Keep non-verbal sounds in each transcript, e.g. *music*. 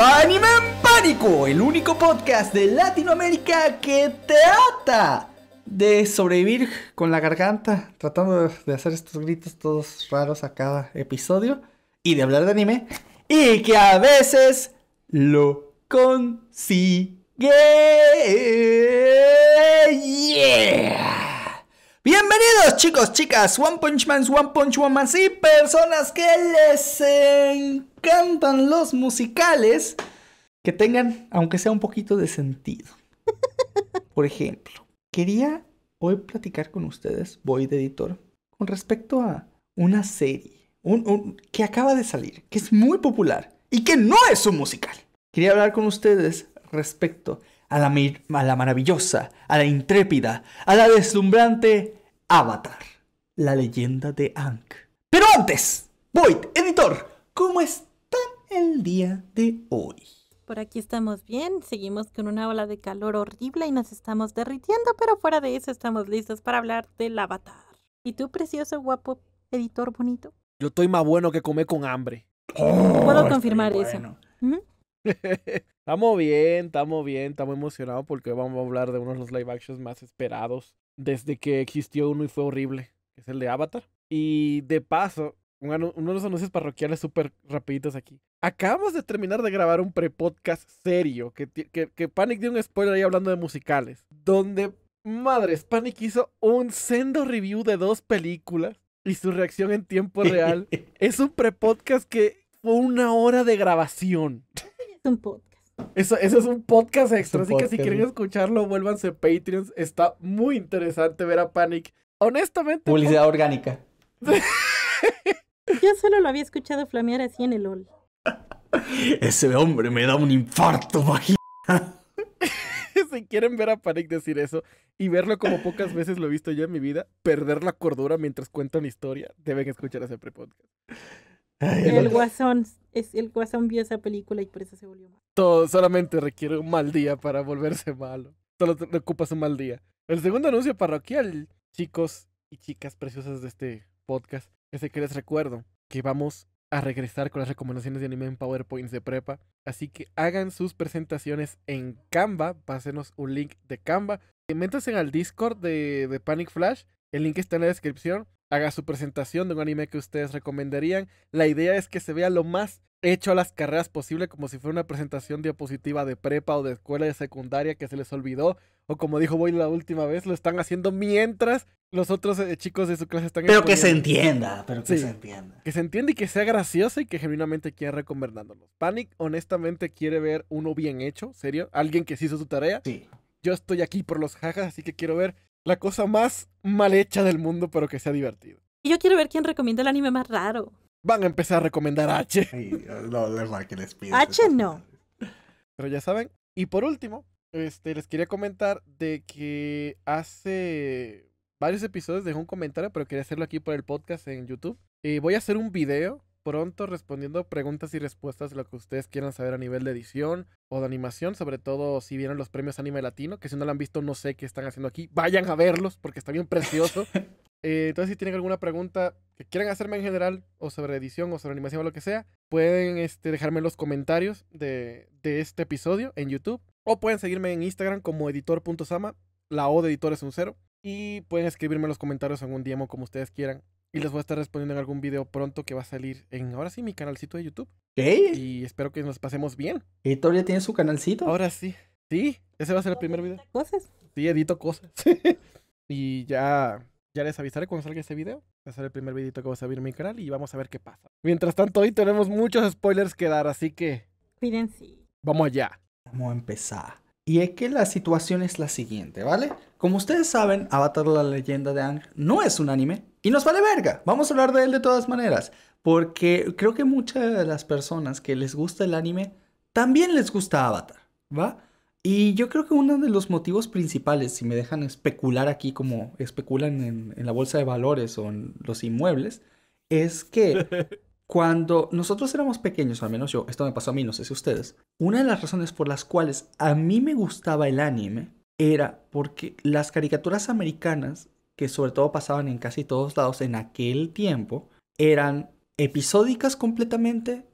Anime en Pánico, el único podcast de Latinoamérica que trata de sobrevivir con la garganta, tratando de hacer estos gritos todos raros a cada episodio y de hablar de anime, y que a veces lo consigue. Yeah. Bienvenidos chicos, chicas, One Punch Man, One Punch Woman y personas que les encantan los musicales que tengan, aunque sea un poquito de sentido. *laughs* Por ejemplo, quería hoy platicar con ustedes, voy de editor, con respecto a una serie que acaba de salir, que es muy popular y que no es un musical. Quería hablar con ustedes respecto a la, maravillosa, a la intrépida, a la deslumbrante Avatar, la leyenda de Ankh. Pero antes, Void, editor, ¿cómo están el día de hoy? Por aquí estamos bien, seguimos con una ola de calor horrible y nos estamos derritiendo, pero fuera de eso estamos listos para hablar del Avatar. ¿Y tú, precioso, guapo, editor bonito? Yo estoy más bueno que comer con hambre. Puedo confirmar eso. *laughs* estamos bien, estamos bien, estamos emocionados porque vamos a hablar de uno de los live actions más esperados desde que existió uno y fue horrible, que es el de Avatar. Y de paso, uno de los anuncios parroquiales súper rapiditos aquí. Acabamos de terminar de grabar un prepodcast serio, que, que, Panic dio un spoiler ahí hablando de musicales, donde, madres, Panic hizo un sendo review de dos películas y su reacción en tiempo real. *laughs* es un prepodcast que fue una hora de grabación un podcast. Eso, eso, es un podcast extra, así que si quieren escucharlo, vuélvanse Patreons. Está muy interesante ver a Panic. Honestamente. Publicidad orgánica. Yo solo lo había escuchado flamear así en el LOL. *laughs* Ese hombre me da un infarto, magia. *laughs* si quieren ver a Panic decir eso y verlo como pocas veces lo he visto yo en mi vida, perder la cordura mientras cuenta una historia, deben escuchar ese prepodcast el, guasón, es, el guasón vio esa película y por eso se volvió mal Todo solamente requiere un mal día para volverse malo. Solo te ocupas un mal día. El segundo anuncio parroquial, chicos y chicas preciosas de este podcast, es el que les recuerdo que vamos a regresar con las recomendaciones de anime en PowerPoints de prepa. Así que hagan sus presentaciones en Canva. Pásenos un link de Canva. Métanse al Discord de, de Panic Flash. El link está en la descripción haga su presentación de un anime que ustedes recomendarían. La idea es que se vea lo más hecho a las carreras posible, como si fuera una presentación diapositiva de prepa o de escuela de secundaria que se les olvidó. O como dijo Boy la última vez, lo están haciendo mientras los otros eh, chicos de su clase están... Pero que se entienda, pero que se entienda. Que se entienda y que sea graciosa y que genuinamente quiera recomendándolos. Panic honestamente quiere ver uno bien hecho, serio. Alguien que se hizo su tarea. Sí. Yo estoy aquí por los jajas, así que quiero ver la cosa más mal hecha del mundo, pero que sea divertido. Y yo quiero ver quién recomienda el anime más raro. Van a empezar a recomendar H. *laughs* no, es que les H no. Pero ya saben. Y por último, este, les quería comentar de que hace varios episodios dejé un comentario, pero quería hacerlo aquí por el podcast en YouTube. y eh, voy a hacer un video pronto respondiendo preguntas y respuestas, lo que ustedes quieran saber a nivel de edición, o de animación, sobre todo si vieron los premios Anime Latino, que si no lo han visto no sé qué están haciendo aquí, vayan a verlos porque está bien precioso. *laughs* Eh, entonces si tienen alguna pregunta que quieran hacerme en general o sobre edición o sobre animación o lo que sea, pueden este, dejarme en los comentarios de, este episodio en YouTube o pueden seguirme en Instagram como editor.sama, la O de editor es un cero y pueden escribirme en los comentarios en un demo como ustedes quieran y les voy a estar respondiendo en algún video pronto que va a salir en, ahora sí, mi canalcito de YouTube. ¿Qué? Y espero que nos pasemos bien. Editor ya tiene su canalcito? Ahora sí. Sí, ese va a ser el primer video. ¿Cosas? Sí, edito cosas. *laughs* y ya, ya les avisaré cuando salga ese video. Va a ser el primer videito que va a subir en mi canal y vamos a ver qué pasa. Mientras tanto, hoy tenemos muchos spoilers que dar, así que... Cuídense. Vamos allá. Vamos a empezar. Y es que la situación es la siguiente, ¿vale? Como ustedes saben, Avatar la leyenda de Ang no es un anime y nos vale verga. Vamos a hablar de él de todas maneras, porque creo que muchas de las personas que les gusta el anime también les gusta Avatar, ¿va? Y yo creo que uno de los motivos principales, si me dejan especular aquí como especulan en, en la bolsa de valores o en los inmuebles, es que *laughs* Cuando nosotros éramos pequeños, al menos yo, esto me pasó a mí, no sé si ustedes, una de las razones por las cuales a mí me gustaba el anime era porque las caricaturas americanas, que sobre todo pasaban en casi todos lados en aquel tiempo, eran episódicas completamente,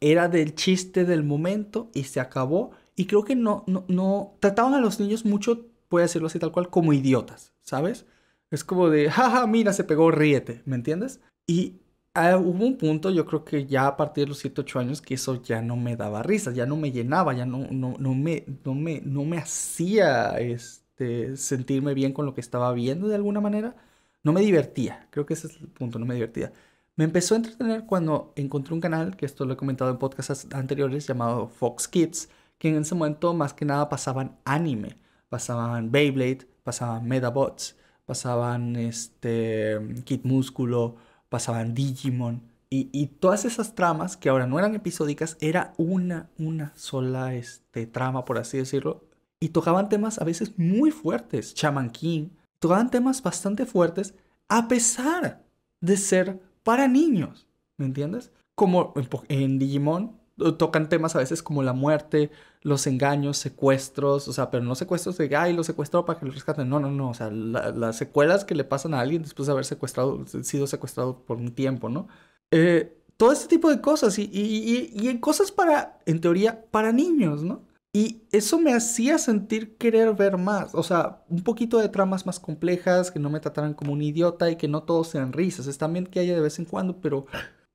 era del chiste del momento y se acabó. Y creo que no, no, no, trataban a los niños mucho, puede decirlo así tal cual, como idiotas, ¿sabes? Es como de, jaja, mira, se pegó, ríete, ¿me entiendes? Y Ah, hubo un punto, yo creo que ya a partir de los 7, 8 años, que eso ya no me daba risa, ya no me llenaba, ya no, no, no, me, no, me, no me hacía este, sentirme bien con lo que estaba viendo de alguna manera. No me divertía, creo que ese es el punto, no me divertía. Me empezó a entretener cuando encontré un canal, que esto lo he comentado en podcasts anteriores, llamado Fox Kids, que en ese momento más que nada pasaban anime, pasaban Beyblade, pasaban Metabots, pasaban este, Kid Músculo, pasaban Digimon y, todas esas tramas que ahora no eran episódicas, era una, una sola este, trama, por así decirlo, y tocaban temas a veces muy fuertes, Shaman tocaban temas bastante fuertes a pesar de ser para niños, ¿me entiendes? Como en Digimon tocan temas a veces como la muerte, los engaños, secuestros, o sea, pero no secuestros de, ay, lo secuestró para que lo rescaten, no, no, no, o sea, las secuelas que le pasan a alguien después de haber secuestrado, sido secuestrado por un tiempo, ¿no? Eh, todo este tipo de cosas y, y, y, y, en cosas para, en teoría, para niños, ¿no? Y eso me hacía sentir querer ver más, o sea, un poquito de tramas más complejas, que no me trataran como un idiota y que no todos sean risas, es también que haya de vez en cuando, pero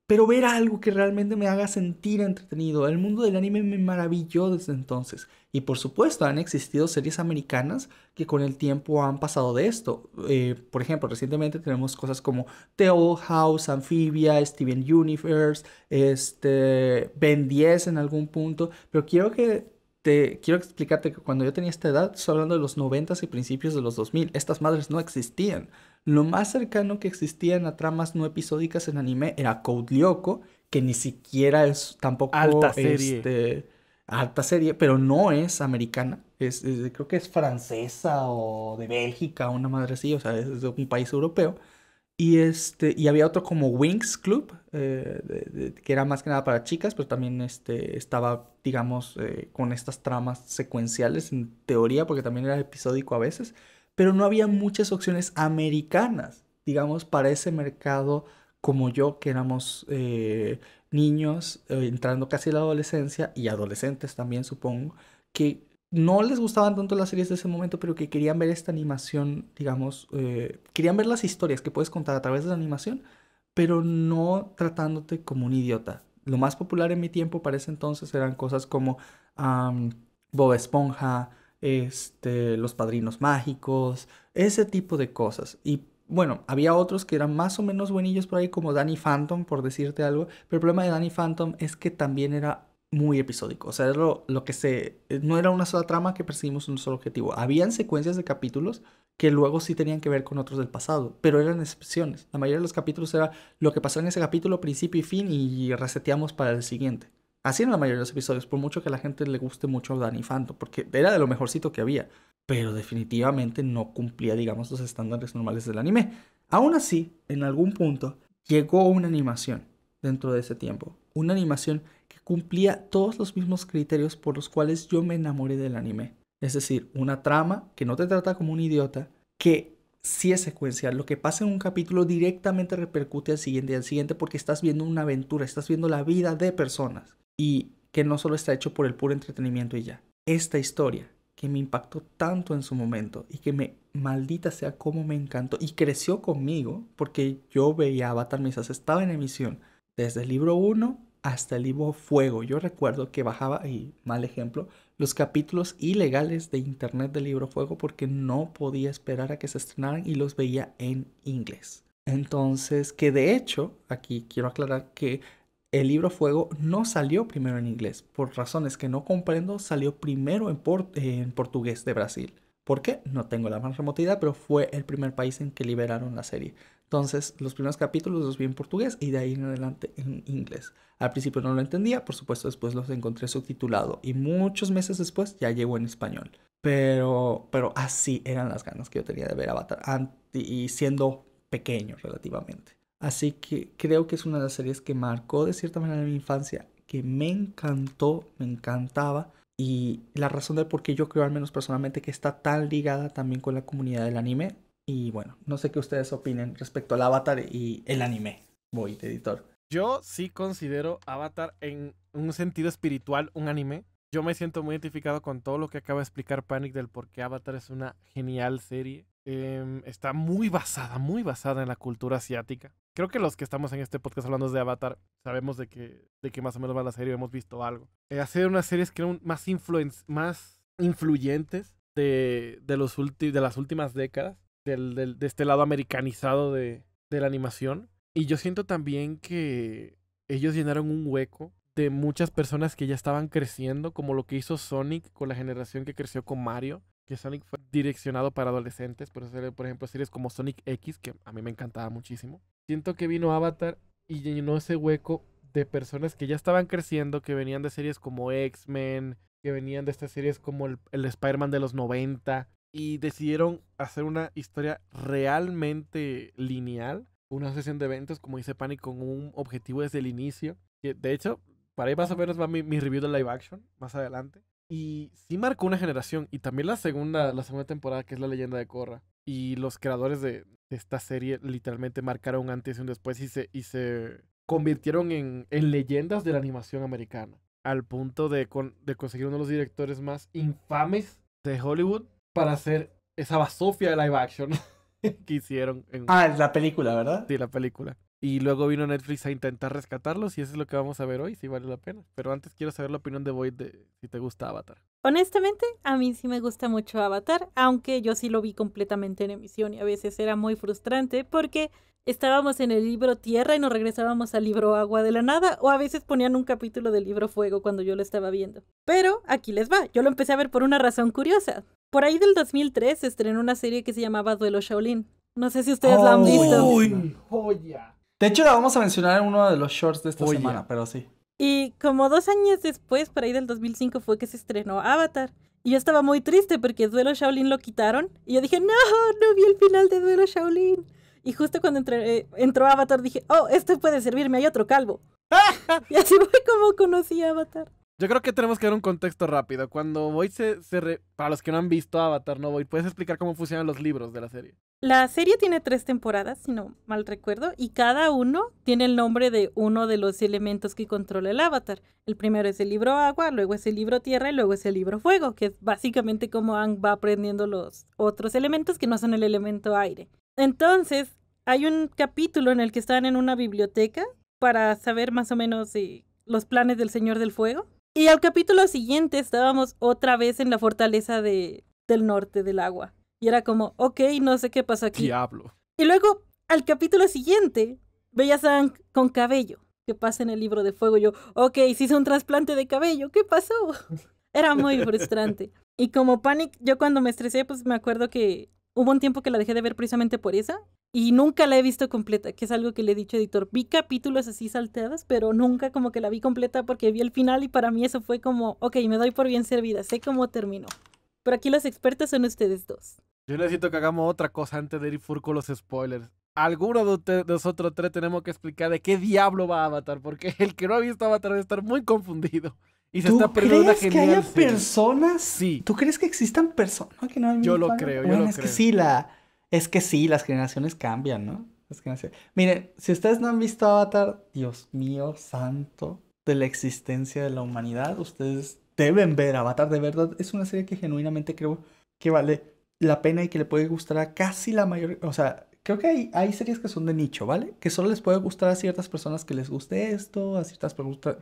pero ver algo que realmente me haga sentir entretenido. El mundo del anime me maravilló desde entonces. Y por supuesto, han existido series americanas que con el tiempo han pasado de esto. Eh, por ejemplo, recientemente tenemos cosas como The Old House, Amphibia, Steven Universe, este, Ben 10 en algún punto. Pero quiero que este, quiero explicarte que cuando yo tenía esta edad, estoy hablando de los 90 y principios de los 2000, estas madres no existían. Lo más cercano que existían a tramas no episódicas en anime era Code Lyoko, que ni siquiera es tampoco alta serie. Este, alta serie, pero no es americana. Es, creo que es francesa o de Bélgica, una madre así, o sea, es de un país europeo. Y, este, y había otro como Wings Club, eh, que era más que nada para chicas, pero también este, estaba, digamos, eh, con estas tramas secuenciales en teoría, porque también era episódico a veces, pero no había muchas opciones americanas, digamos, para ese mercado como yo, que éramos eh, niños entrando casi a la adolescencia y adolescentes también, supongo, que no les gustaban tanto las series de ese momento, pero que querían ver esta animación, digamos, eh, querían ver las historias que puedes contar a través de la animación, pero no tratándote como un idiota. Lo más popular en mi tiempo para ese entonces eran cosas como Bob Esponja, este, Los Padrinos Mágicos, ese tipo de cosas. Y bueno, había otros que eran más o menos buenillos por ahí, como Danny Phantom, por decirte algo, pero el problema de Danny Phantom es que también era muy episódico. O sea, lo, lo, que se. Eh, no era una sola trama que perseguimos un solo objetivo. Habían secuencias de capítulos que luego sí tenían que ver con otros del pasado, pero eran excepciones. La mayoría de los capítulos era lo que pasó en ese capítulo, principio y fin, y reseteamos para el siguiente. Así en la mayoría de los episodios, por mucho que a la gente le guste mucho a Danny Phantom, porque era de lo mejorcito que había, pero definitivamente no cumplía, digamos, los estándares normales del anime. Aún así, en algún punto, llegó una animación dentro de ese tiempo. Una animación cumplía todos los mismos criterios por los cuales yo me enamoré del anime. Es decir, una trama que no te trata como un idiota, que sí es secuencial. Lo que pasa en un capítulo directamente repercute al siguiente y al siguiente porque estás viendo una aventura, estás viendo la vida de personas y que no solo está hecho por el puro entretenimiento y ya. Esta historia que me impactó tanto en su momento y que me maldita sea como me encantó y creció conmigo porque yo veía Avatar Mesa. estaba en emisión desde el libro 1 hasta el libro Fuego. Yo recuerdo que bajaba, y mal ejemplo, los capítulos ilegales de internet del libro Fuego porque no podía esperar a que se estrenaran y los veía en inglés. Entonces, que de hecho, aquí quiero aclarar que el libro Fuego no salió primero en inglés. Por razones que no comprendo, salió primero en, portugués de Brasil. ¿Por qué? No tengo la más remota pero fue el primer país en que liberaron la serie. Entonces, los primeros capítulos los vi en portugués y de ahí en adelante en inglés. Al principio no lo entendía, por supuesto, después los encontré subtitulado y muchos meses después ya llegó en español. Pero, pero así eran las ganas que yo tenía de ver Avatar y siendo pequeño relativamente. Así que creo que es una de las series que marcó de cierta manera mi infancia, que me encantó, me encantaba. Y la razón de por qué yo creo, al menos personalmente, que está tan ligada también con la comunidad del anime, y bueno, no sé qué ustedes opinen respecto al Avatar y el anime. Voy, editor. Yo sí considero Avatar en un sentido espiritual un anime. Yo me siento muy identificado con todo lo que acaba de explicar Panic del por qué Avatar es una genial serie. Em, está muy basada, muy basada en la cultura asiática. Creo que los que estamos en este podcast hablando de Avatar sabemos de que, de que más o menos va la serie, hemos visto algo. Ha eh, hacer unas series que más, influyente más influyentes de, los de las últimas décadas del, del, de este lado americanizado de, la animación. Y yo siento también que ellos llenaron un hueco de muchas personas que ya estaban creciendo, como lo que hizo Sonic con la generación que creció con Mario, que Sonic fue direccionado para adolescentes, por hacer por ejemplo, series como Sonic X, que a mí me encantaba muchísimo. Siento que vino Avatar y llenó ese hueco de personas que ya estaban creciendo, que venían de series como X-Men, que venían de estas series como el, el Spider-Man de los 90, y decidieron hacer una historia realmente lineal, una sesión de eventos, como dice Panic, con un objetivo desde el inicio. de hecho, para ahí más o menos va mi, review de live action, más adelante. Y sí marcó una generación, y también la segunda, la segunda temporada, que es la leyenda de Corra. Y los creadores de, esta serie literalmente marcaron antes y un después y se, y se convirtieron en, leyendas de la animación americana. Al punto de conseguir uno de los directores más infames de Hollywood para hacer esa basofia de live action *laughs* que hicieron. En... Ah, la película, ¿verdad? Sí, la película. Y luego vino Netflix a intentar rescatarlos y eso es lo que vamos a ver hoy, si vale la pena. Pero antes quiero saber la opinión de Void de si te gusta Avatar. Honestamente, a mí sí me gusta mucho Avatar, aunque yo sí lo vi completamente en emisión y a veces era muy frustrante porque estábamos en el libro Tierra y nos regresábamos al libro Agua de la Nada, o a veces ponían un capítulo del libro Fuego cuando yo lo estaba viendo. Pero aquí les va, yo lo empecé a ver por una razón curiosa. Por ahí del 2003 se estrenó una serie que se llamaba Duelo Shaolin. No sé si ustedes la han visto. ¡Uy! ¡Joya! De hecho, la vamos a mencionar en uno de los shorts de esta semana, pero sí. Y como dos años después, por ahí del 2005, fue que se estrenó Avatar. Y yo estaba muy triste porque Duelo Shaolin lo quitaron. Y yo dije, no, no vi el final de Duelo Shaolin. Y justo cuando eh, entró Avatar dije, oh, esto puede servirme, hay otro calvo. *laughs* y así fue como conocí a Avatar. Yo creo que tenemos que dar un contexto rápido. Cuando voy se... Para los que no han visto Avatar, ¿no, voy. ¿Puedes explicar cómo funcionan los libros de la serie? La serie tiene tres temporadas, si no mal recuerdo, y cada uno tiene el nombre de uno de los elementos que controla el avatar. El primero es el libro agua, luego es el libro tierra y luego es el libro fuego, que es básicamente como Ang va aprendiendo los otros elementos que no son el elemento aire. Entonces, hay un capítulo en el que están en una biblioteca para saber más o menos los planes del Señor del Fuego. Y al capítulo siguiente estábamos otra vez en la fortaleza de, del norte del agua. Y era como, ok, no sé qué pasó aquí. Diablo. Y luego, al capítulo siguiente, veías a con cabello. ¿Qué pasa en el libro de fuego? Yo, ok, si hizo un trasplante de cabello. ¿Qué pasó? *laughs* Era muy frustrante. Y como Panic, yo cuando me estresé, pues me acuerdo que hubo un tiempo que la dejé de ver precisamente por esa y nunca la he visto completa, que es algo que le he dicho editor. Vi capítulos así salteados, pero nunca como que la vi completa porque vi el final y para mí eso fue como, ok, me doy por bien servida, sé cómo terminó. Pero aquí las expertas son ustedes dos. Yo necesito que hagamos otra cosa antes de ir fur con los spoilers. Alguno de, nosotros tres tenemos que explicar de qué diablo va a Avatar, porque el que no ha visto Avatar debe estar muy confundido. Y se está perdiendo crees que haya personas? Sí. ¿Tú crees que existan personas que no Yo lo creo, yo lo creo. Que sí, es que sí, las generaciones cambian, ¿no? no sé. Miren, si ustedes no han visto Avatar, Dios mío, santo de la existencia de la humanidad, ustedes deben ver Avatar, de verdad. Es una serie que genuinamente creo que vale la pena y que le puede gustar a casi la mayor O sea, creo que hay series que son de nicho, ¿vale? Que solo les puede gustar a ciertas personas que les guste esto, a ciertas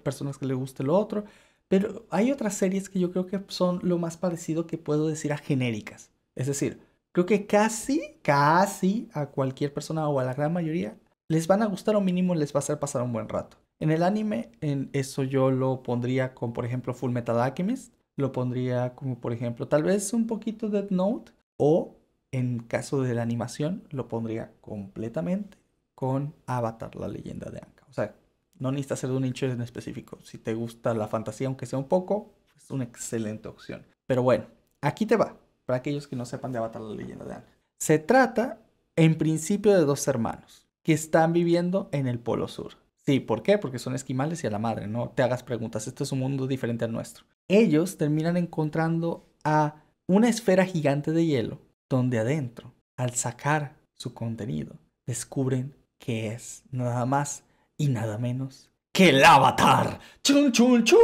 personas que les guste lo otro. Pero hay otras series que yo creo que son lo más parecido que puedo decir a genéricas. Es decir, creo que casi, casi a cualquier persona o a la gran mayoría les van a gustar o mínimo les va a hacer pasar un buen rato. En el anime, en eso yo lo pondría con, por ejemplo, Full Metal Alchemist, lo pondría como, por ejemplo, tal vez un poquito Death Note, o en caso de la animación, lo pondría completamente con Avatar, la leyenda de anime no necesitas ser de un nicho en específico. Si te gusta la fantasía, aunque sea un poco, es una excelente opción. Pero bueno, aquí te va, para aquellos que no sepan de Avatar la leyenda de Ana. Se trata, en principio, de dos hermanos que están viviendo en el Polo Sur. Sí, ¿por qué? Porque son esquimales y a la madre, no te hagas preguntas, esto es un mundo diferente al nuestro. Ellos terminan encontrando a una esfera gigante de hielo, donde adentro, al sacar su contenido, descubren que es nada más y nada menos que el avatar. Chun, chun, chun.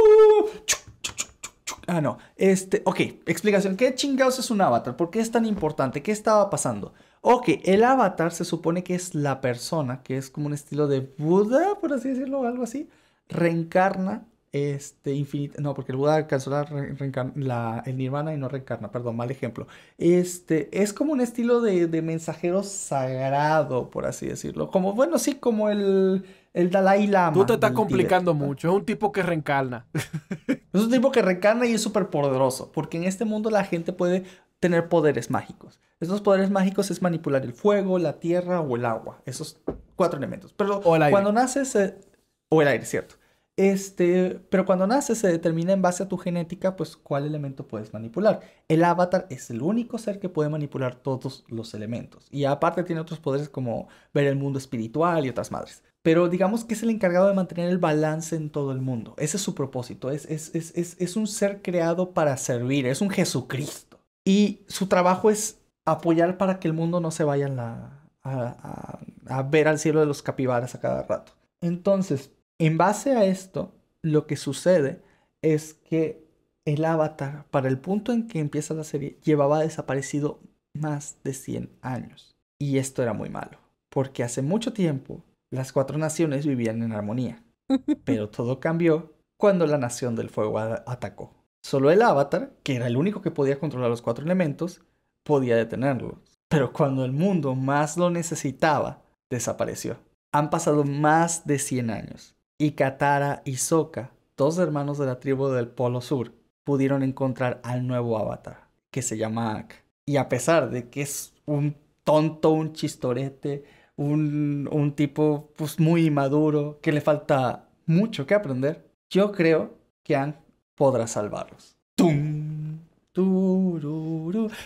Ah, no. Este, ok, explicación. ¿Qué chingados es un avatar? ¿Por qué es tan importante? ¿Qué estaba pasando? Ok, el avatar se supone que es la persona, que es como un estilo de Buda, por así decirlo, algo así. Reencarna este infinito, no, porque el Buda alcanzó la, la, el nirvana y no reencarna, perdón, mal ejemplo. Este, es como un estilo de, de mensajero sagrado, por así decirlo. Como, bueno, sí, como el, el Dalai Lama. Tú te estás complicando mucho. Es un tipo que reencarna. *laughs* es un tipo que reencarna y es súper poderoso. Porque en este mundo la gente puede tener poderes mágicos. Esos poderes mágicos es manipular el fuego, la tierra o el agua. Esos cuatro elementos. Pero o el aire. cuando naces... o el aire, cierto. Este, pero cuando naces se determina en base a tu genética, pues cuál elemento puedes manipular. El avatar es el único ser que puede manipular todos los elementos. Y aparte tiene otros poderes como ver el mundo espiritual y otras madres pero digamos que es el encargado de mantener el balance en todo el mundo. Ese es su propósito, es, un ser creado para servir, es un Jesucristo. Y su trabajo es apoyar para que el mundo no se vaya a, a, a, a ver al cielo de los capibaras a cada rato. Entonces, en base a esto, lo que sucede es que el avatar, para el punto en que empieza la serie, llevaba desaparecido más de 100 años. Y esto era muy malo, porque hace mucho tiempo las cuatro naciones vivían en armonía. *laughs* Pero todo cambió cuando la Nación del Fuego atacó. Solo el avatar, que era el único que podía controlar los cuatro elementos, podía detenerlos. Pero cuando el mundo más lo necesitaba, desapareció. Han pasado más de 100 años y Katara y Sokka, dos hermanos de la tribu del Polo Sur, pudieron encontrar al nuevo avatar, que se llama Ak. Y a pesar de que es un tonto, un chistorete, un, un tipo pues, muy inmaduro, que le falta mucho que aprender, yo creo que han podrá salvarlos. ¡Tum!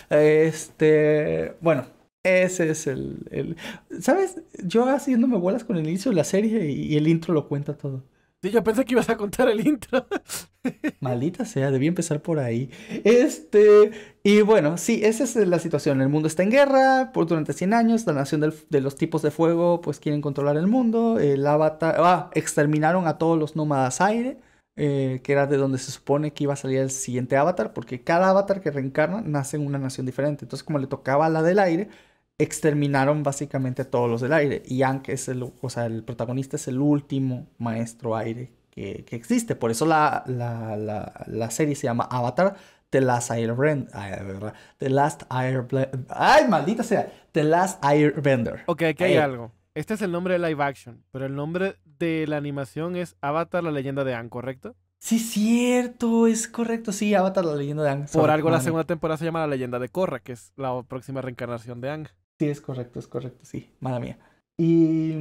Este, bueno, ese es el, ¿Sabes? Yo haciéndome bolas con el inicio de la serie y el intro lo cuenta todo. Yo pensé que ibas a contar el intro. *laughs* Maldita sea, debí empezar por ahí. Este, y bueno, sí, esa es la situación. El mundo está en guerra por durante 100 años. La nación de los tipos de fuego, pues quieren controlar el mundo. El avatar, ah, exterminaron a todos los nómadas aire, eh, que era de donde se supone que iba a salir el siguiente avatar, porque cada avatar que reencarna nace en una nación diferente. Entonces, como le tocaba la del aire, exterminaron básicamente todos los del aire. Y que es el, o sea, el protagonista es el último maestro aire que, existe. Por eso la, la, serie se llama Avatar The Last Airbender. The Last Airbender. ¡Ay, maldita sea! The Last Airbender. Ok, aquí hay eh, algo. Este es el nombre de live action, pero el nombre de la animación es Avatar la leyenda de Ang, ¿correcto? Sí, cierto, es correcto. Sí, Avatar la leyenda de Ang. Por algo la segunda temporada se llama La leyenda de Korra, que es la próxima reencarnación de Ang. Sí, es correcto, es correcto, sí, mala mía. Y,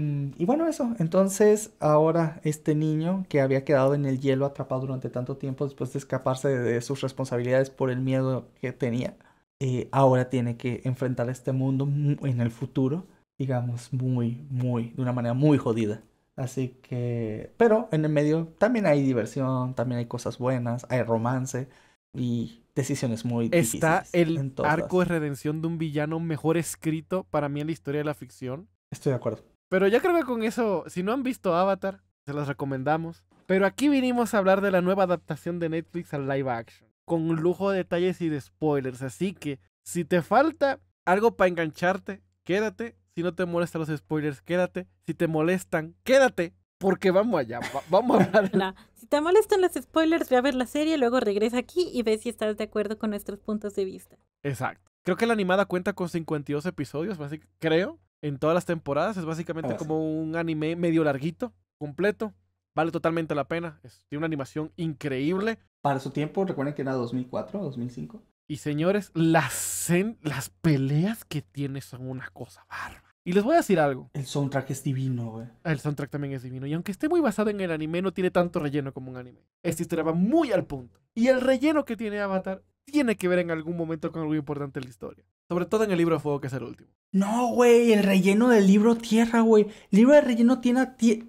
bueno, eso. Entonces, ahora este niño que había quedado en el hielo atrapado durante tanto tiempo después de escaparse de, sus responsabilidades por el miedo que tenía, eh, ahora tiene que enfrentar este mundo en el futuro, digamos, muy, muy, de una manera muy jodida. Así que, pero en el medio también hay diversión, también hay cosas buenas, hay romance y decisiones muy Está difíciles. Está el arco de redención de un villano mejor escrito para mí en la historia de la ficción. Estoy de acuerdo. Pero ya creo que con eso, si no han visto Avatar, se las recomendamos. Pero aquí vinimos a hablar de la nueva adaptación de Netflix al live action, con lujo de detalles y de spoilers. Así que, si te falta algo para engancharte, quédate. Si no te molestan los spoilers, quédate. Si te molestan, quédate. Porque vamos allá, vamos a hablar. *laughs* si te molestan los spoilers, ve a ver la serie, luego regresa aquí y ve si estás de acuerdo con nuestros puntos de vista. Exacto. Creo que la animada cuenta con 52 episodios, creo, en todas las temporadas. Es básicamente ah, como un anime medio larguito, completo. Vale totalmente la pena. tiene una animación increíble. Para su tiempo, recuerden que era 2004 o 2005. Y señores, las, las peleas que tiene son una cosa bárbara. Y les voy a decir algo. El soundtrack es divino, güey. El soundtrack también es divino. Y aunque esté muy basado en el anime, no tiene tanto relleno como un anime. Esta historia va muy al punto. Y el relleno que tiene Avatar tiene que ver en algún momento con algo importante en la historia. Sobre todo en el libro de fuego, que es el último. No, güey, el relleno del libro Tierra, güey. El libro de relleno tiene.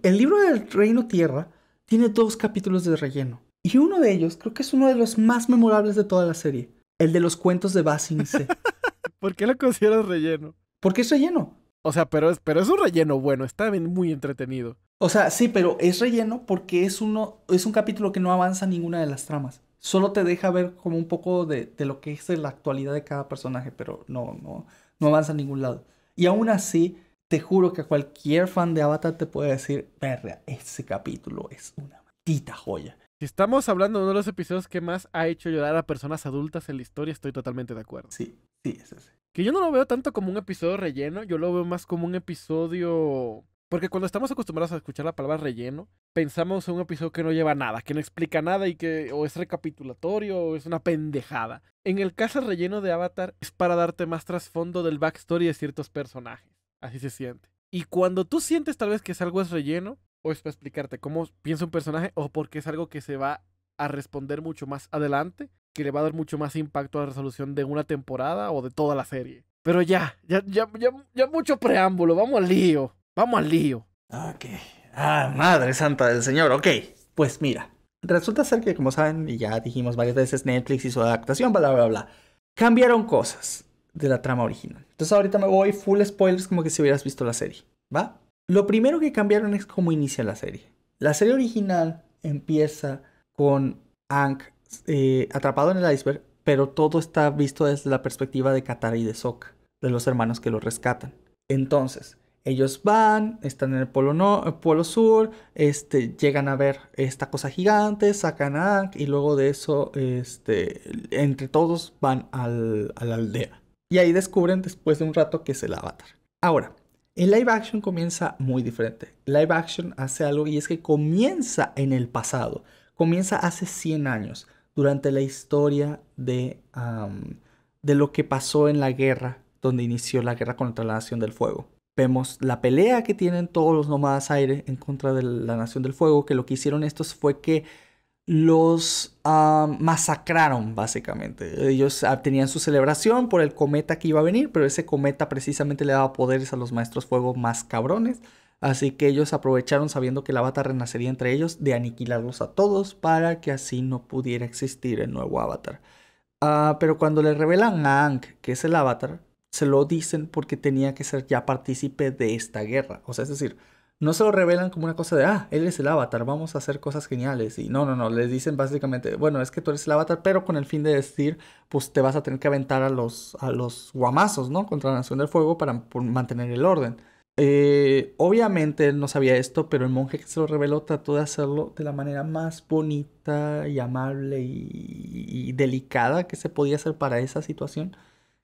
El libro del reino Tierra tiene dos capítulos de relleno. Y uno de ellos creo que es uno de los más memorables de toda la serie. El de los cuentos de C. *laughs* ¿Por qué lo consideras relleno? Porque es relleno. O sea, pero es, pero es un relleno bueno, está bien, muy entretenido. O sea, sí, pero es relleno porque es, uno, es un capítulo que no avanza ninguna de las tramas. Solo te deja ver como un poco de, lo que es la actualidad de cada personaje, pero no, no, no avanza a ningún lado. Y aún así, te juro que cualquier fan de Avatar te puede decir, perra, ese capítulo es una maldita joya. Si estamos hablando de uno de los episodios que más ha hecho llorar a personas adultas en la historia, estoy totalmente de acuerdo. Sí, sí, es ese que yo no lo veo tanto como un episodio relleno, yo lo veo más como un episodio... Porque cuando estamos acostumbrados a escuchar la palabra relleno, pensamos en un episodio que no lleva nada, que no explica nada y que o es recapitulatorio o es una pendejada. En el caso el relleno de Avatar es para darte más trasfondo del backstory de ciertos personajes. Así se siente. Y cuando tú sientes tal vez que es algo es relleno, o es para explicarte cómo piensa un personaje, o porque es algo que se va a responder mucho más adelante, que le va a dar mucho más impacto a la resolución de una temporada o de toda la serie. Pero ya, ya, ya, mucho preámbulo, vamos al lío, vamos al lío. Ok. Ah, madre santa del señor, ok. Pues mira, resulta ser que como saben, y ya dijimos varias veces, Netflix y su adaptación, bla, bla, bla, cambiaron cosas de la trama original. Entonces ahorita me voy full spoilers como que si hubieras visto la serie, ¿va? Lo primero que cambiaron es cómo inicia la serie. La serie original empieza con Hank eh, atrapado en el iceberg, pero todo está visto desde la perspectiva de Katara y de Sok de los hermanos que lo rescatan. Entonces, ellos van, están en el polo, el sur, este, llegan a ver esta cosa gigante, sacan a y luego de eso, este, entre todos van al, a la aldea. Y ahí descubren después de un rato que es el avatar. Ahora, el live action comienza muy diferente. Live action hace algo y es que comienza en el pasado, comienza hace 100 años durante la historia de, de lo que pasó en la guerra, donde inició la guerra contra la Nación del Fuego. Vemos la pelea que tienen todos los nómadas aire en contra de la Nación del Fuego, que lo que hicieron estos fue que los masacraron básicamente. Ellos ah, tenían su celebración por el cometa que iba a venir, pero ese cometa precisamente le daba poderes a los maestros fuego más cabrones. Así que ellos aprovecharon sabiendo que el avatar renacería entre ellos de aniquilarlos a todos para que así no pudiera existir el nuevo avatar. Ah, pero cuando le revelan a Aang que es el avatar, se lo dicen porque tenía que ser ya partícipe de esta guerra. O sea, es decir, no se lo revelan como una cosa de, ah, él es el avatar, vamos a hacer cosas geniales. Y no, no, no, les dicen básicamente, bueno, es que tú eres el avatar, pero con el fin de decir, pues te vas a tener que aventar a los, a los guamazos, ¿no? Contra la Nación del Fuego para mantener el orden. Eh, obviamente él no sabía esto, pero el monje que se lo reveló trató de hacerlo de la manera más bonita y amable y, delicada que se podía hacer para esa situación,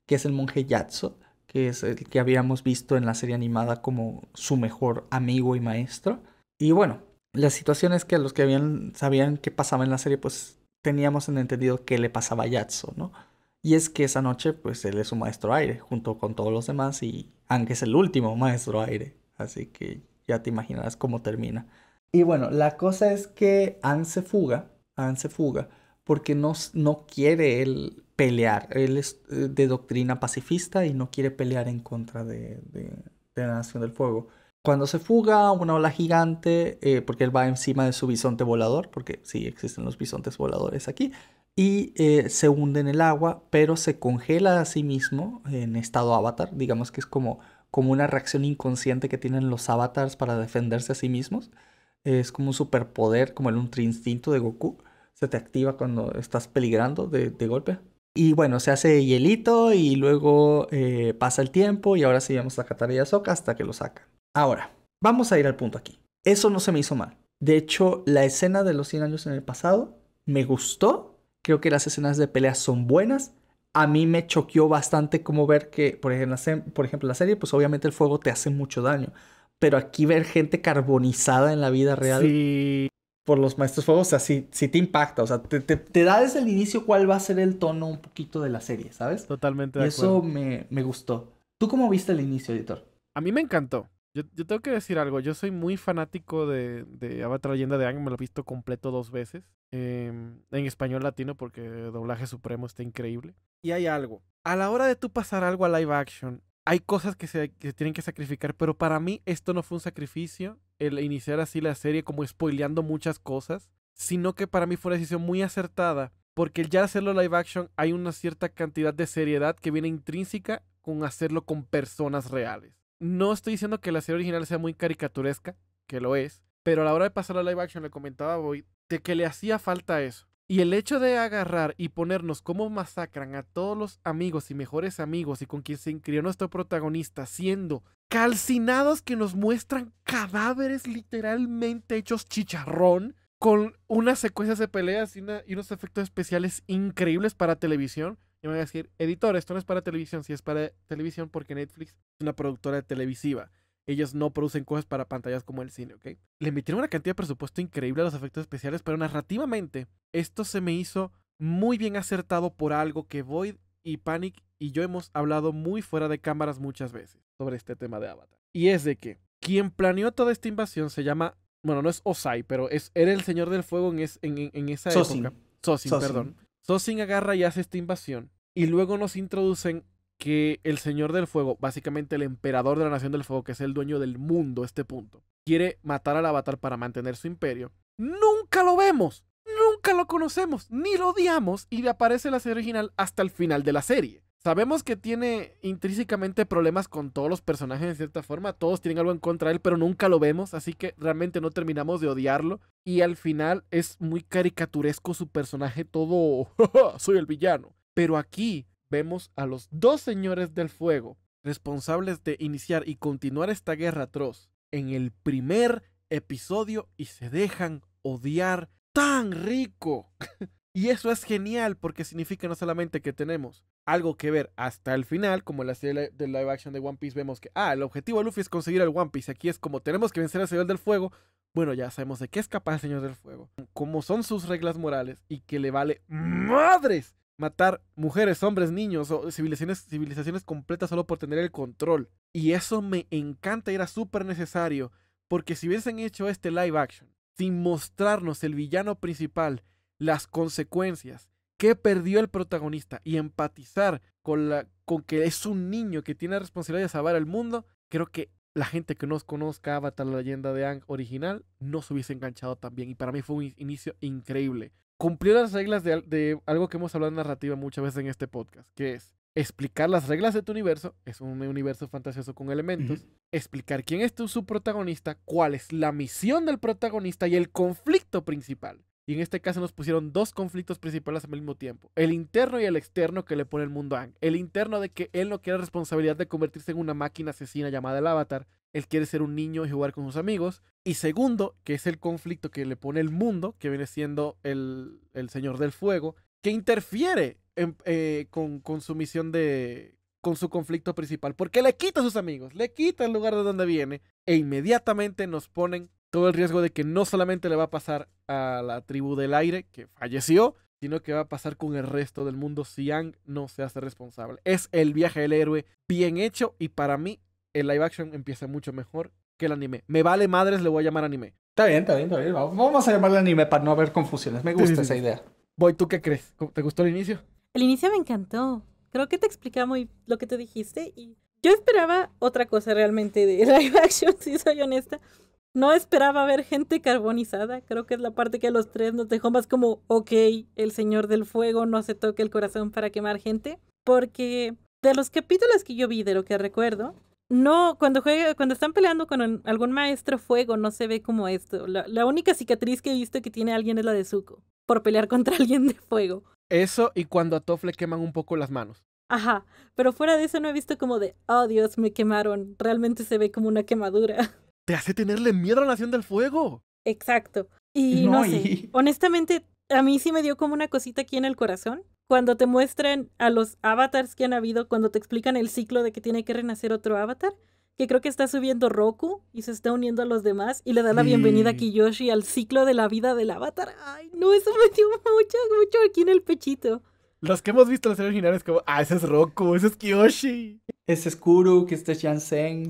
que es el monje Yatso, que es el que habíamos visto en la serie animada como su mejor amigo y maestro. Y bueno, las situaciones es que los que habían, sabían qué pasaba en la serie, pues teníamos en entendido qué le pasaba a Yatso, ¿no? Y es que esa noche, pues él es su maestro aire, junto con todos los demás, y aunque es el último maestro aire, así que ya te imaginarás cómo termina. Y bueno, la cosa es que Anne se fuga, Anne se fuga, porque no, no quiere él pelear, él es eh, de doctrina pacifista y no quiere pelear en contra de la Nación del Fuego. Cuando se fuga una ola gigante, eh, porque él va encima de su bisonte volador, porque sí existen los bisontes voladores aquí, y eh, se hunde en el agua, pero se congela a sí mismo en estado avatar, digamos que es como, como una reacción inconsciente que tienen los avatars para defenderse a sí mismos, es como un superpoder, como el ultra instinto de Goku, se te activa cuando estás peligrando de, golpe. Y bueno, se hace hielito y luego eh, pasa el tiempo y ahora sí vamos a Katara y hasta que lo sacan. Ahora, vamos a ir al punto aquí. Eso no se me hizo mal. De hecho, la escena de los 100 años en el pasado me gustó. Creo que las escenas de peleas son buenas. A mí me choqueó bastante como ver que, por ejemplo, la, serie, pues obviamente el fuego te hace mucho daño. Pero aquí ver gente carbonizada en la vida real por los maestros fuegos, o sea, sí, te impacta. O sea, te, da desde el inicio cuál va a ser el tono un poquito de la serie, ¿sabes? Totalmente. De y eso Me, me gustó. ¿Tú cómo viste el inicio, editor? A mí me encantó. Yo, yo, tengo que decir algo. Yo soy muy fanático de, de Avatar Leyenda de Ang. Me lo he visto completo dos veces. Em, en español latino, porque el doblaje supremo está increíble. Y hay algo. A la hora de tú pasar algo a live action, hay cosas que se, que tienen que sacrificar. Pero para mí, esto no fue un sacrificio. El iniciar así la serie, como spoileando muchas cosas. Sino que para mí fue una decisión muy acertada. Porque el ya hacerlo live action, hay una cierta cantidad de seriedad que viene intrínseca con hacerlo con personas reales no estoy diciendo que la serie original sea muy caricaturesca, que lo es, pero a la hora de pasar a la live action le comentaba a de que le hacía falta eso. Y el hecho de agarrar y ponernos cómo masacran a todos los amigos y mejores amigos y con quien se crió nuestro protagonista, siendo calcinados que nos muestran cadáveres literalmente hechos chicharrón, con unas secuencias de peleas y unos efectos especiales increíbles para televisión. Y me van a decir, editor, esto no es para televisión, si es para televisión porque Netflix es una productora televisiva. Ellos no producen cosas para pantallas como el cine, ¿ok? Le metieron una cantidad de presupuesto increíble a los efectos especiales, pero narrativamente esto se me hizo muy bien acertado por algo que Void y Panic y yo hemos hablado muy fuera de cámaras muchas veces sobre este tema de Avatar. Y es de que quien planeó toda esta invasión se llama, bueno, no es Osai, pero es, era el señor del fuego en, en, esa época. Sosin, Sosin, perdón. Sosin agarra y hace esta invasión. Y luego nos introducen que el Señor del Fuego, básicamente el emperador de la Nación del Fuego, que es el dueño del mundo a este punto, quiere matar al avatar para mantener su imperio. Nunca lo vemos, nunca lo conocemos, ni lo odiamos y aparece la serie original hasta el final de la serie. Sabemos que tiene intrínsecamente problemas con todos los personajes de cierta forma, todos tienen algo en contra de él, pero nunca lo vemos, así que realmente no terminamos de odiarlo. Y al final es muy caricaturesco su personaje, todo, *laughs* soy el villano. Pero aquí vemos a los dos señores del fuego, responsables de iniciar y continuar esta guerra atroz, en el primer episodio y se dejan odiar tan rico. *laughs* y eso es genial porque significa no solamente que tenemos algo que ver hasta el final, como en la serie de live action de One Piece vemos que, ah, el objetivo de Luffy es conseguir el One Piece, aquí es como tenemos que vencer al Señor del Fuego, bueno, ya sabemos de qué es capaz el Señor del Fuego, como son sus reglas morales y que le vale madres matar mujeres, hombres, niños o civilizaciones, civilizaciones completas solo por tener el control. Y eso me encanta, era súper necesario, porque si hubiesen hecho este live action sin mostrarnos el villano principal, las consecuencias, ¿Qué perdió el protagonista? Y empatizar con, la, con que es un niño que tiene la responsabilidad de salvar el mundo, creo que la gente que no conozca Avatar, la leyenda de Ang original, no se hubiese enganchado también Y para mí fue un inicio increíble. Cumplió las reglas de, algo que hemos hablado en narrativa muchas veces en este podcast, que es explicar las reglas de tu universo, es un universo fantasioso con elementos, explicar quién es tu subprotagonista, cuál es la misión del protagonista y el conflicto principal. Y en este caso nos pusieron dos conflictos principales al mismo tiempo. El interno y el externo que le pone el mundo a Ang. El interno de que él no quiere la responsabilidad de convertirse en una máquina asesina llamada el avatar. Él quiere ser un niño y jugar con sus amigos. Y segundo, que es el conflicto que le pone el mundo, que viene siendo el, el Señor del Fuego, que interfiere eh, con, con su misión de... con su conflicto principal. Porque le quita a sus amigos, le quita el lugar de donde viene. E inmediatamente nos ponen todo el riesgo de que no solamente le va a pasar a la tribu del aire, que falleció, sino que va a pasar con el resto del mundo si Yang no se hace responsable. Es el viaje del héroe bien hecho y para mí el live action empieza mucho mejor que el anime. Me vale madres, le voy a llamar anime. Está bien, está bien, está bien. Vamos a llamarle anime para no haber confusiones. Me gusta esa idea. ¿Voy ¿tú qué crees? ¿Te gustó el inicio? El inicio me encantó. Creo que te explicaba muy lo que tú dijiste y yo esperaba otra cosa realmente de *laughs* live action, si soy honesta. No esperaba ver gente carbonizada. Creo que es la parte que a los tres nos dejó más como, ok, el Señor del Fuego no se toque el corazón para quemar gente. Porque de los capítulos que yo vi, de lo que recuerdo, no, cuando juega, cuando están peleando con algún maestro fuego, no se ve como esto. La, única cicatriz que he visto que tiene alguien es la de Zuko, por pelear *laughs* contra alguien de fuego. Eso y cuando a Toph le queman un poco las manos. Ajá, pero fuera de eso no he visto como de, oh Dios, me quemaron. Realmente se ve como una quemadura. *laughs* te hace tenerle miedo a la Nación del Fuego. Exacto. Y no, sé, honestamente, a mí sí me dio como una cosita aquí en el corazón. Cuando te muestran a los avatars que han habido, cuando te explican el ciclo de que tiene que renacer otro avatar, que creo que está subiendo Roku y se está uniendo a los demás y le da la bienvenida a Kiyoshi al ciclo de la vida del avatar. Ay, no, eso me dio mucho, mucho aquí en el pechito. Los que hemos visto los las originales como, ah, ese es Roku, ese es Kiyoshi. Ese es Kuro, que este es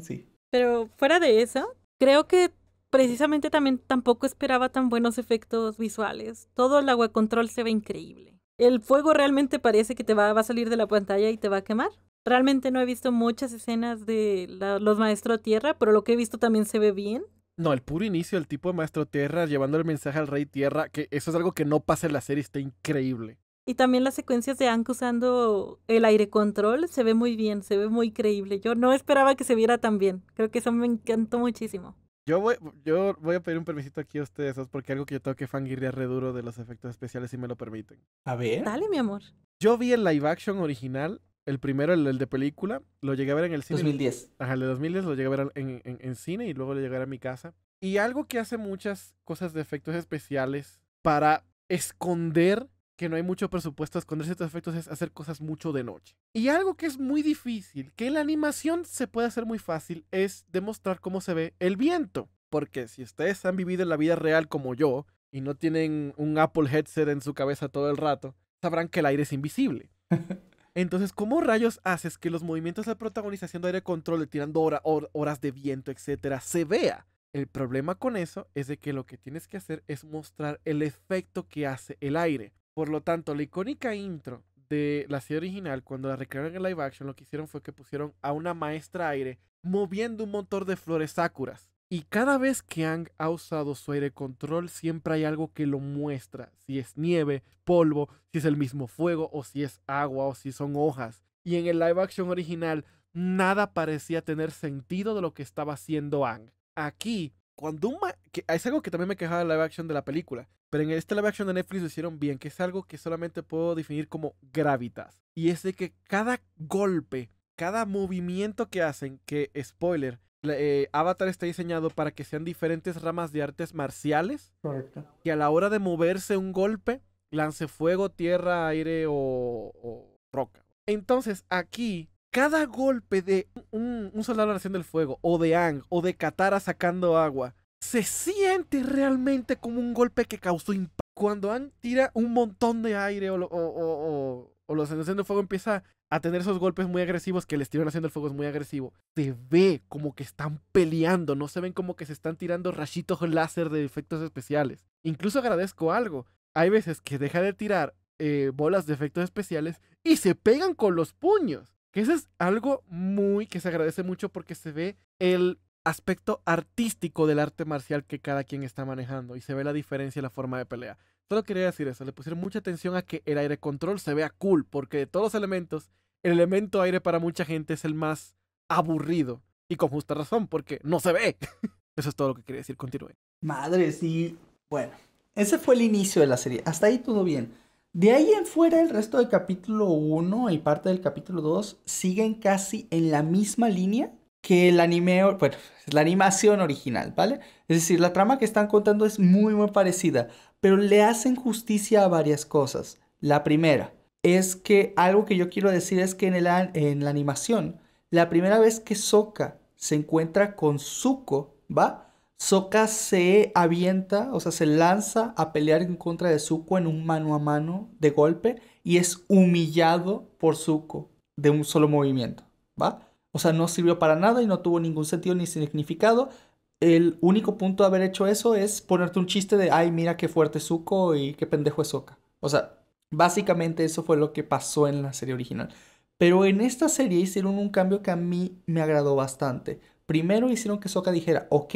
sí. Pero fuera de eso, Creo que precisamente también tampoco esperaba tan buenos efectos visuales. Todo el agua control se ve increíble. El fuego realmente parece que te va, a salir de la pantalla y te va a quemar. Realmente no he visto muchas escenas de los maestros Tierra, pero lo que he visto también se ve bien. No, el puro inicio el tipo de Maestro Tierra llevando el mensaje al Rey Tierra, que eso es algo que no pasa en la serie, está increíble. Y también las secuencias de han usando el aire control se ve muy bien, se ve muy creíble. Yo no esperaba que se viera tan bien. Creo que eso me encantó muchísimo. Yo voy, yo voy a pedir un permisito aquí a ustedes porque algo que yo tengo que fangirrear re de los efectos especiales si me lo permiten. A ver. Dale, mi amor. Yo vi el live action original, el primero, el, de película, lo llegué a ver en el cine. 2010. Ajá, el de 2010 lo llegué a ver en, cine y luego lo llegué a a mi casa. Y algo que hace muchas cosas de efectos especiales para esconder que no hay mucho presupuesto, esconder ciertos efectos es hacer cosas mucho de noche. Y algo que es muy difícil, que en la animación se puede hacer muy fácil, es demostrar cómo se ve el viento. Porque si ustedes han vivido en la vida real como yo, y no tienen un Apple headset en su cabeza todo el rato, sabrán que el aire es invisible. *laughs* Entonces, ¿cómo rayos haces que los movimientos de protagonización de aire control, tirando horas de viento, etcétera, se vea? El problema con eso es de que lo que tienes que hacer es mostrar el efecto que hace el aire. Por lo tanto, la icónica intro de la serie original, cuando la recrearon en live action, lo que hicieron fue que pusieron a una maestra aire moviendo un motor de flores sakuras. Y cada vez que Ang ha usado su aire control, siempre hay algo que lo muestra. Si es nieve, polvo, si es el mismo fuego, o si es agua, o si son hojas. Y en el live action original, nada parecía tener sentido de lo que estaba haciendo Ang. Aquí cuando que es algo que también me quejaba la live action de la película, pero en esta live action de Netflix lo hicieron bien, que es algo que solamente puedo definir como gravitas. Y es de que cada golpe, cada movimiento que hacen, que spoiler, eh, Avatar está diseñado para que sean diferentes ramas de artes marciales. Correcto. Que a la hora de moverse un golpe, lance fuego, tierra, aire o, o roca. Entonces aquí cada golpe de un, soldado de Fuego, o de Ang, o de Katara sacando agua, se siente realmente como un golpe que causó impacto. Cuando Ang tira un montón de aire o, los Nación del Fuego empieza a tener esos golpes muy agresivos, que el estilo haciendo el Fuego es muy agresivo, se ve como que están peleando, no se ven como que se están tirando rayitos láser de efectos especiales. Incluso agradezco algo. Hay veces que deja de tirar eh, bolas de efectos especiales y se pegan con los puños. Que eso es algo muy que se agradece mucho porque se ve el aspecto artístico del arte marcial que cada quien está manejando y se ve la diferencia en la forma de pelea. Solo quería decir eso, le pusieron mucha atención a que el aire control se vea cool, porque de todos los elementos, el elemento aire para mucha gente es el más aburrido. Y con justa razón, porque no se ve. *laughs* Eso es todo lo que quería decir, continúe. Madre, sí. Bueno, ese fue el inicio de la serie. Hasta ahí todo bien. De ahí en fuera, el resto del capítulo 1 y parte del capítulo 2 siguen casi en la misma línea que el anime, bueno, la animación original, ¿vale? Es decir, la trama que están contando es muy, muy parecida, pero le hacen justicia a varias cosas. La primera es que algo que yo quiero decir es que en, en la animación, la primera vez que Soka se encuentra con Zuko, ¿va? Soka se avienta, o sea, se lanza a pelear en contra de Zuko en un mano a mano de golpe y es humillado por Zuko de un solo movimiento, ¿va? O sea, no sirvió para nada y no tuvo ningún sentido ni significado. El único punto de haber hecho eso es ponerte un chiste de, ay, mira qué fuerte Zuko y qué pendejo es Soka. O sea, básicamente eso fue lo que pasó en la serie original. Pero en esta serie hicieron un cambio que a mí me agradó bastante. Primero hicieron que Soka dijera, ok,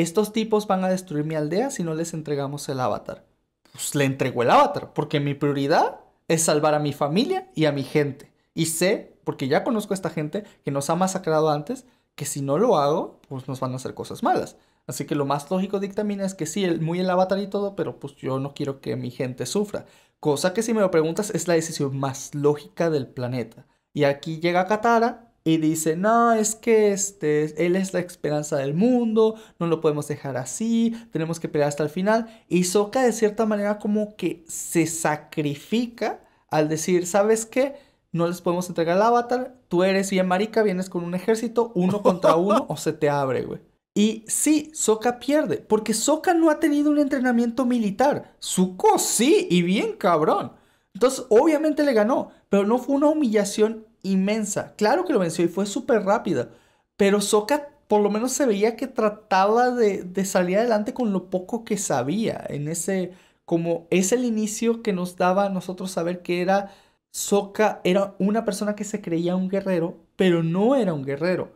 estos tipos van a destruir mi aldea si no les entregamos el avatar. Pues le entregó el avatar, porque mi prioridad es salvar a mi familia y a mi gente. Y sé, porque ya conozco a esta gente que nos ha masacrado antes, que si no lo hago, pues nos van a hacer cosas malas. Así que lo más lógico dictamina es que sí, el, muy el avatar y todo, pero pues yo no quiero que mi gente sufra. Cosa que si me lo preguntas es la decisión más lógica del planeta. Y aquí llega Katara y dice, no, es que este, él es la esperanza del mundo, no lo podemos dejar así, tenemos que pelear hasta el final. Y Soka de cierta manera como que se sacrifica al decir, ¿sabes qué? No les podemos entregar el avatar, tú eres bien marica, vienes con un ejército, uno contra uno o se te abre, güey. Y sí, Soca pierde, porque Soca no ha tenido un entrenamiento militar. suco sí, y bien cabrón. Entonces, obviamente le ganó, pero no fue una humillación inmensa. Claro que lo venció y fue súper rápida, pero Soka por lo menos se veía que trataba de, salir adelante con lo poco que sabía. En ese, como es el inicio que nos daba a nosotros saber que era Soka, era una persona que se creía un guerrero, pero no era un guerrero.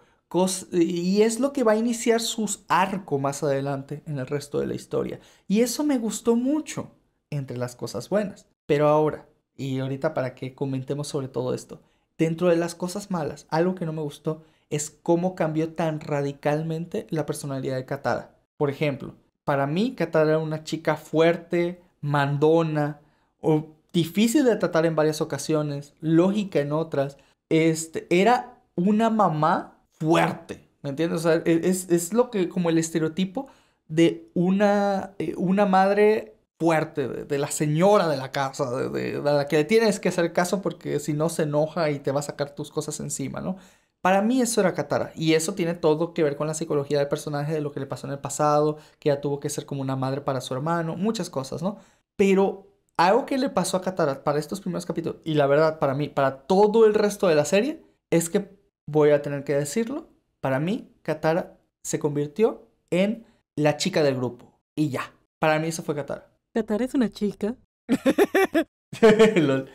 y es lo que va a iniciar su arco más adelante en el resto de la historia. Y eso me gustó mucho, entre las cosas buenas. Pero ahora, y ahorita para que comentemos sobre todo esto, dentro de las cosas malas, algo que no me gustó es cómo cambió tan radicalmente la personalidad de Katara. Por ejemplo, para mí Katara era una chica fuerte, mandona, o difícil de tratar en varias ocasiones, lógica en otras. Este, era una mamá fuerte, ¿me entiendes? E-, es, lo que como el estereotipo de una, eh, una madre fuerte, de, la señora de la casa, de, la que tienes que hacer caso porque si no se enoja y te va a sacar tus cosas encima, ¿no? Para mí eso era Katara y eso tiene todo que ver con la psicología del personaje, de lo que le pasó en el pasado, que ya tuvo que ser como una madre para su hermano, muchas cosas, ¿no? Pero algo que le pasó a Katara para estos primeros capítulos y la verdad para mí, para todo el resto de la serie, es que voy a tener que decirlo, para mí Katara se convirtió en la chica del grupo y ya, para mí eso fue Katara. Qatar es una chica. *laughs*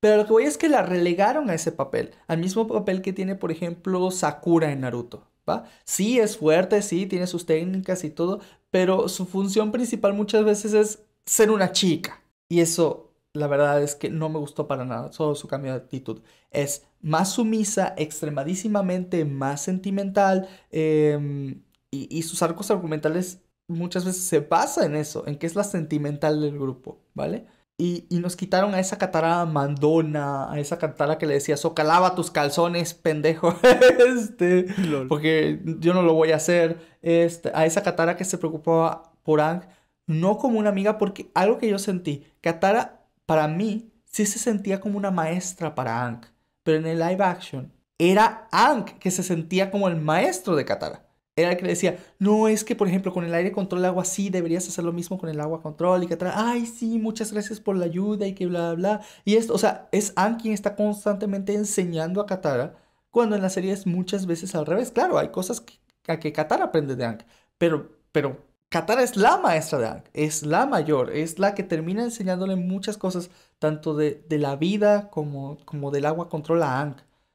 Pero lo que voy es que la relegaron a ese papel, al mismo papel que tiene, por ejemplo, Sakura en Naruto. ¿Va? Sí, es fuerte, sí, tiene sus técnicas y todo, pero su función principal muchas veces es ser una chica. Y eso, la verdad es que no me gustó para nada, solo su cambio de actitud. Es más sumisa, extremadísimamente más sentimental, em, y sus arcos argumentales muchas veces se basa en eso, en que es la sentimental del grupo, ¿vale? Y, nos quitaron a esa catara mandona, a esa catara que le decía, socalaba tus calzones, pendejo, *laughs* este, porque yo no lo voy a hacer, este, a esa catara que se preocupaba por Ang, no como una amiga, porque algo que yo sentí, Katara para mí sí se sentía como una maestra para Ang, pero en el live action era Ang que se sentía como el maestro de Katara era el que le decía, no, es que por ejemplo con el aire control agua sí, deberías hacer lo mismo con el agua control y que ay sí, muchas gracias por la ayuda y que bla, bla. Y esto, o sea, es Anne quien está constantemente enseñando a Katara, cuando en la serie es muchas veces al revés. Claro, hay cosas que, a que Katara aprende de Anne, pero, pero Katara es la maestra de Anne, es la mayor, es la que termina enseñándole muchas cosas, tanto de, de la vida como, como del agua control a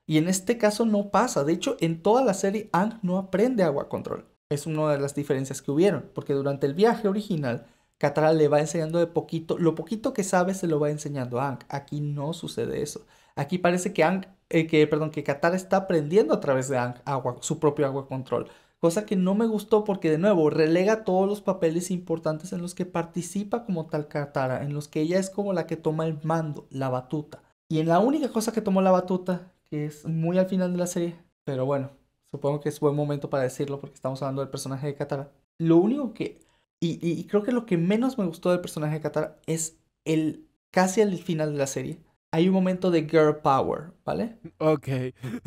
y en este caso no pasa. De hecho, en toda la serie Ang no aprende agua control. Es una de las diferencias que hubieron, porque durante el viaje original, Katara le va enseñando de poquito, lo poquito que sabe se lo va enseñando a Ang. Aquí no sucede eso. Aquí parece que Ang, eh, que, perdón, que Katara está aprendiendo a través de Ang agua, su propio agua control. Cosa que no me gustó porque de nuevo relega todos los papeles importantes en los que participa como tal Katara, en los que ella es como la que toma el mando, la batuta. Y en la única cosa que tomó la batuta, que es muy al final de la serie, pero bueno, supongo que es buen momento para decirlo porque estamos hablando del personaje de Katara. Lo único que, y, creo que lo que menos me gustó del personaje de Katara es el, casi al final de la serie, hay un momento de girl power, ¿vale? Ok.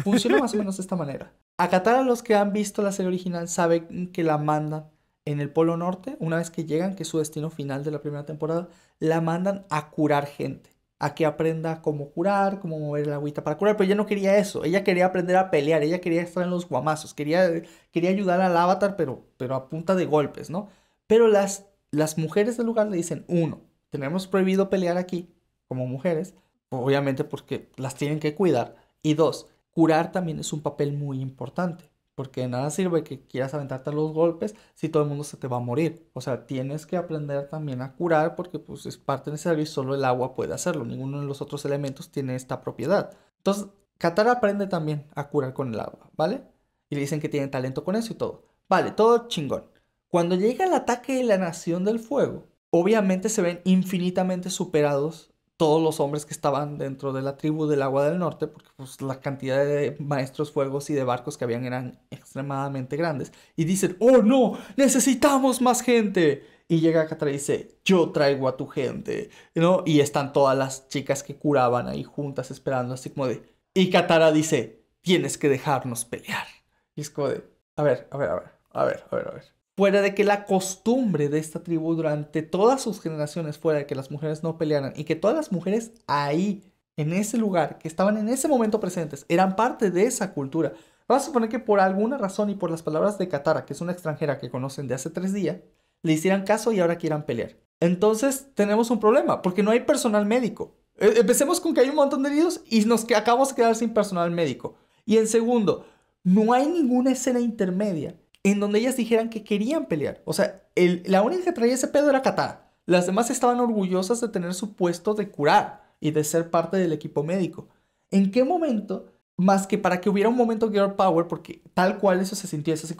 Funciona más o *laughs* menos de esta manera. A Katara los que han visto la serie original saben que la mandan en el Polo Norte, una vez que llegan, que es su destino final de la primera temporada, la mandan a curar gente a que aprenda cómo curar, cómo mover la agüita para curar, pero ella no quería eso, ella quería aprender a pelear, ella quería estar en los guamazos, quería, quería ayudar al avatar, pero, pero a punta de golpes, ¿no? Pero las, las mujeres del lugar le dicen, uno, tenemos prohibido pelear aquí como mujeres, obviamente porque las tienen que cuidar, y dos, curar también es un papel muy importante. Porque nada sirve que quieras aventarte los golpes si todo el mundo se te va a morir. O sea, tienes que aprender también a curar porque pues, es parte necesaria y solo el agua puede hacerlo. Ninguno de los otros elementos tiene esta propiedad. Entonces, Katara aprende también a curar con el agua, ¿vale? Y le dicen que tiene talento con eso y todo. Vale, todo chingón. Cuando llega el ataque de la Nación del Fuego, obviamente se ven infinitamente superados todos los hombres que estaban dentro de la tribu del Agua del Norte, porque pues, la cantidad de maestros fuegos y de barcos que habían eran extremadamente grandes, y dicen, oh no, necesitamos más gente. Y llega Katara y dice, yo traigo a tu gente, ¿no? Y están todas las chicas que curaban ahí juntas esperando, así como de... Y Katara dice, tienes que dejarnos pelear. Y es como de, a ver, a ver, a ver, a ver, a ver, a ver fuera de que la costumbre de esta tribu durante todas sus generaciones fuera de que las mujeres no pelearan y que todas las mujeres ahí, en ese lugar, que estaban en ese momento presentes, eran parte de esa cultura. Vamos a suponer que por alguna razón y por las palabras de Katara, que es una extranjera que conocen de hace tres días, le hicieran caso y ahora quieran pelear. Entonces tenemos un problema, porque no hay personal médico. E, empecemos con que hay un montón de heridos y nos acabamos de quedar sin personal médico. Y en segundo, no hay ninguna escena intermedia en donde ellas dijeran que querían pelear. O sea, la única que traía ese pedo era Katara. Las demás estaban orgullosas de tener su puesto de curar y de ser parte del equipo médico. ¿En qué momento? Más que para que hubiera un momento Girl Power, porque tal cual eso se sintió, ese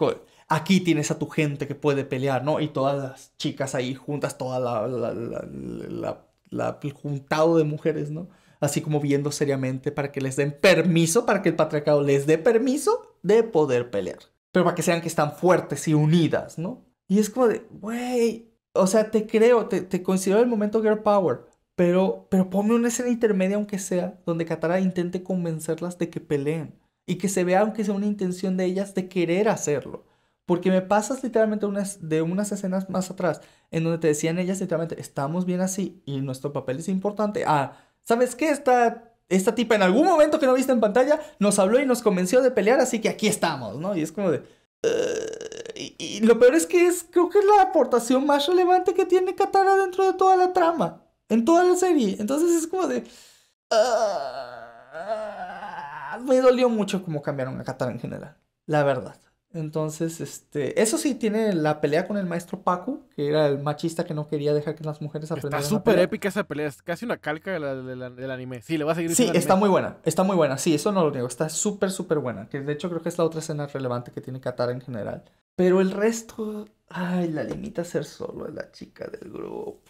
aquí tienes a tu gente que puede pelear, ¿no? Y todas las chicas ahí juntas, toda la, la, juntado de mujeres, ¿no? Así como viendo seriamente para que les den permiso, para que el patriarcado les dé permiso de poder pelear pero para que sean que están fuertes y unidas, ¿no? Y es como de, güey, o sea, te creo, te, te, considero el momento girl power, pero, pero ponme una escena intermedia, aunque sea, donde Katara intente convencerlas de que peleen y que se vea, aunque sea una intención de ellas, de querer hacerlo. Porque me pasas literalmente unas, de unas escenas más atrás, en donde te decían ellas literalmente, estamos bien así y nuestro papel es importante. Ah, ¿sabes qué? Está esta tipa en algún momento que no viste en pantalla nos habló y nos convenció de pelear, así que aquí estamos, ¿no? Y es como de... Eh", y, lo peor es que es, creo que es la aportación más relevante que tiene Katara dentro de toda la trama, en toda la serie. Entonces es como de... Ah, me dolió mucho cómo cambiaron a Katara en general, la verdad. Entonces, este, eso sí, tiene la pelea con el maestro Paco, que era el machista que no quería dejar que las mujeres aprendieran. Está súper épica esa pelea, es casi una calca del anime. Sí, le va a seguir. Sí, está muy buena, está muy buena, sí, eso no lo niego, está súper, súper buena. Que de hecho creo que es la otra escena relevante que tiene Katara en general. Pero el resto, ay, la limita a ser solo la chica del grupo.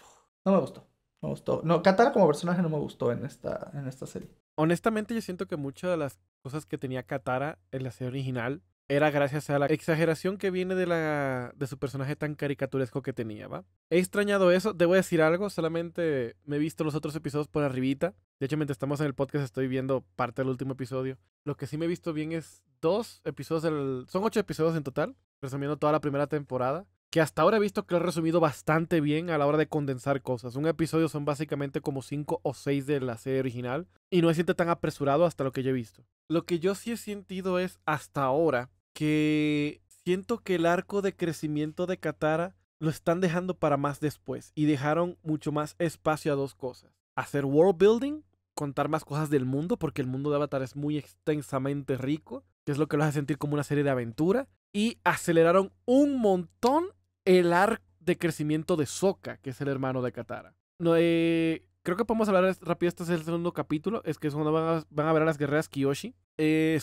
No me gustó, no me gustó. No, Katara como personaje no me gustó en esta, en esta serie. Honestamente, yo siento que muchas de las cosas que tenía Katara en la serie original era gracias a la exageración que viene de, la, de su personaje tan caricaturesco que tenía, ¿va? He extrañado eso, debo decir algo, solamente me he visto los otros episodios por arribita. De hecho, mientras estamos en el podcast estoy viendo parte del último episodio. Lo que sí me he visto bien es dos episodios del... Son ocho episodios en total, resumiendo toda la primera temporada que hasta ahora he visto que lo he resumido bastante bien a la hora de condensar cosas. Un episodio son básicamente como 5 o 6 de la serie original y no me siente tan apresurado hasta lo que yo he visto. Lo que yo sí he sentido es hasta ahora que siento que el arco de crecimiento de Katara lo están dejando para más después y dejaron mucho más espacio a dos cosas. Hacer world building, contar más cosas del mundo porque el mundo de Avatar es muy extensamente rico, que es lo que lo hace sentir como una serie de aventura y aceleraron un montón el arc de crecimiento de Sokka, que es el hermano de Katara. No, eh, creo que podemos hablar rápido, este es el segundo capítulo, es que son, van, van a ver las guerreras Kiyoshi. Eh,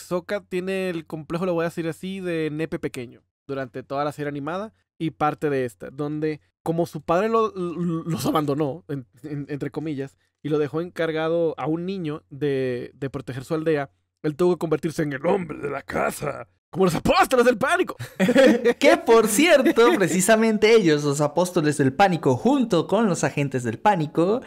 tiene el complejo, lo voy a decir así, de nepe pequeño durante toda la serie animada y parte de esta, donde como su padre lo, los abandonó, entre comillas, y lo dejó encargado a un niño de, de proteger su aldea, él tuvo que convertirse en el hombre de la casa como los apóstoles del pánico. *laughs* que por cierto, precisamente ellos, los apóstoles del pánico, junto con los agentes del pánico,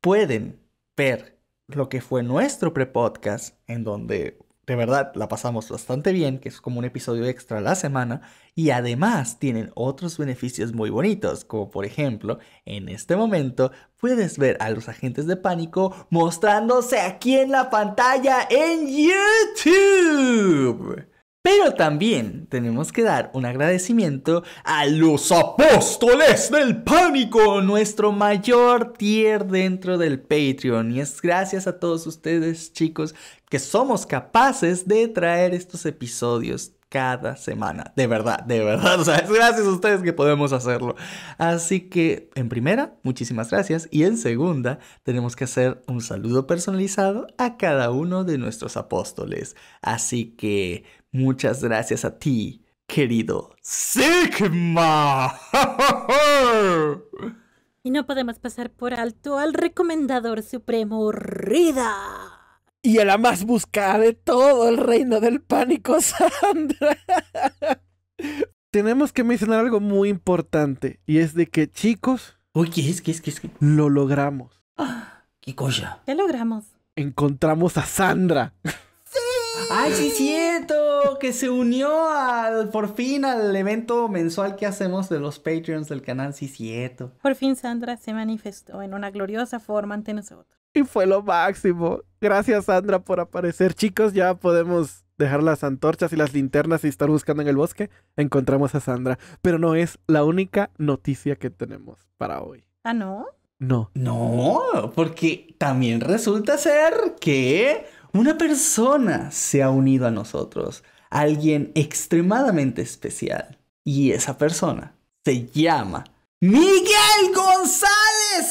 pueden ver lo que fue nuestro prepodcast, en donde de verdad la pasamos bastante bien, que es como un episodio extra a la semana, y además tienen otros beneficios muy bonitos, como por ejemplo, en este momento puedes ver a los agentes de pánico mostrándose aquí en la pantalla en YouTube. Pero también tenemos que dar un agradecimiento a los apóstoles del pánico, nuestro mayor tier dentro del Patreon. Y es gracias a todos ustedes, chicos, que somos capaces de traer estos episodios cada semana. De verdad, de verdad. O sea, es gracias a ustedes que podemos hacerlo. Así que, en primera, muchísimas gracias. Y en segunda, tenemos que hacer un saludo personalizado a cada uno de nuestros apóstoles. Así que Muchas gracias a ti, querido Sigma. *laughs* Y no podemos pasar por alto al recomendador supremo Rida. Y a la más buscada de todo el reino del pánico, *laughs* Sandra. Tenemos que mencionar algo muy importante. Y es de que, chicos. Uy, ¿qué es? ¿Qué es? ¿Qué es? Lo logramos. Ah, ¿Qué cosa? ¿Qué logramos? Encontramos a Sandra. ¡Ay, sí, Que se unió al, por fin al evento mensual que hacemos de los Patreons del canal, sí, Por fin Sandra se manifestó en una gloriosa forma ante nosotros. Y fue lo máximo. Gracias, Sandra, por aparecer. Chicos, ya podemos dejar las antorchas y las linternas y estar buscando en el bosque. Encontramos a Sandra. Pero no es la única noticia que tenemos para hoy. ¿Ah, no? No. No, porque también resulta ser que una persona se ha unido a nosotros, alguien extremadamente especial. Y esa persona se llama Miguel González.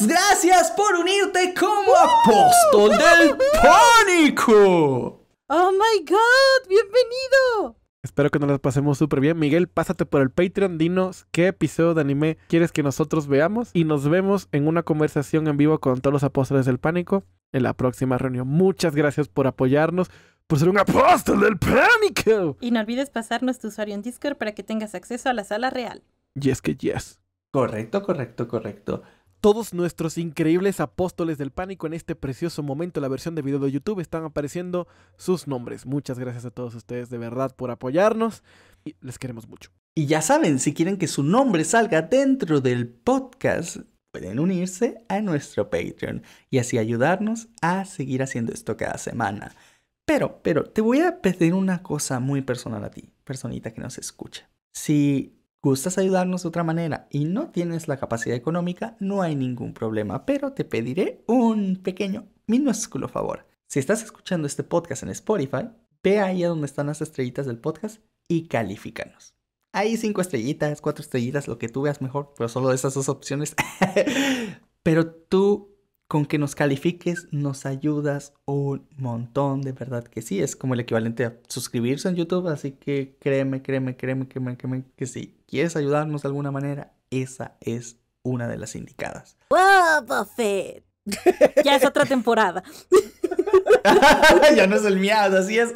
Gracias por unirte como apóstol del pánico. Oh my god, bienvenido. Espero que nos las pasemos súper bien. Miguel, pásate por el Patreon, dinos qué episodio de anime quieres que nosotros veamos y nos vemos en una conversación en vivo con todos los apóstoles del pánico en la próxima reunión. Muchas gracias por apoyarnos, por ser un apóstol del pánico. Y no olvides pasarnos tu usuario en Discord para que tengas acceso a la sala real. Yes que yes. Correcto, correcto, correcto todos nuestros increíbles apóstoles del pánico en este precioso momento. La versión de video de YouTube están apareciendo sus nombres. Muchas gracias a todos ustedes de verdad por apoyarnos y les queremos mucho. Y ya saben, si quieren que su nombre salga dentro del podcast, pueden unirse a nuestro Patreon y así ayudarnos a seguir haciendo esto cada semana. Pero, pero, te voy a pedir una cosa muy personal a ti, personita que nos escucha. Si ¿Gustas ayudarnos de otra manera y no tienes la capacidad económica? No hay ningún problema, pero te pediré un pequeño, minúsculo favor. Si estás escuchando este podcast en Spotify, ve ahí a donde están las estrellitas del podcast y califícanos. Hay cinco estrellitas, cuatro estrellitas, lo que tú veas mejor, pero solo esas dos opciones. *laughs* pero tú con que nos califiques nos ayudas un montón, de verdad que sí. Es como el equivalente a suscribirse en YouTube, así que créeme, créeme, créeme, créeme, créeme que si quieres ayudarnos de alguna manera, esa es una de las indicadas. ¡Wow, Buffet! *laughs* ya es otra temporada. *laughs* ya no es el miado, así es.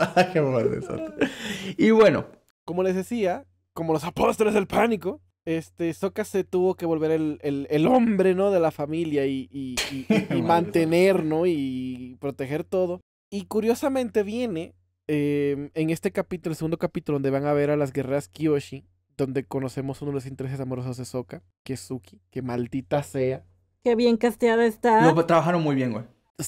*laughs* y bueno. Como les decía, como los apóstoles del pánico, este, soka se tuvo que volver el, hombre, ¿no? De la familia y, y, y, *laughs* mantener, ¿no? Y proteger todo. Y curiosamente viene em, en este capítulo, el segundo capítulo, donde van a ver a las guerreras Kiyoshi, donde conocemos uno de los intereses amorosos de soka que es Suki, que maldita sea. Qué bien casteada está. No, trabajaron muy bien, güey.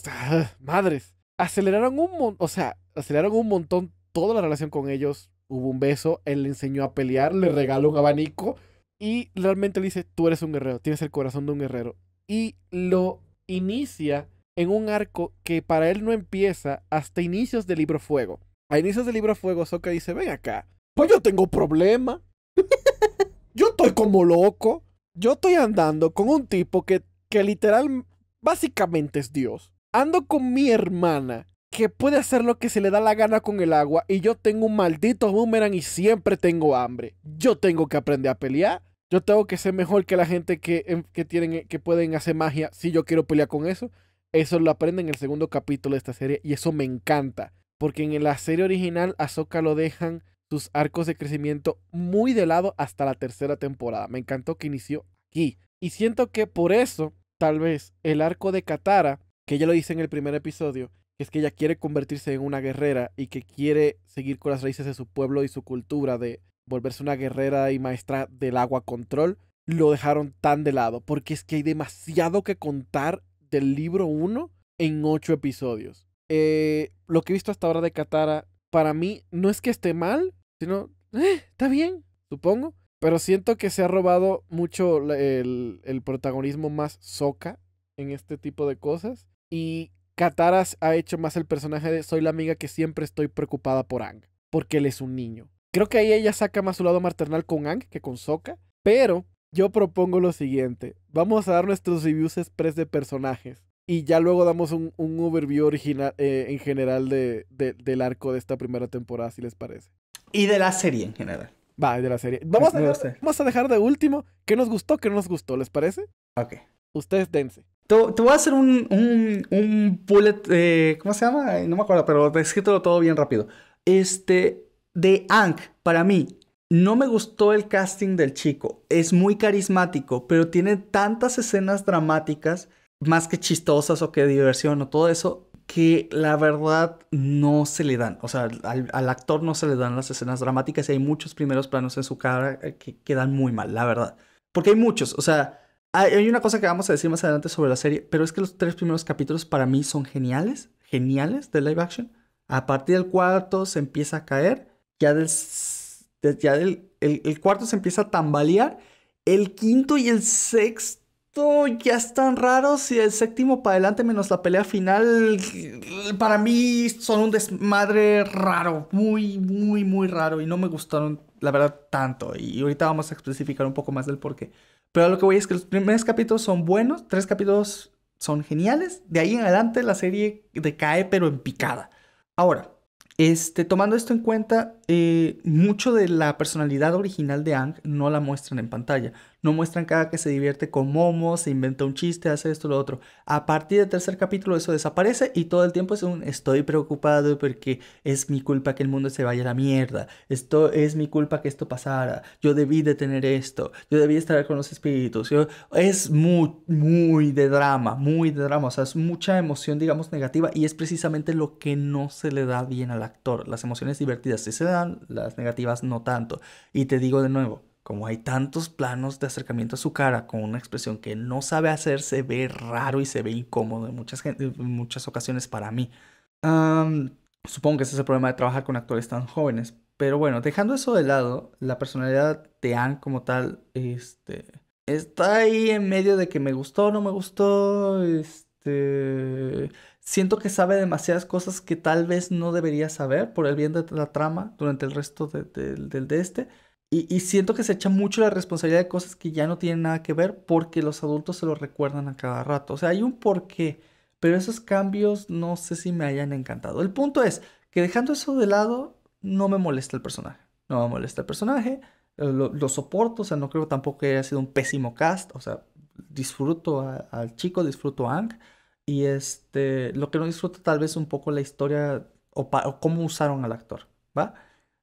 Ah, madres. Aceleraron un montón, o sea, aceleraron un montón toda la relación con ellos. Hubo un beso, él le enseñó a pelear, le regaló un abanico y realmente le dice, tú eres un guerrero, tienes el corazón de un guerrero. Y lo inicia en un arco que para él no empieza hasta inicios del libro Fuego. A inicios del libro Fuego, Soka dice, ven acá, pues yo tengo problema. *laughs* Yo estoy como loco. Yo estoy andando con un tipo que, que literal, básicamente es Dios. Ando con mi hermana que puede hacer lo que se le da la gana con el agua y yo tengo un maldito boomerang y siempre tengo hambre. Yo tengo que aprender a pelear. Yo tengo que ser mejor que la gente que, em, que, eh, que pueden hacer magia si yo quiero pelear con eso. Eso lo aprende en el segundo capítulo de esta serie y eso me encanta. Porque en la serie original a lo dejan sus arcos de crecimiento muy de lado hasta la tercera temporada. Me encantó que inició aquí. Y siento que por eso, tal vez, el arco de Katara, que ya lo hice en el primer episodio, que es que ella quiere convertirse en una guerrera y que quiere seguir con las raíces de su pueblo y su cultura de volverse una guerrera y maestra del agua control, lo dejaron tan de lado, porque es que hay demasiado que contar del libro 1 en 8 episodios. Eh, lo que he visto hasta ahora de Katara, para mí no es que esté mal, sino, eh, está bien, supongo, pero siento que se ha robado mucho el, el protagonismo más soca en este tipo de cosas y Kataras ha hecho más el personaje de soy la amiga que siempre estoy preocupada por Ang, porque él es un niño. Creo que ahí ella saca más su lado maternal con Ang que con Soka, pero yo propongo lo siguiente, vamos a dar nuestros reviews express de personajes y ya luego damos un, overview original eh, en general de, del arco de esta primera temporada, si les parece. Y de la serie en general. Va, de la serie. Vamos a, vamos a dejar de último qué nos gustó, qué no nos gustó, ¿les parece? Ok. Ustedes dense. Te, voy a hacer un, bullet, eh, ¿cómo se llama? No me acuerdo, pero descríbelo todo bien rápido. Este, de Ang, para mí, no me gustó el casting del chico. Es muy carismático, pero tiene tantas escenas dramáticas, más que chistosas o que diversión o todo eso, que la verdad no se le dan. O sea, al actor no se le dan las escenas dramáticas y hay muchos primeros planos en su cara eh, que quedan muy mal, la verdad. Porque hay muchos, o sea, hay una cosa que vamos a decir más adelante sobre la serie, pero es que los tres primeros capítulos para mí son geniales, geniales de live action. A partir del cuarto se empieza a caer, ya del, ya del cuarto se empieza a tambalear, el quinto y el sexto ya tan raros y el séptimo para adelante menos la pelea final para mí son un desmadre raro, muy, muy, muy raro y no me gustaron la verdad tanto y ahorita vamos a especificar un poco más del por qué. Pero lo que voy es que los primeros capítulos son buenos, tres capítulos son geniales, de ahí en adelante la serie decae pero en picada. Ahora, este, tomando esto en cuenta, eh, mucho de la personalidad original de Ang no la muestran en pantalla no muestran cada que se divierte con Momo, se inventa un chiste, hace esto, lo otro. A partir del tercer capítulo eso desaparece y todo el tiempo es un estoy preocupado porque es mi culpa que el mundo se vaya a la mierda, esto es mi culpa que esto pasara, yo debí de tener esto, yo debí estar con los espíritus, yo... es muy, muy de drama, muy de drama, o sea, es mucha emoción, digamos, negativa y es precisamente lo que no se le da bien al actor. Las emociones divertidas sí se dan, las negativas no tanto. Y te digo de nuevo, como hay tantos planos de acercamiento a su cara con una expresión que no sabe hacer, se ve raro y se ve incómodo en muchas, en muchas ocasiones para mí. supongo que ese es el problema de trabajar con actores tan jóvenes. Pero bueno, dejando eso de lado, la personalidad de Anne como tal, este, está ahí en medio de que me gustó, o no me gustó, este, siento que sabe demasiadas cosas que tal vez no debería saber por el bien de la trama durante el resto de, de este. Y, siento que se echa mucho la responsabilidad de cosas que ya no tienen nada que ver porque los adultos se lo recuerdan a cada rato. O sea, hay un porqué, pero esos cambios no sé si me hayan encantado. El punto es que dejando eso de lado, no me molesta el personaje. No me molesta el personaje, eh, lo, soporto, o sea, no creo tampoco que haya sido un pésimo cast. O sea, disfruto al chico, disfruto a Ang. Y este, lo que no disfruto tal vez un poco la historia o, o cómo usaron al actor, ¿va?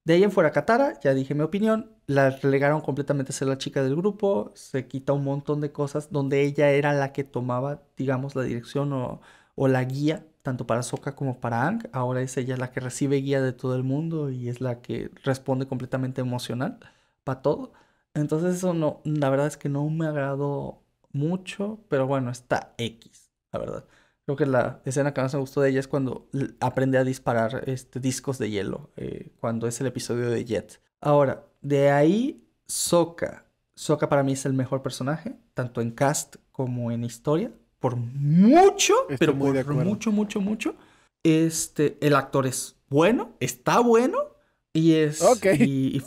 De ahí en fuera Katara, ya dije mi opinión, la relegaron completamente a ser la chica del grupo, se quita un montón de cosas donde ella era la que tomaba, digamos, la dirección o, la guía, tanto para Sokka como para Ang. Ahora es ella la que recibe guía de todo el mundo y es la que responde completamente emocional para todo. Entonces eso no, la verdad es que no me agradó mucho, pero bueno, está X, la verdad. Creo que la escena que más me gustó de ella es cuando aprende a disparar este, discos de hielo, eh, cuando es el episodio de Jet. Ahora, de ahí, Soka. Soka para mí es el mejor personaje, tanto en cast como en historia, por mucho, pero por mucho, mucho, mucho. Este, el actor es bueno, está bueno, y es. Ok. Y,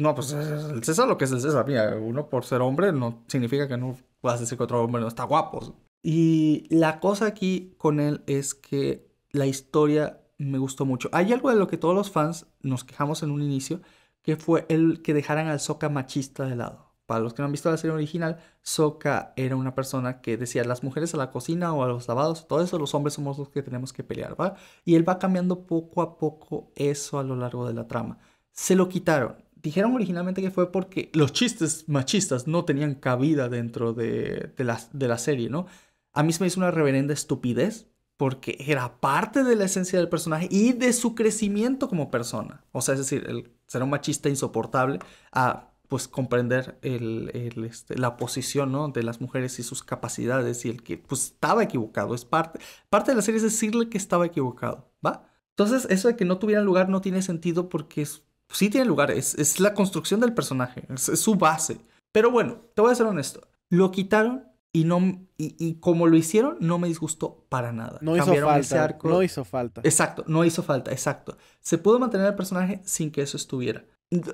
No, pues el César lo que es el César. Mira, uno por ser hombre no significa que no puedas decir que otro hombre no está guapo. Y la cosa aquí con él es que la historia me gustó mucho. Hay algo de lo que todos los fans nos quejamos en un inicio, que fue el que dejaran al Soca machista de lado. Para los que no han visto la serie original, Soca era una persona que decía las mujeres a la cocina o a los lavados, todo eso, los hombres somos los que tenemos que pelear, ¿va? Y él va cambiando poco a poco eso a lo largo de la trama. Se lo quitaron. Dijeron originalmente que fue porque los chistes machistas no tenían cabida dentro de, de la, de la serie, ¿no? a mí se me hizo una reverenda estupidez porque era parte de la esencia del personaje y de su crecimiento como persona. O sea, es decir, el ser un machista insoportable a pues comprender este, la posición ¿no? de las mujeres y sus capacidades y el que pues estaba equivocado. Es parte, parte de la serie es decirle que estaba equivocado, ¿va? Entonces eso de que no tuviera lugar no tiene sentido porque sí tiene lugar, es, es la construcción del personaje, es su base. Pero bueno, te voy a ser honesto, lo quitaron y no y, como lo hicieron no me disgustó para nada. No hizo falta. arco. No hizo falta. Exacto, no hizo falta, exacto. Se pudo mantener el personaje sin que eso estuviera.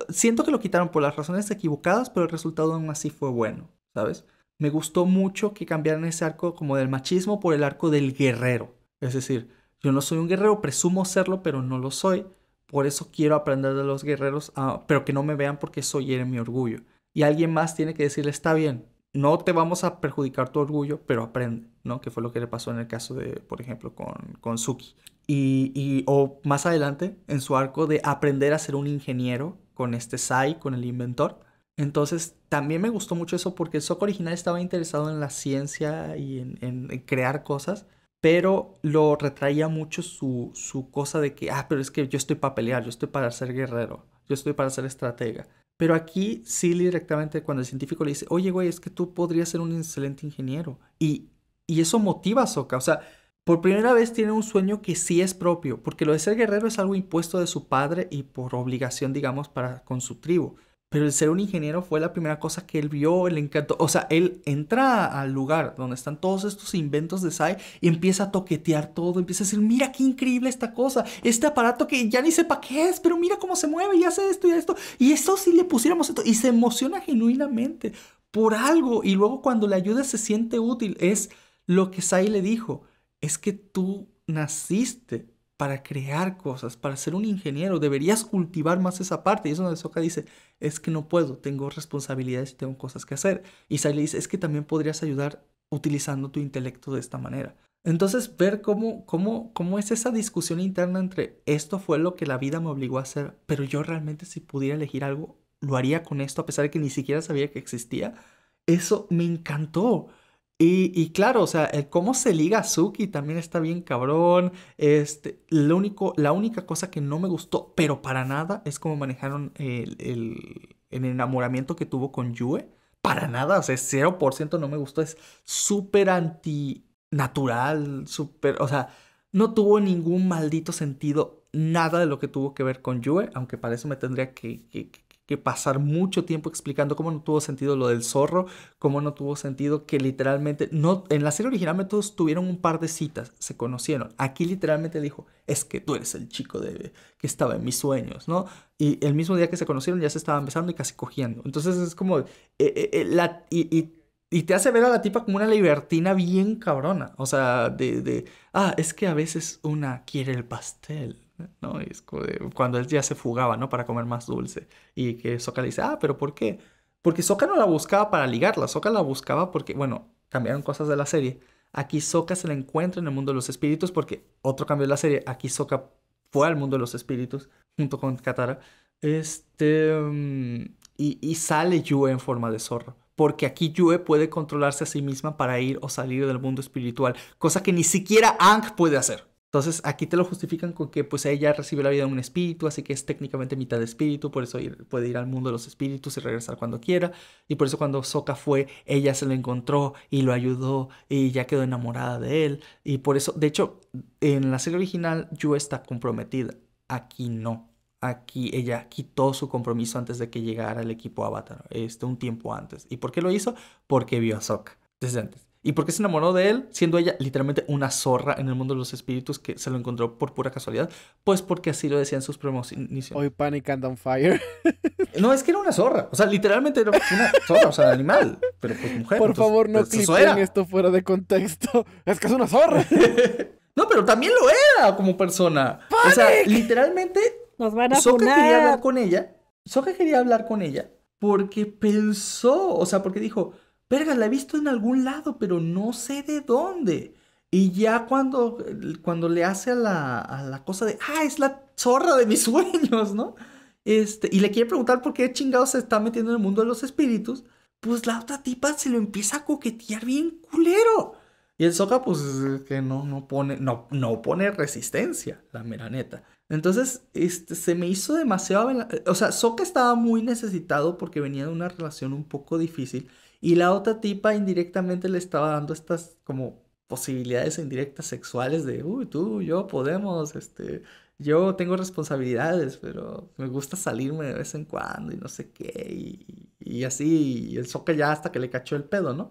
Siento que lo quitaron por las razones equivocadas, pero el resultado aún así fue bueno, ¿sabes? Me gustó mucho que cambiaran ese arco como del machismo por el arco del guerrero. Es decir, yo no soy un guerrero, presumo serlo, pero no lo soy. Por eso quiero aprender de los guerreros, ah, pero que no me vean porque soy en mi orgullo. Y alguien más tiene que decirle, está bien, no te vamos a perjudicar tu orgullo, pero aprende, ¿no? Que fue lo que le pasó en el caso de, por ejemplo, con, Suki. Y, o más adelante, en su arco de aprender a ser un ingeniero con este Sai, con el inventor. Entonces, también me gustó mucho eso porque el Sok original estaba interesado en la ciencia y en, crear cosas, pero lo retraía mucho su, su cosa de que, ah, pero es que yo estoy para pelear, yo estoy para ser guerrero, yo estoy para ser estratega. Pero aquí sí directamente cuando el científico le dice, oye, güey, es que tú podrías ser un excelente ingeniero. Y, y eso motiva a Soka. O sea, por primera vez tiene un sueño que sí es propio, porque lo de ser guerrero es algo impuesto de su padre y por obligación, digamos, para con su tribu. Pero el ser un ingeniero fue la primera cosa que él vio, le encantó. O sea, él entra al lugar donde están todos estos inventos de SAI y empieza a toquetear todo, empieza a decir, mira qué increíble esta cosa, este aparato que ya ni sepa qué es, pero mira cómo se mueve y hace esto y esto. Y eso si le pusiéramos esto. Y se emociona genuinamente por algo. Y luego cuando le ayuda se siente útil. Es lo que SAI le dijo, es que tú naciste para crear cosas, para ser un ingeniero, deberías cultivar más esa parte. Y eso es donde soca dice, es que no puedo, tengo responsabilidades y tengo cosas que hacer. Y Sai le dice, es que también podrías ayudar utilizando tu intelecto de esta manera. Entonces, ver cómo, cómo, cómo es esa discusión interna entre esto fue lo que la vida me obligó a hacer, pero yo realmente si pudiera elegir algo, lo haría con esto, a pesar de que ni siquiera sabía que existía. Eso me encantó. Y, claro, o sea, cómo se liga a Suki también está bien cabrón. Este, lo único, la única cosa que no me gustó, pero para nada, es cómo manejaron el, enamoramiento que tuvo con Yue. Para nada, o sea, 0% no me gustó. Es súper antinatural, súper, o sea, no tuvo ningún maldito sentido nada de lo que tuvo que ver con Yue, aunque para eso me tendría que, que pasar mucho tiempo explicando cómo no tuvo sentido lo del zorro, cómo no tuvo sentido que literalmente, no, en la serie originalmente todos tuvieron un par de citas, se conocieron, aquí literalmente dijo, es que tú eres el chico de, que estaba en mis sueños, ¿no? Y el mismo día que se conocieron ya se estaban besando y casi cogiendo, entonces es como, eh, eh, eh, la, y, y, te hace ver a la tipa como una libertina bien cabrona, o sea, de, de ah, es que a veces una quiere el pastel ¿no? cuando él ya se fugaba, ¿no? Para comer más dulce. Y que Soca le dice, ah, pero ¿por qué? Porque Soca no la buscaba para ligarla, Soca la buscaba porque, bueno, cambiaron cosas de la serie. Aquí Soca se la encuentra en el mundo de los espíritus porque otro cambio de la serie, aquí Soca fue al mundo de los espíritus junto con Katara. Este, mm, y, y sale Yue en forma de zorro porque aquí Yue puede controlarse a sí misma para ir o salir del mundo espiritual, cosa que ni siquiera Ang puede hacer. Entonces aquí te lo justifican con que pues ella recibió la vida de un espíritu, así que es técnicamente mitad de espíritu, por eso puede ir al mundo de los espíritus y regresar cuando quiera. Y por eso cuando Sokka fue, ella se lo encontró y lo ayudó y ya quedó enamorada de él. Y por eso, de hecho, en la serie original Yu está comprometida, aquí no. Aquí ella quitó su compromiso antes de que llegara el equipo Avatar, esto un tiempo antes. ¿Y por qué lo hizo? Porque vio a Sokka desde antes. ¿Y por qué se enamoró de él, siendo ella literalmente una zorra en el mundo de los espíritus que se lo encontró por pura casualidad? Pues porque así lo decían sus inicios. Hoy Panic and on Fire. *laughs* no, es que era una zorra. O sea, literalmente era una zorra, o sea, animal. Pero pues mujer. Por favor, no clipen esto fuera de contexto. *laughs* Es que es una zorra. *laughs* no, pero también lo era como persona. O sea, literalmente. Nos van a quería hablar con ella. Soka quería hablar con ella porque pensó, o sea, porque dijo verga, la he visto en algún lado, pero no sé de dónde. Y ya cuando, cuando le hace a la, cosa de, ah, es la zorra de mis *laughs* sueños, ¿no? Este, y le quiere preguntar por qué chingados se está metiendo en el mundo de los espíritus, pues la otra tipa se lo empieza a coquetear bien culero. Y el Soca, pues, que no, no pone, no, no pone resistencia, la meraneta Entonces, este, se me hizo demasiado... O sea, Soca estaba muy necesitado porque venía de una relación un poco difícil. Y la otra tipa indirectamente le estaba dando estas como posibilidades indirectas sexuales de, uy, tú, yo podemos, este, yo tengo responsabilidades, pero me gusta salirme de vez en cuando y no sé qué, y, así, y el Soca ya hasta que le cachó el pedo, ¿no?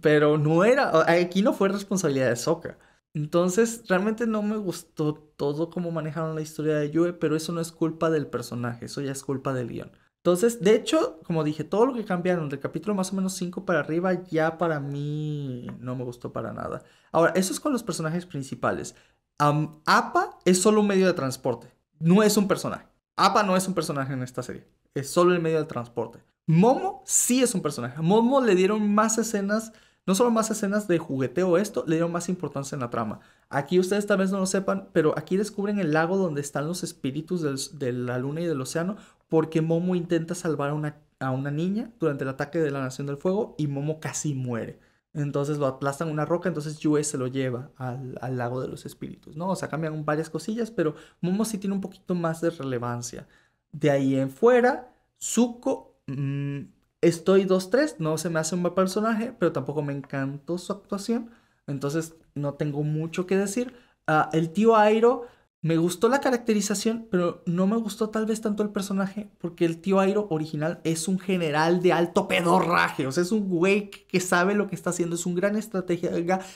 Pero no era, aquí no fue responsabilidad de Soca. Entonces, realmente no me gustó todo cómo manejaron la historia de Yue, pero eso no es culpa del personaje, eso ya es culpa del guión. Entonces, de hecho, como dije, todo lo que cambiaron del capítulo más o menos 5 para arriba ya para mí no me gustó para nada. Ahora, eso es con los personajes principales. APA es solo un medio de transporte, no es un personaje. APA no es un personaje en esta serie, es solo el medio de transporte. Momo sí es un personaje. Momo le dieron más escenas, no solo más escenas de jugueteo esto, le dieron más importancia en la trama. Aquí ustedes tal vez no lo sepan, pero aquí descubren el lago donde están los espíritus de la luna y del océano, porque Momo intenta salvar a una, a una niña durante el ataque de la Nación del Fuego y Momo casi muere. Entonces lo aplastan una roca, entonces Yue se lo lleva al, lago de los espíritus, ¿no? O sea, cambian varias cosillas, pero Momo sí tiene un poquito más de relevancia. De ahí en fuera, Zuko, mm, estoy 2-3, no se me hace un mal personaje, pero tampoco me encantó su actuación, entonces no tengo mucho que decir. Ah, el tío Airo me gustó la caracterización, pero no me gustó tal vez tanto el personaje, porque el tío Airo original es un general de alto pedorraje. O sea, es un güey que sabe lo que está haciendo, es un gran estratega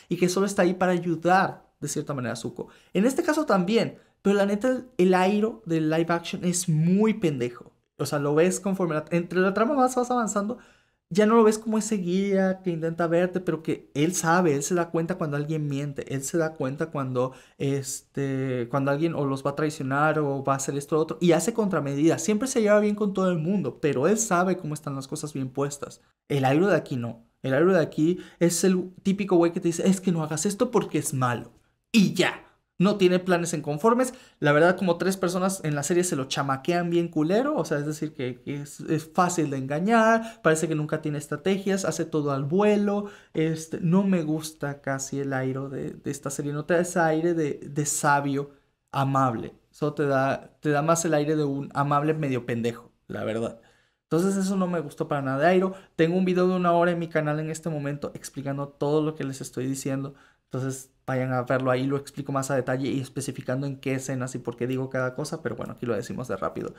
y que solo está ahí para ayudar de cierta manera a Zuko. En este caso también, pero la neta, el, Airo del live action es muy pendejo. O sea, lo ves conforme. entre la trama más vas avanzando, ya no lo ves como ese guía que intenta verte, pero que él sabe, él se da cuenta cuando alguien miente, él se da cuenta cuando, este, cuando alguien o los va a traicionar o va a hacer esto o otro, y hace contramedidas. Siempre se lleva bien con todo el mundo, pero él sabe cómo están las cosas bien puestas. El aire de aquí no. El aire de aquí es el típico güey que te dice, es que no hagas esto porque es malo. Y ya no tiene planes en conformes. La verdad, como tres personas en la serie se lo chamaquean bien culero, o sea, es decir, que, es, fácil de engañar, parece que nunca tiene estrategias, hace todo al vuelo. Este, no me gusta casi el aire de, esta serie, no te da ese aire de, sabio, amable. Solo te da, te da más el aire de un amable medio pendejo, la verdad. Entonces eso no me gustó para nada de Airo. Tengo un video de una hora en mi canal en este momento explicando todo lo que les estoy diciendo entonces vayan a verlo ahí, lo explico más a detalle y especificando en qué escenas y por qué digo cada cosa, pero bueno, aquí lo decimos de rápido.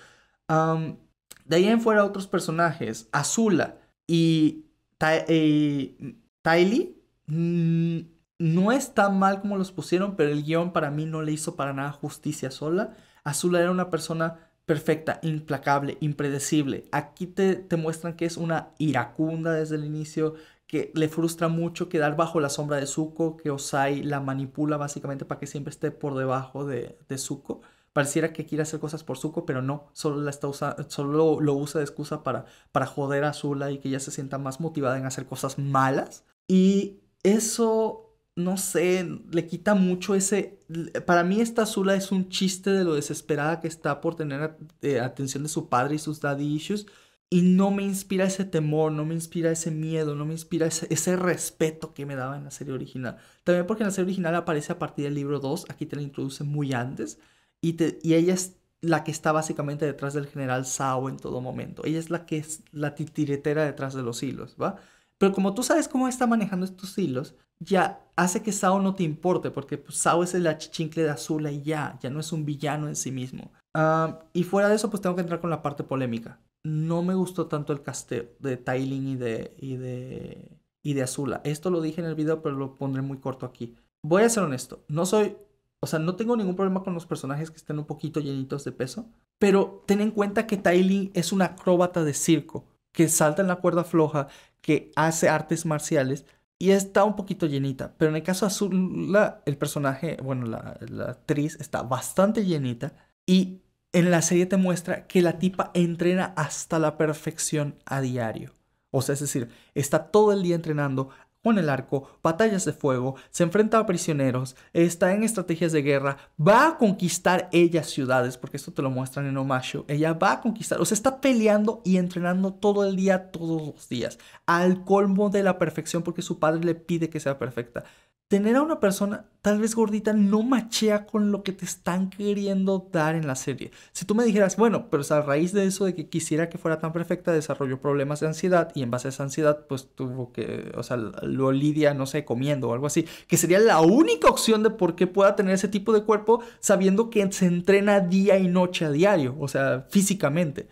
de ahí en fuera otros personajes, Azula y eh, mm, no es tan mal como los pusieron, pero el guión para mí no le hizo para nada justicia sola. Azula era una persona perfecta, implacable, impredecible. Aquí te, te muestran que es una iracunda desde el inicio, que le frustra mucho quedar bajo la sombra de Zuko, que Osai la manipula básicamente para que siempre esté por debajo de, de Zuko. Pareciera que quiere hacer cosas por Zuko, pero no, solo, la está solo lo usa de excusa para, para joder a Zula y que ella se sienta más motivada en hacer cosas malas. Y eso, no sé, le quita mucho ese... Para mí esta Zula es un chiste de lo desesperada que está por tener eh, atención de su padre y sus daddy issues y no me inspira ese temor, no me inspira ese miedo, no me inspira ese, ese, respeto que me daba en la serie original. También porque en la serie original aparece a partir del libro 2, aquí te la introduce muy antes, y, te, y ella es la que está básicamente detrás del general Sao en todo momento. Ella es la que es la titiretera detrás de los hilos, ¿va? Pero como tú sabes cómo está manejando estos hilos, ya hace que Sao no te importe, porque pues, Sao es el achichincle de Azula y ya, ya no es un villano en sí mismo. Ah, y fuera de eso, pues tengo que entrar con la parte polémica no me gustó tanto el casteo de Tailing y de, y de, y de Azula. Esto lo dije en el video, pero lo pondré muy corto aquí. Voy a ser honesto, no soy, o sea, no tengo ningún problema con los personajes que estén un poquito llenitos de peso, pero ten en cuenta que Tailing es una acróbata de circo, que salta en la cuerda floja, que hace artes marciales y está un poquito llenita. Pero en el caso de Azula, el personaje, bueno, la actriz está bastante llenita y en la serie te muestra que la tipa entrena hasta la perfección a diario. O sea, es decir, está todo el día entrenando con el arco, batallas de fuego, se enfrenta a prisioneros, está en estrategias de guerra, va a conquistar ella ciudades, porque esto te lo muestran en Omasho, ella va a conquistar, o sea, está peleando y entrenando todo el día, todos los días, al colmo de la perfección, porque su padre le pide que sea perfecta tener a una persona tal vez gordita no machea con lo que te están queriendo dar en la serie. Si tú me dijeras, bueno, pero a raíz de eso de que quisiera que fuera tan perfecta, desarrolló problemas de ansiedad y en base a esa ansiedad pues tuvo que, o sea, lo lidia, no sé, comiendo o algo así, que sería la única opción de por qué pueda tener ese tipo de cuerpo sabiendo que se entrena día y noche a diario, o sea, físicamente.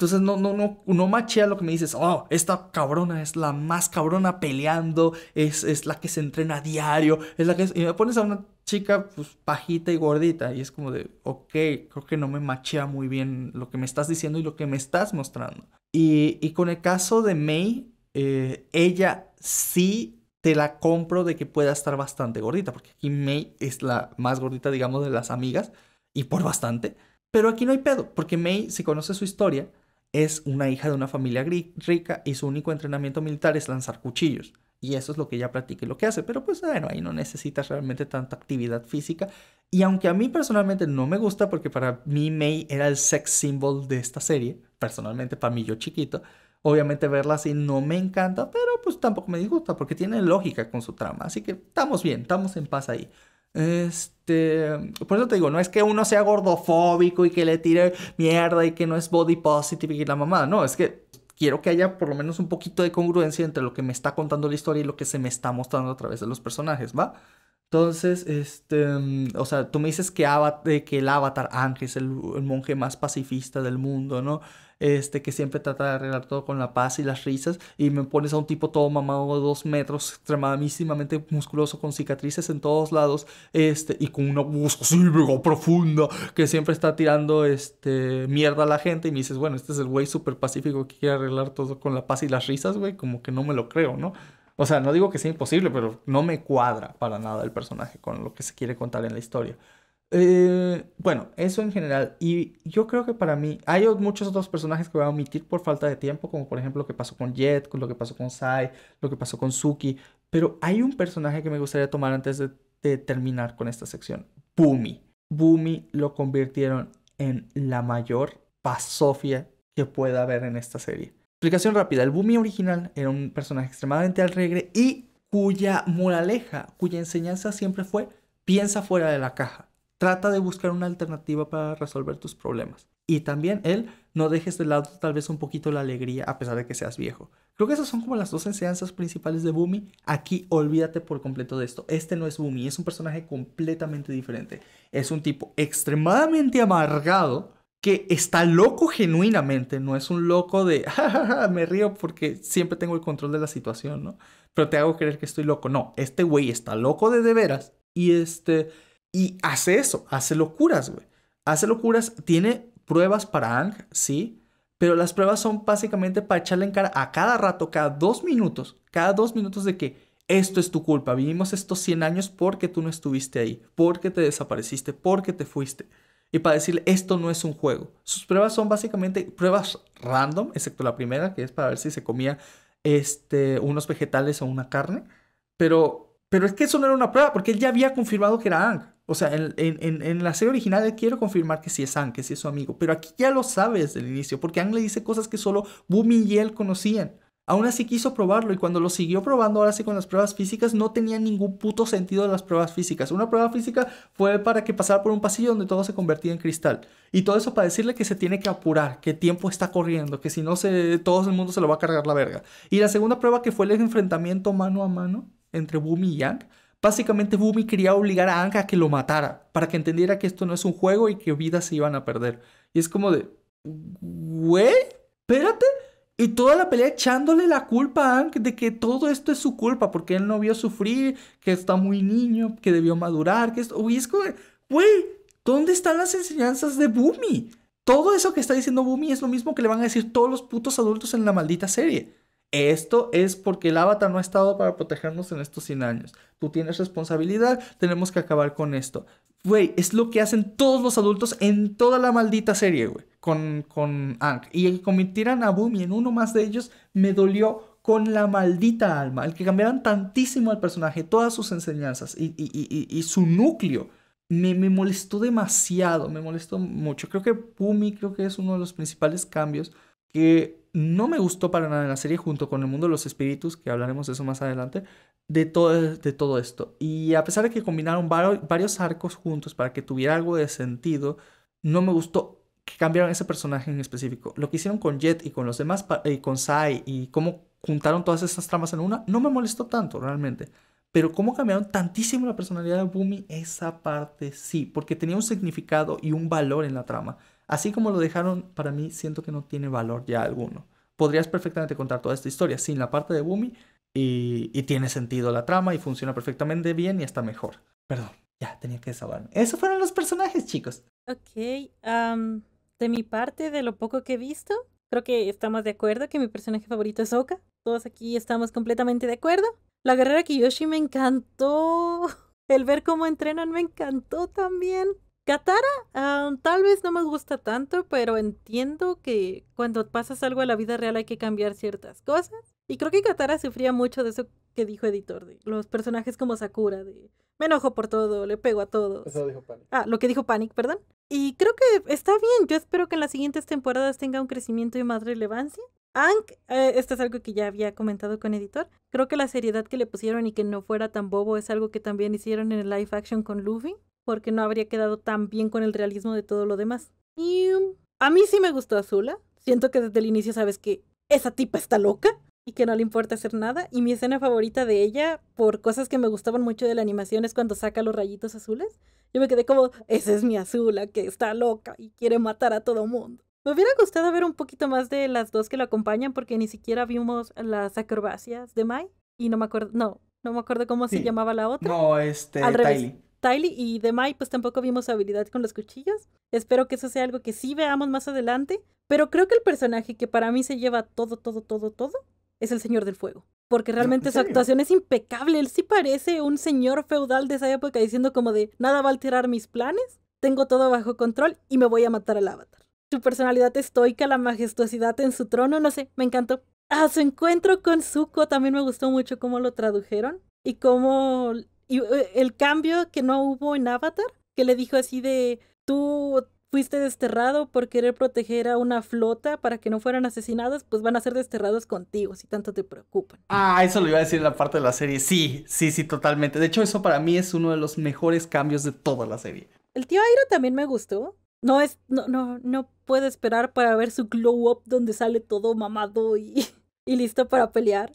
Entonces no, no, no, no machea lo que me dices, oh, esta cabrona es la más cabrona peleando, es, es la que se entrena a diario, es la que... Y me pones a una chica, pues, pajita y gordita, y es como de, ok, creo que no me machea muy bien lo que me estás diciendo y lo que me estás mostrando. Y, y con el caso de May, eh, ella sí te la compro de que pueda estar bastante gordita, porque aquí May es la más gordita, digamos, de las amigas, y por bastante. Pero aquí no hay pedo, porque May, si conoce su historia, es una hija de una familia rica y su único entrenamiento militar es lanzar cuchillos. Y eso es lo que ella practica y lo que hace. Pero pues bueno, ahí no necesitas realmente tanta actividad física. Y aunque a mí personalmente no me gusta, porque para mí May era el sex symbol de esta serie, personalmente para mí yo chiquito, obviamente verla así no me encanta, pero pues tampoco me disgusta porque tiene lógica con su trama. Así que estamos bien, estamos en paz ahí. Este, por eso te digo, no es que uno sea gordofóbico y que le tire mierda y que no es body positive y la mamada, no, es que quiero que haya por lo menos un poquito de congruencia entre lo que me está contando la historia y lo que se me está mostrando a través de los personajes, ¿va? Entonces, este, o sea, tú me dices que, el Avatar Ángel es el monje más pacifista del mundo, ¿no? este, que siempre trata de arreglar todo con la paz y las risas, y me pones a un tipo todo mamado de dos metros, extremadísimamente musculoso, con cicatrices en todos lados, este, y con una voz así mega profunda, que siempre está tirando, este, mierda a la gente, y me dices, bueno, este es el güey súper pacífico que quiere arreglar todo con la paz y las risas, güey, como que no me lo creo, ¿no? O sea, no digo que sea imposible, pero no me cuadra para nada el personaje con lo que se quiere contar en la historia. Eh, bueno, eso en general. Y yo creo que para mí hay muchos otros personajes que voy a omitir por falta de tiempo, como por ejemplo lo que pasó con Jet, lo que pasó con Sai, lo que pasó con Suki. Pero hay un personaje que me gustaría tomar antes de, terminar con esta sección. Bumi Bumi lo convirtieron en la mayor pasofia que pueda haber en esta serie. Explicación rápida. El Bumi original era un personaje extremadamente alegre y cuya moraleja, cuya enseñanza siempre fue piensa fuera de la caja Trata de buscar una alternativa para resolver tus problemas. Y también él, no dejes de lado tal vez un poquito la alegría a pesar de que seas viejo. Creo que esas son como las dos enseñanzas principales de Bumi. Aquí olvídate por completo de esto. Este no es Bumi, es un personaje completamente diferente. Es un tipo extremadamente amargado que está loco genuinamente, no es un loco de, jajaja, *laughs* me río porque siempre tengo el control de la situación, ¿no? Pero te hago creer que estoy loco. No, este güey está loco de de veras y este y hace eso, hace locuras, güey. Hace locuras, tiene pruebas para Ang, sí, pero las pruebas son básicamente para echarle en cara a cada rato, cada dos minutos, cada dos minutos de que esto es tu culpa, vivimos estos 100 años porque tú no estuviste ahí, porque te desapareciste, porque te fuiste. Y para decirle, esto no es un juego. Sus pruebas son básicamente pruebas random, excepto la primera, que es para ver si se comía este, unos vegetales o una carne. Pero, pero es que eso no era una prueba, porque él ya había confirmado que era Ang. O sea, en, la serie original quiero confirmar que sí es Ang, que sí es su amigo, pero aquí ya lo sabe desde el inicio, porque Ang le dice cosas que solo Boom y él conocían. Aún así quiso probarlo y cuando lo siguió probando, ahora sí con las pruebas físicas, no tenía ningún puto sentido de las pruebas físicas. Una prueba física fue para que pasara por un pasillo donde todo se convertía en cristal. Y todo eso para decirle que se tiene que apurar, que tiempo está corriendo, que si no, se, todo el mundo se lo va a cargar la verga. Y la segunda prueba que fue el enfrentamiento mano a mano entre Boom y Yang, Básicamente Bumi quería obligar a Anka a que lo matara, para que entendiera que esto no es un juego y que vidas se iban a perder. Y es como de, güey, espérate. Y toda la pelea echándole la culpa a Anka de que todo esto es su culpa, porque él no vio sufrir, que está muy niño, que debió madurar, que es como, güey, ¿dónde están las enseñanzas de Bumi? Todo eso que está diciendo Bumi es lo mismo que le van a decir todos los putos adultos en la maldita serie. Esto es porque el avatar no ha estado para protegernos en estos 100 años. Tú tienes responsabilidad, tenemos que acabar con esto. Güey, es lo que hacen todos los adultos en toda la maldita serie, güey, con, con Y el que convirtieran a Boomy en uno más de ellos me dolió con la maldita alma. El que cambiaran tantísimo al personaje, todas sus enseñanzas y, su núcleo, me, me, molestó demasiado, me molestó mucho. Creo que Boomy creo que es uno de los principales cambios que no me gustó para nada la serie, junto con el mundo de los espíritus, que hablaremos de eso más adelante, de todo, de todo esto. Y a pesar de que combinaron varios arcos juntos para que tuviera algo de sentido, no me gustó que cambiaran ese personaje en específico. Lo que hicieron con Jet y con los demás, y eh, con Sai, y cómo juntaron todas esas tramas en una, no me molestó tanto realmente. Pero cómo cambiaron tantísimo la personalidad de Bumi, esa parte sí, porque tenía un significado y un valor en la trama. Así como lo dejaron, para mí siento que no tiene valor ya alguno. Podrías perfectamente contar toda esta historia sin la parte de Bumi y, tiene sentido la trama y funciona perfectamente bien y está mejor. Perdón, ya tenía que desahogarme. Esos fueron los personajes, chicos. Ok, de mi parte, de lo poco que he visto, creo que estamos de acuerdo que mi personaje favorito es Oka. Todos aquí estamos completamente de acuerdo. La guerrera Kiyoshi me encantó. *laughs* El ver cómo entrenan me encantó también. Katara, tal vez no me gusta tanto, pero entiendo que cuando pasas algo a la vida real hay que cambiar ciertas cosas. Y creo que Katara sufría mucho de eso que dijo editor, de los personajes como Sakura, de me enojo por todo, le pego a todos. Eso dijo Panic. Ah, lo que dijo Panic, perdón. Y creo que está bien, yo espero que en las siguientes temporadas tenga un crecimiento y más relevancia. Ank, eh, esto es algo que ya había comentado con editor, creo que la seriedad que le pusieron y que no fuera tan bobo es algo que también hicieron en el live action con Luffy porque no habría quedado tan bien con el realismo de todo lo demás. Y um, a mí sí me gustó Azula. Siento que desde el inicio sabes que esa tipa está loca y que no le importa hacer nada. Y mi escena favorita de ella, por cosas que me gustaban mucho de la animación, es cuando saca los rayitos azules. Yo me quedé como, esa es mi Azula, que está loca y quiere matar a todo mundo. Me hubiera gustado ver un poquito más de las dos que la acompañan porque ni siquiera vimos las acrobacias de Mai y no me acuerdo, no, no me acuerdo cómo se llamaba la otra. No, este, Al revés. Tylee y de Mai, pues tampoco vimos habilidad con los cuchillos. Espero que eso sea algo que sí veamos más adelante. Pero creo que el personaje que para mí se lleva todo, todo, todo, todo, es el Señor del Fuego. Porque realmente su actuación es impecable. Él sí parece un señor feudal de esa época diciendo como de nada va a alterar mis planes, tengo todo bajo control y me voy a matar al avatar. Su personalidad estoica, la majestuosidad en su trono, no sé, me encantó. Ah, su encuentro con Zuko también me gustó mucho cómo lo tradujeron y cómo y eh, el cambio que no hubo en Avatar, que le dijo así de, tú fuiste desterrado por querer proteger a una flota para que no fueran asesinados, pues van a ser desterrados contigo, si tanto te preocupan. Ah, eso lo iba a decir en la parte de la serie. Sí, sí, sí, totalmente. De hecho, eso para mí es uno de los mejores cambios de toda la serie. El tío Aira también me gustó. No es, no, no, no puedo esperar para ver su glow up donde sale todo mamado y, *laughs* listo para pelear.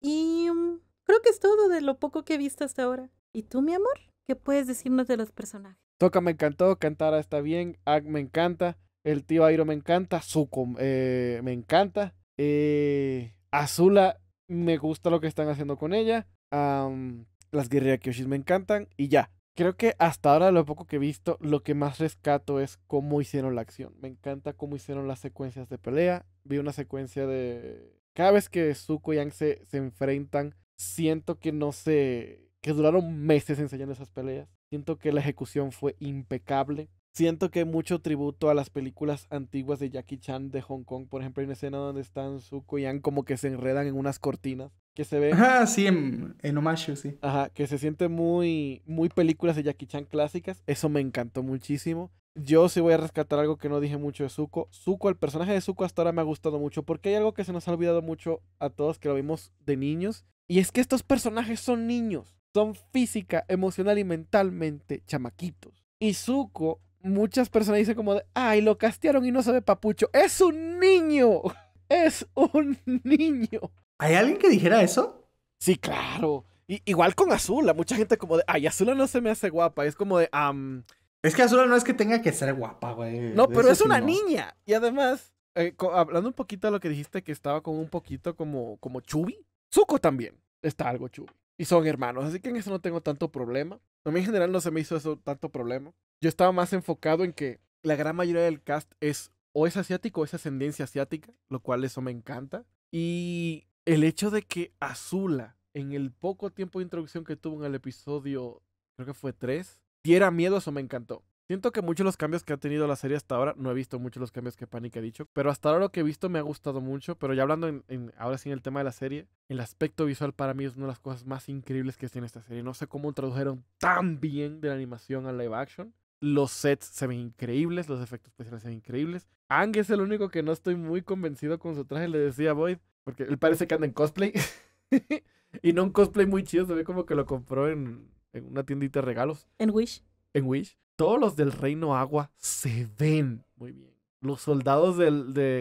Y mm, Creo que es todo de lo poco que he visto hasta ahora. ¿Y tú, mi amor? ¿Qué puedes decirnos de los personajes? Toca me encantó, Cantara está bien, Ag me encanta, el tío Airo me encanta, Zuko eh, me encanta, eh, Azula me gusta lo que están haciendo con ella, las guerreras Kyoshis me encantan y ya. Creo que hasta ahora lo poco que he visto, lo que más rescato es cómo hicieron la acción. Me encanta cómo hicieron las secuencias de pelea. Vi una secuencia de... Cada vez que Zuko y Yang se, se enfrentan, siento que no sé... que duraron meses enseñando esas peleas. Siento que la ejecución fue impecable. Siento que mucho tributo a las películas antiguas de Jackie Chan de Hong Kong. Por ejemplo, hay una escena donde están Zuko y Han como que se enredan en unas cortinas. Que se ve. Ajá, sí, en, en sí. Ajá, que se siente muy, muy películas de Jackie Chan clásicas. Eso me encantó muchísimo. Yo sí voy a rescatar algo que no dije mucho de Zuko. Zuko, el personaje de Zuko hasta ahora me ha gustado mucho porque hay algo que se nos ha olvidado mucho a todos que lo vimos de niños y es que estos personajes son niños, son física, emocional y mentalmente chamaquitos. Y Zuko, muchas personas dicen como de, ay, lo castearon y no sabe papucho. Es un niño, *laughs* es un *laughs* niño. ¿Hay alguien que dijera eso? Sí, claro. igual con Azula, mucha gente como de, ay, Azula no se me hace guapa, es como de, am... Es que Azula no es que tenga que ser guapa, güey. No, pero es una niña. Y además, eh, hablando un poquito de lo que dijiste, que estaba como un poquito como, como chubi. Zuko también está algo chulo. Y son hermanos, así que en eso no tengo tanto problema. A mí en general no se me hizo eso tanto problema. Yo estaba más enfocado en que la gran mayoría del cast es o es asiático o es ascendencia asiática, lo cual eso me encanta. Y el hecho de que Azula, en el poco tiempo de introducción que tuvo en el episodio, creo que fue 3, diera miedo, eso me encantó. Siento que muchos de los cambios que ha tenido la serie hasta ahora, no he visto muchos los cambios que Panic ha dicho, pero hasta ahora lo que he visto me ha gustado mucho, pero ya hablando ahora sí en el tema de la serie, el aspecto visual para mí es una de las cosas más increíbles que tiene esta serie. No sé cómo tradujeron tan bien de la animación a live action. Los sets se ven increíbles, los efectos especiales se ven increíbles. Ang es el único que no estoy muy convencido con su traje, le decía a Boyd, porque él parece que anda en cosplay. *laughs* y no un cosplay muy chido, se ve como que lo compró en, en una tiendita de regalos. En Wish. En Wish. Todos los del reino agua se ven muy bien. Los soldados de,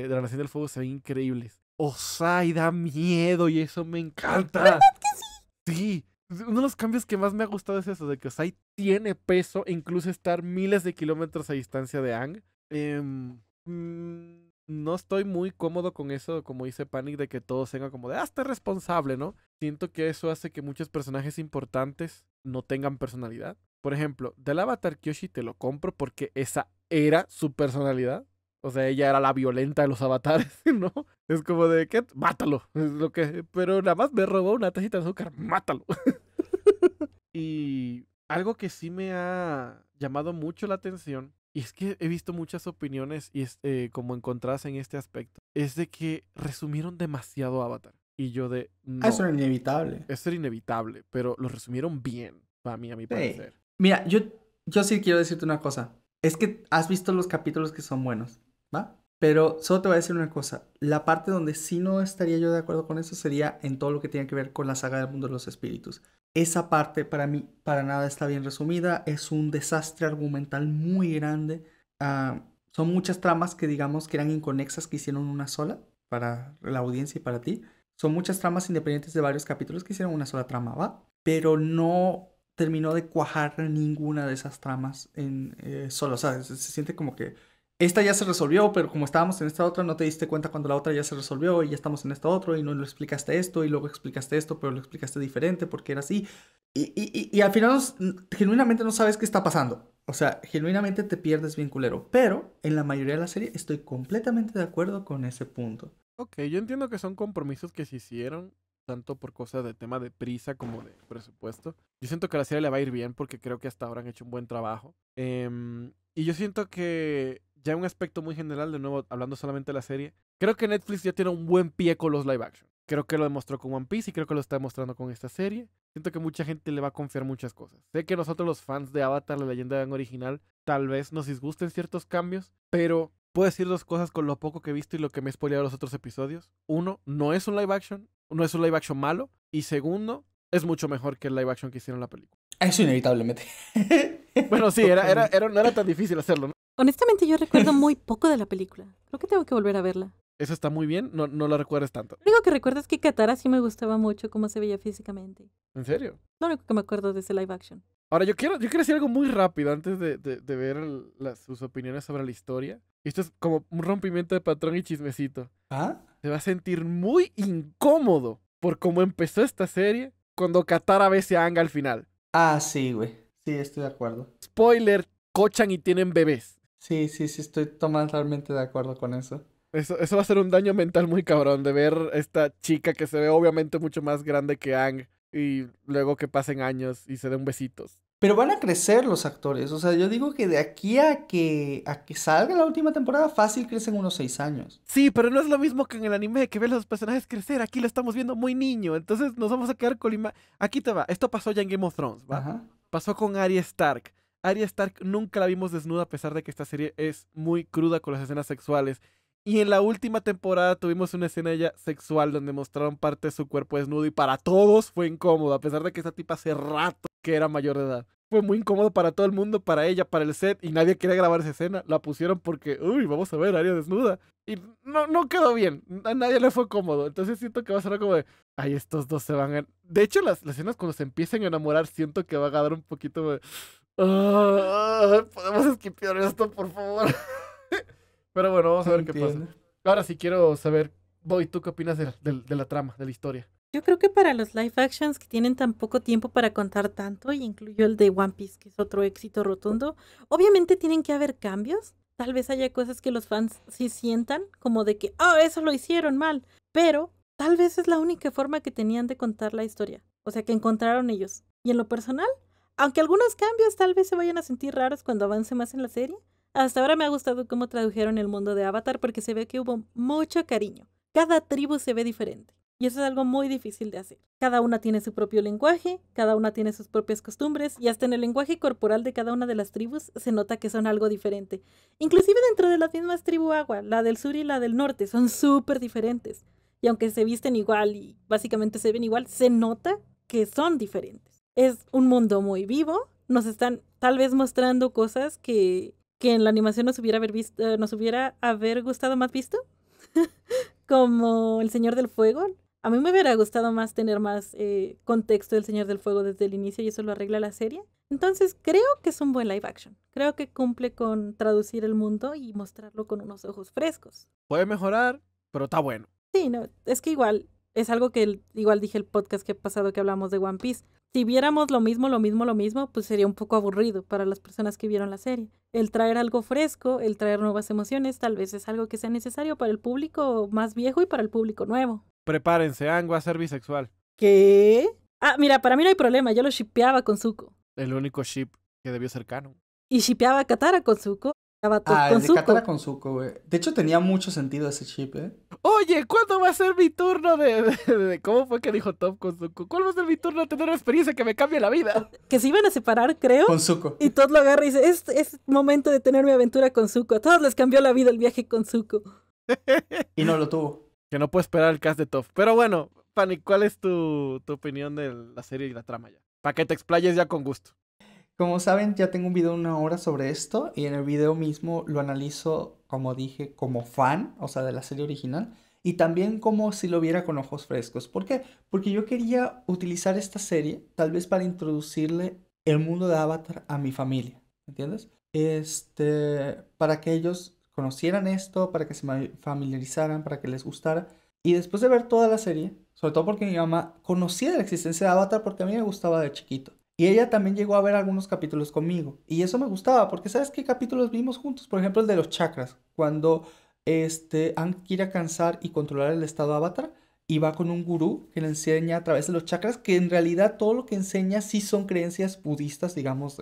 la Nación del Fuego se ven increíbles. Osai da miedo y eso me encanta. Que sí? sí. Uno de los cambios que más me ha gustado es eso, de que Osai tiene peso, incluso estar miles de kilómetros a distancia de Ang. Em, mm, no estoy muy cómodo con eso, como dice Panic, de que todo sea como de, hasta ah, responsable, ¿no? Siento que eso hace que muchos personajes importantes no tengan personalidad por ejemplo, del Avatar Kyoshi te lo compro porque esa era su personalidad. O sea, ella era la violenta de los avatares, *laughs* ¿no? Es como de ¿qué? mátalo. lo que, pero nada más me robó una tacita de azúcar, mátalo. *laughs* y algo que sí me ha llamado mucho la atención, y es que he visto muchas opiniones y eh, como encontradas en este aspecto, es de que resumieron demasiado Avatar. Y yo de... Ah, eso era inevitable. Eso era inevitable, pero lo resumieron bien, para mí, a mi parecer. Mira, yo, yo sí quiero decirte una cosa. Es que has visto los capítulos que son buenos, ¿va? Pero solo te voy a decir una cosa. La parte donde sí no estaría yo de acuerdo con eso sería en todo lo que tiene que ver con la saga del mundo de los espíritus. Esa parte para mí para nada está bien resumida. Es un desastre argumental muy grande. Ah, son muchas tramas que digamos que eran inconexas que hicieron una sola para la audiencia y para ti. Son muchas tramas independientes de varios capítulos que hicieron una sola trama, ¿va? Pero no terminó de cuajar ninguna de esas tramas en eh, solo. O sea, se, siente como que esta ya se resolvió, pero como estábamos en esta otra, no te diste cuenta cuando la otra ya se resolvió y ya estamos en esta otra y no lo explicaste esto y luego explicaste esto, pero lo explicaste diferente porque era así. Y, y, y, al final genuinamente no sabes qué está pasando. O sea, genuinamente te pierdes bien culero. Pero en la mayoría de la serie estoy completamente de acuerdo con ese punto. Ok, yo entiendo que son compromisos que se hicieron tanto por cosas de tema de prisa como de presupuesto. Yo siento que la serie le va a ir bien porque creo que hasta ahora han hecho un buen trabajo. Em, y yo siento que ya un aspecto muy general, de nuevo, hablando solamente de la serie, creo que Netflix ya tiene un buen pie con los live action. Creo que lo demostró con One Piece y creo que lo está demostrando con esta serie. Siento que mucha gente le va a confiar muchas cosas. Sé que nosotros los fans de Avatar, la leyenda de original, tal vez nos disgusten ciertos cambios, pero Puedo decir dos cosas con lo poco que he visto y lo que me he spoileado los otros episodios. Uno, no es un live action, no es un live action malo. Y segundo, es mucho mejor que el live action que hicieron la película. Eso inevitablemente. *laughs* bueno, sí, era, era, no era tan difícil hacerlo. ¿no? Honestamente, yo recuerdo muy *laughs* poco de la película. Creo que tengo que volver a verla. Eso está muy bien, no, no la recuerdas tanto. Lo único que recuerdo es que Katara sí me gustaba mucho cómo se veía físicamente. ¿En serio? Lo único que me acuerdo de ese live action. Ahora, yo quiero, yo quiero decir algo muy rápido antes de, ver sus opiniones sobre la historia. Esto es como un rompimiento de patrón y chismecito. ¿Ah? Se va a sentir muy incómodo por cómo empezó esta serie cuando Katara ve a Ang al final. Ah, sí, güey. Sí, estoy de acuerdo. Spoiler, cochan y tienen bebés. Sí, sí, sí, estoy totalmente de acuerdo con eso. Eso, eso va a ser un daño mental muy cabrón de ver esta chica que se ve obviamente mucho más grande que Ang y luego que pasen años y se den besitos. Pero van a crecer los actores. O sea, yo digo que de aquí a que, a que salga la última temporada, fácil crecen unos seis años. Sí, pero no es lo mismo que en el anime que ves los personajes crecer. Aquí lo estamos viendo muy niño. Entonces nos vamos a quedar con Aquí te va. Esto pasó ya en Game of Thrones, Pasó con Arya Stark. Arya Stark nunca la vimos desnuda, a pesar de que esta serie es muy cruda con las escenas sexuales. Y en la última temporada tuvimos una escena ya sexual donde mostraron parte de su cuerpo desnudo y para todos fue incómodo, a pesar de que esta tipa hace rato que era mayor de edad. Fue muy incómodo para todo el mundo, para ella, para el set, y nadie quería grabar esa escena. La pusieron porque, uy, vamos a ver área desnuda. Y no, no quedó bien, a nadie le fue cómodo. Entonces siento que va a ser como de, ay, estos dos se van a... De hecho, las, escenas cuando se empiezan a enamorar, siento que va a dar un poquito de... Ah, podemos esquipear esto, por favor. *laughs* Pero bueno, vamos a ver qué pasa. Ahora sí quiero saber, Boy, ¿tú qué opinas de la trama, de la historia? Yo creo que para los live actions que tienen tan poco tiempo para contar tanto, y incluyo el de One Piece, que es otro éxito rotundo, obviamente tienen que haber cambios. Tal vez haya cosas que los fans sí sientan, como de que, oh, eso lo hicieron mal. Pero tal vez es la única forma que tenían de contar la historia. O sea, que encontraron ellos. Y en lo personal, aunque algunos cambios tal vez se vayan a sentir raros cuando avance más en la serie, hasta ahora me ha gustado cómo tradujeron el mundo de Avatar porque se ve que hubo mucho cariño. Cada tribu se ve diferente. Y eso es algo muy difícil de hacer. Cada una tiene su propio lenguaje, cada una tiene sus propias costumbres y hasta en el lenguaje corporal de cada una de las tribus se nota que son algo diferente. Inclusive dentro de las mismas tribus agua, la del sur y la del norte son súper diferentes. Y aunque se visten igual y básicamente se ven igual, se nota que son diferentes. Es un mundo muy vivo, nos están tal vez mostrando cosas que, que en la animación nos hubiera, haber visto, eh, hubiera haber gustado más visto. *laughs* como El Señor del Fuego, a mí me hubiera gustado más tener más eh, contexto del Señor del Fuego desde el inicio y eso lo arregla la serie. Entonces creo que es un buen live action. Creo que cumple con traducir el mundo y mostrarlo con unos ojos frescos. Puede mejorar, pero está bueno. Sí, no, es que igual es algo que igual dije el podcast que pasado que hablamos de One Piece. Si viéramos lo mismo, lo mismo, lo mismo, pues sería un poco aburrido para las personas que vieron la serie. El traer algo fresco, el traer nuevas emociones, tal vez es algo que sea necesario para el público más viejo y para el público nuevo. Prepárense, Angua, a ser bisexual. ¿Qué? Ah, mira, para mí no hay problema, yo lo shipeaba con Zuko. El único ship que debió ser canon. Y shipeaba Katara con Zuko. Ah, con el de Katara con Zuko, güey. De hecho, tenía mucho sentido ese ship, ¿eh? Oye, ¿cuándo va a ser mi turno de, cómo fue que dijo Top con Zuko? ¿Cuál va a ser mi turno de tener una experiencia que me cambie la vida? Que se iban a separar, creo. Con Zuko. Y Todd lo agarra y dice, es, es momento de tener mi aventura con Zuko. A todos les cambió la vida el viaje con Zuko. y no lo tuvo que no puedo esperar el cast de Toph. Pero bueno, Fanny, ¿cuál es tu, opinión de la serie y la trama ya? Para que te explayes ya con gusto. Como saben, ya tengo un video de una hora sobre esto y en el video mismo lo analizo, como dije, como fan, o sea, de la serie original, y también como si lo viera con ojos frescos. ¿Por qué? Porque yo quería utilizar esta serie tal vez para introducirle el mundo de Avatar a mi familia, ¿entiendes? Este, para que ellos conocieran esto, para que se familiarizaran, para que les gustara. Y después de ver toda la serie, sobre todo porque mi mamá conocía la existencia de Avatar porque a mí me gustaba de chiquito. Y ella también llegó a ver algunos capítulos conmigo. Y eso me gustaba, porque ¿sabes qué capítulos vimos juntos? Por ejemplo, el de los chakras, cuando este, quiere alcanzar y controlar el estado Avatar y va con un gurú que le enseña a través de los chakras, que en realidad todo lo que enseña sí son creencias budistas, digamos,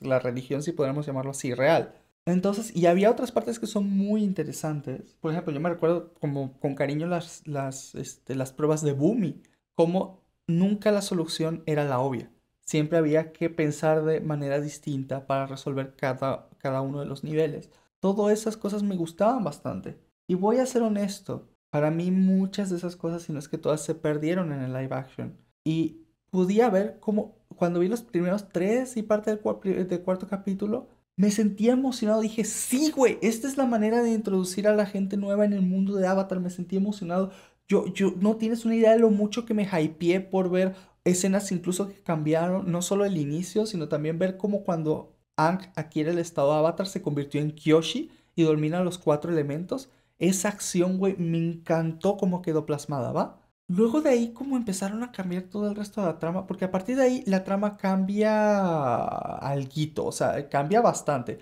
la religión, si podemos llamarlo así, real. Entonces, y había otras partes que son muy interesantes. Por ejemplo, yo me recuerdo como con cariño las, este, pruebas de Boomy, como nunca la solución era la obvia. Siempre había que pensar de manera distinta para resolver cada, uno de los niveles. Todas esas cosas me gustaban bastante. Y voy a ser honesto, para mí muchas de esas cosas, si no es que todas, se perdieron en el live action. Y podía ver como cuando vi los primeros tres y parte del cuarto capítulo, me sentía emocionado. Dije, sí, güey, esta es la manera de introducir a la gente nueva en el mundo de Avatar. Me sentí emocionado. Yo, yo, no tienes una idea de lo mucho que me hypeé por ver escenas incluso que cambiaron, no solo el inicio, sino también ver cómo cuando Aang adquiere el estado de Avatar se convirtió en Kyoshi y domina los cuatro elementos. Esa acción, güey, me encantó cómo quedó plasmada, ¿va? Luego de ahí como empezaron a cambiar todo el resto de la trama, porque a partir de ahí la trama cambia alguito, o sea, cambia bastante.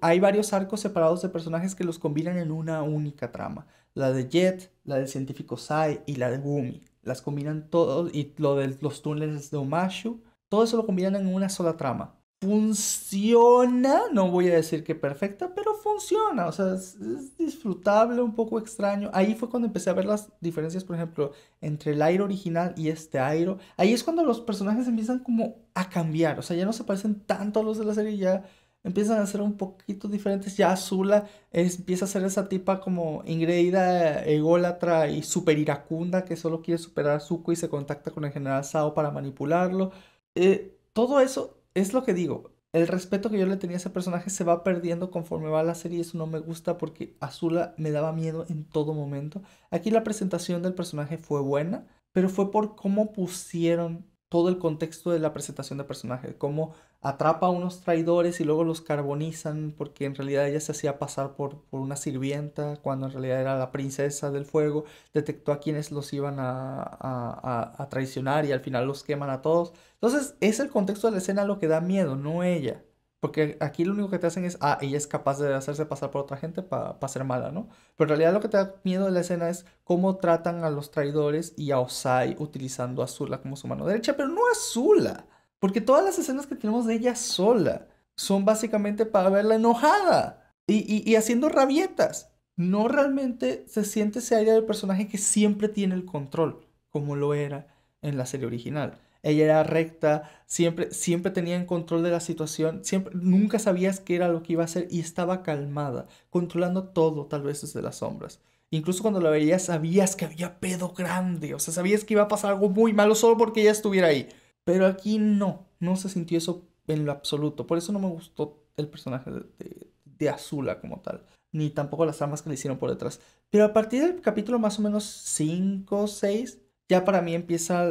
Hay varios arcos separados de personajes que los combinan en una única trama. La de Jet, la del científico Sai y la de Gumi. Las combinan todos y lo de los túneles de Omashu todo eso lo combinan en una sola trama funciona, no voy a decir que perfecta, pero funciona, o sea, es, disfrutable, un poco extraño. Ahí fue cuando empecé a ver las diferencias, por ejemplo, entre el aire original y este Airo. Ahí es cuando los personajes empiezan como a cambiar, o sea, ya no se parecen tanto a los de la serie, ya empiezan a ser un poquito diferentes. Ya Azula empieza a ser esa tipa como ingredida, ególatra y super iracunda que solo quiere superar a Zuko y se contacta con el general Sao para manipularlo. Eh, todo eso es lo que digo. El respeto que yo le tenía a ese personaje se va perdiendo conforme va la serie eso no me gusta porque Azula me daba miedo en todo momento. Aquí la presentación del personaje fue buena, pero fue por cómo pusieron todo el contexto de la presentación de personaje, cómo atrapa a unos traidores y luego los carbonizan porque en realidad ella se hacía pasar por, por una sirvienta cuando en realidad era la princesa del fuego, detectó a quienes los iban a, a traicionar y al final los queman a todos. Entonces es el contexto de la escena lo que da miedo, no ella. Porque aquí lo único que te hacen es, ah, ella es capaz de hacerse pasar por otra gente para ser mala, ¿no? Pero en realidad lo que te da miedo de la escena es cómo tratan a los traidores y a Osai utilizando a Zula como su mano derecha, pero no a Zula. Porque todas las escenas que tenemos de ella sola son básicamente para verla enojada y, haciendo rabietas. No realmente se siente ese aire del personaje que siempre tiene el control, como lo era en la serie original ella era recta, siempre, siempre tenía en control de la situación, siempre, nunca sabías qué era lo que iba a hacer y estaba calmada, controlando todo tal vez desde las sombras. Incluso cuando la veías sabías que había pedo grande, o sea, sabías que iba a pasar algo muy malo solo porque ella estuviera ahí. Pero aquí no, no se sintió eso en lo absoluto, por eso no me gustó el personaje de, Azula como tal ni tampoco las armas que le hicieron por detrás. Pero a partir del capítulo más o menos 5 o 6, ya para mí empieza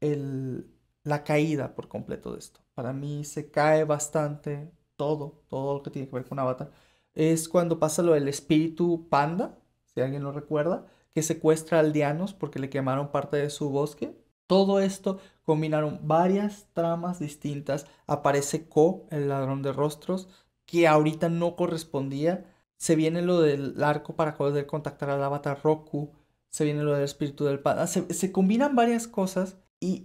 el, la caída por completo de esto. Para mí se cae bastante todo, todo lo que tiene que ver con Avatar. Es cuando pasa lo del espíritu panda, si alguien lo recuerda, que secuestra a aldeanos porque le quemaron parte de su bosque. Todo esto combinaron varias tramas distintas. Aparece Ko, el ladrón de rostros, que ahorita no correspondía. Se viene lo del arco para poder contactar al avatar Roku. Se viene lo del espíritu del panda. se combinan varias cosas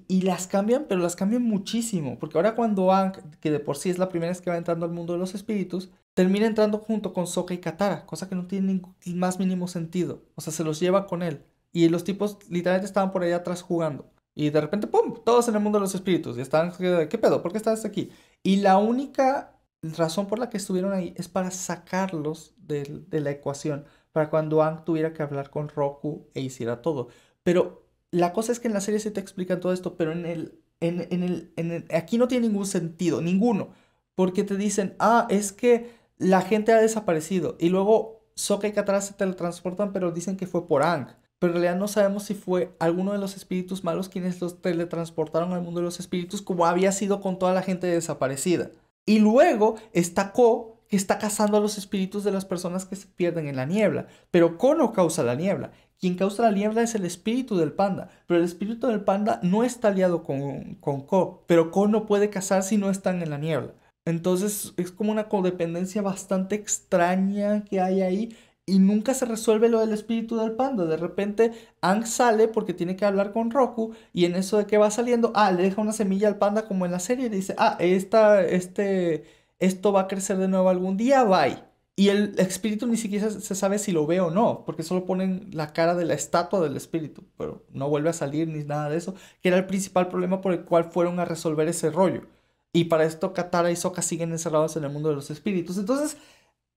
y, las cambian, pero las cambian muchísimo. Porque ahora cuando Aang, que de por sí es la primera vez que va entrando al mundo de los espíritus, termina entrando junto con Sokka y Katara, cosa que no tiene el más mínimo sentido. O sea, se los lleva con él. Y los tipos literalmente estaban por ahí atrás jugando. Y de repente, ¡pum! Todos en el mundo de los espíritus. Y están, ¿qué pedo? ¿Por qué estás aquí? Y la única razón por la que estuvieron ahí es para sacarlos de, de la ecuación. Para cuando Aang tuviera que hablar con Roku e hiciera todo. Pero la cosa es que en la serie se te explican todo esto, pero en el, en, el, en aquí no tiene ningún sentido, ninguno. Porque te dicen, ah, es que la gente ha desaparecido. Y luego Sokka y Katara se teletransportan, pero dicen que fue por Ang. Pero en realidad no sabemos si fue alguno de los espíritus malos quienes los teletransportaron al mundo de los espíritus, como había sido con toda la gente desaparecida. Y luego está Ko, que está cazando a los espíritus de las personas que se pierden en la niebla. Pero no causa la niebla. Quien causa la niebla es el espíritu del panda. Pero el espíritu del panda no está aliado con, con Ko. Pero Ko no puede cazar si no están en la niebla. Entonces es como una codependencia bastante extraña que hay ahí. Y nunca se resuelve lo del espíritu del panda. De repente, Ang sale porque tiene que hablar con Roku. Y en eso de que va saliendo, ah, le deja una semilla al panda como en la serie. Y dice, ah, esta, este esto va a crecer de nuevo algún día, bye. Y el espíritu ni siquiera se sabe si lo ve o no, porque solo ponen la cara de la estatua del espíritu, pero no vuelve a salir ni nada de eso, que era el principal problema por el cual fueron a resolver ese rollo. Y para esto Katara y Sokka siguen encerrados en el mundo de los espíritus. Entonces,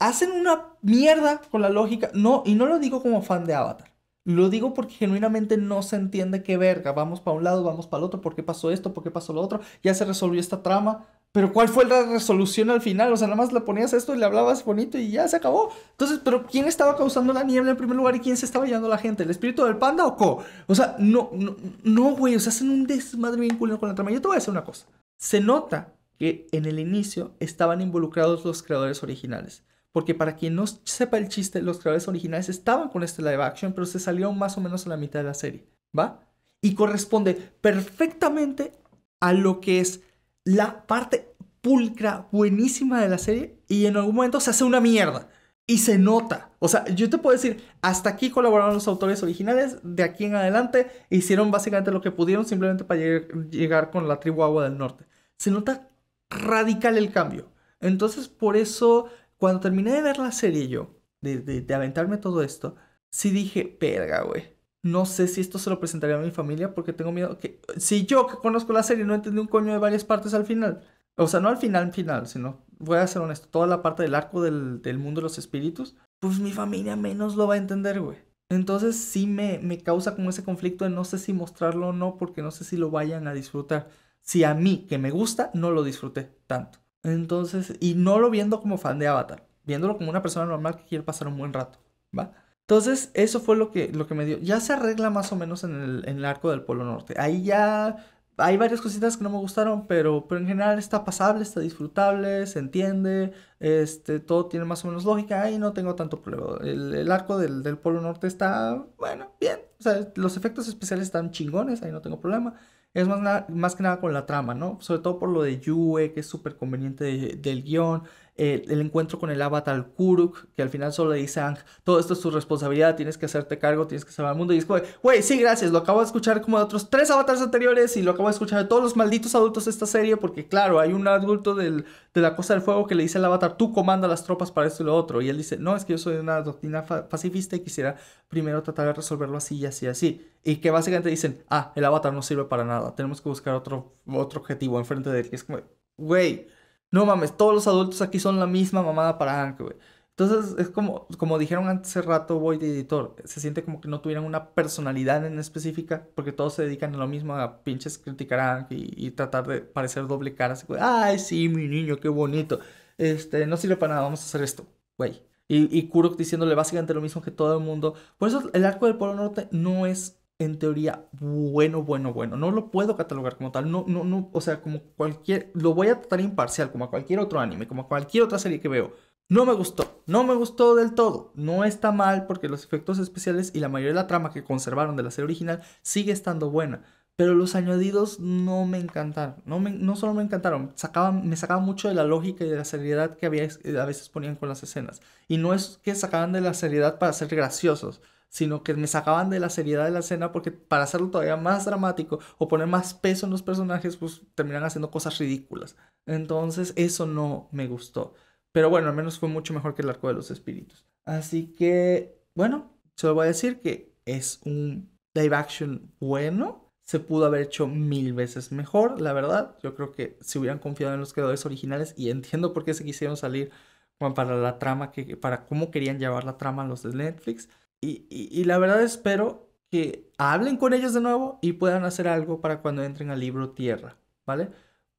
hacen una mierda con la lógica. No, y no lo digo como fan de Avatar. Lo digo porque genuinamente no se entiende qué verga. Vamos para un lado, vamos para el otro. ¿Por qué pasó esto? ¿Por qué pasó lo otro? Ya se resolvió esta trama. Pero ¿cuál fue la resolución al final? O sea, nada más le ponías esto y le hablabas bonito y ya se acabó. Entonces, pero ¿quién estaba causando la niebla en primer lugar y quién se estaba llevando a la gente? ¿El espíritu del panda o co? O sea, no, no, no, güey. O sea, hacen un desmadre bien con la trama. Yo te voy a decir una cosa. Se nota que en el inicio estaban involucrados los creadores originales. Porque para quien no sepa el chiste, los creadores originales estaban con este live action, pero se salieron más o menos a la mitad de la serie. ¿Va? Y corresponde perfectamente a lo que es la parte pulcra, buenísima de la serie y en algún momento se hace una mierda. Y se nota. O sea, yo te puedo decir, hasta aquí colaboraron los autores originales, de aquí en adelante hicieron básicamente lo que pudieron simplemente para llegar con la tribu agua del norte. Se nota radical el cambio. Entonces, por eso, cuando terminé de ver la serie yo, de, de aventarme todo esto, sí dije, perga, güey. No sé si esto se lo presentaría a mi familia porque tengo miedo que... Si yo que conozco la serie no entendí un coño de varias partes al final. O sea, no al final, final, sino, voy a ser honesto, toda la parte del arco del, mundo de los espíritus, pues mi familia menos lo va a entender, güey. Entonces sí me, me causa como ese conflicto de no sé si mostrarlo o no porque no sé si lo vayan a disfrutar. Si a mí, que me gusta, no lo disfruté tanto. Entonces, y no lo viendo como fan de Avatar, viéndolo como una persona normal que quiere pasar un buen rato, ¿va? Entonces, eso fue lo que, lo que me dio. Ya se arregla más o menos en el, arco del Polo Norte. Ahí ya hay varias cositas que no me gustaron, pero, pero en general está pasable, está disfrutable, se entiende, este, todo tiene más o menos lógica ahí no tengo tanto problema. El, arco del, del, Polo Norte está, bueno, bien. O sea, los efectos especiales están chingones, ahí no tengo problema. Es más, más que nada con la trama, ¿no? Sobre todo por lo de Yue, que es súper conveniente del guión el encuentro con el avatar Kuruk, que al final solo le dice Ang, todo esto es tu responsabilidad, tienes que hacerte cargo, tienes que salvar al mundo. Y es como, güey, sí, gracias, lo acabo de escuchar como de otros tres avatars anteriores y lo acabo de escuchar de todos los malditos adultos de esta serie, porque claro, hay un adulto del, de la cosa del Fuego que le dice al avatar, tú comanda las tropas para esto y lo otro. Y él dice, no, es que yo soy una doctrina pacifista y quisiera primero tratar de resolverlo así y así, así. Y que básicamente dicen, ah, el avatar no sirve para nada, tenemos que buscar otro, otro objetivo enfrente de él. Y es como, güey no mames, todos los adultos aquí son la misma mamada para Hank, güey. Entonces, es como, como dijeron antes hace rato, voy de editor, se siente como que no tuvieran una personalidad en específica, porque todos se dedican a lo mismo, a pinches criticar a y, tratar de parecer doble cara, así, ay, sí, mi niño, qué bonito. Este, no sirve para nada, vamos a hacer esto, güey. Y, y Kurok diciéndole básicamente lo mismo que todo el mundo. Por eso el arco del Polo Norte no es en teoría, bueno, bueno, bueno. No lo puedo catalogar como tal. No, no, no. O sea, como cualquier. Lo voy a tratar imparcial, como a cualquier otro anime, como a cualquier otra serie que veo. No me gustó. No me gustó del todo. No está mal porque los efectos especiales y la mayoría de la trama que conservaron de la serie original sigue estando buena. Pero los añadidos no me encantaron. No, me, no solo me encantaron, sacaban, me sacaban mucho de la lógica y de la seriedad que había, eh, a veces ponían con las escenas. Y no es que sacaban de la seriedad para ser graciosos, sino que me sacaban de la seriedad de la escena porque para hacerlo todavía más dramático o poner más peso en los personajes, pues terminan haciendo cosas ridículas. Entonces eso no me gustó. Pero bueno, al menos fue mucho mejor que el Arco de los Espíritus. Así que, bueno, solo voy a decir que es un live action bueno. Se pudo haber hecho mil veces mejor, la verdad. Yo creo que si hubieran confiado en los creadores originales, y entiendo por qué se quisieron salir para la trama, que, para cómo querían llevar la trama los de Netflix, y, la verdad espero que hablen con ellos de nuevo y puedan hacer algo para cuando entren al libro Tierra, ¿vale?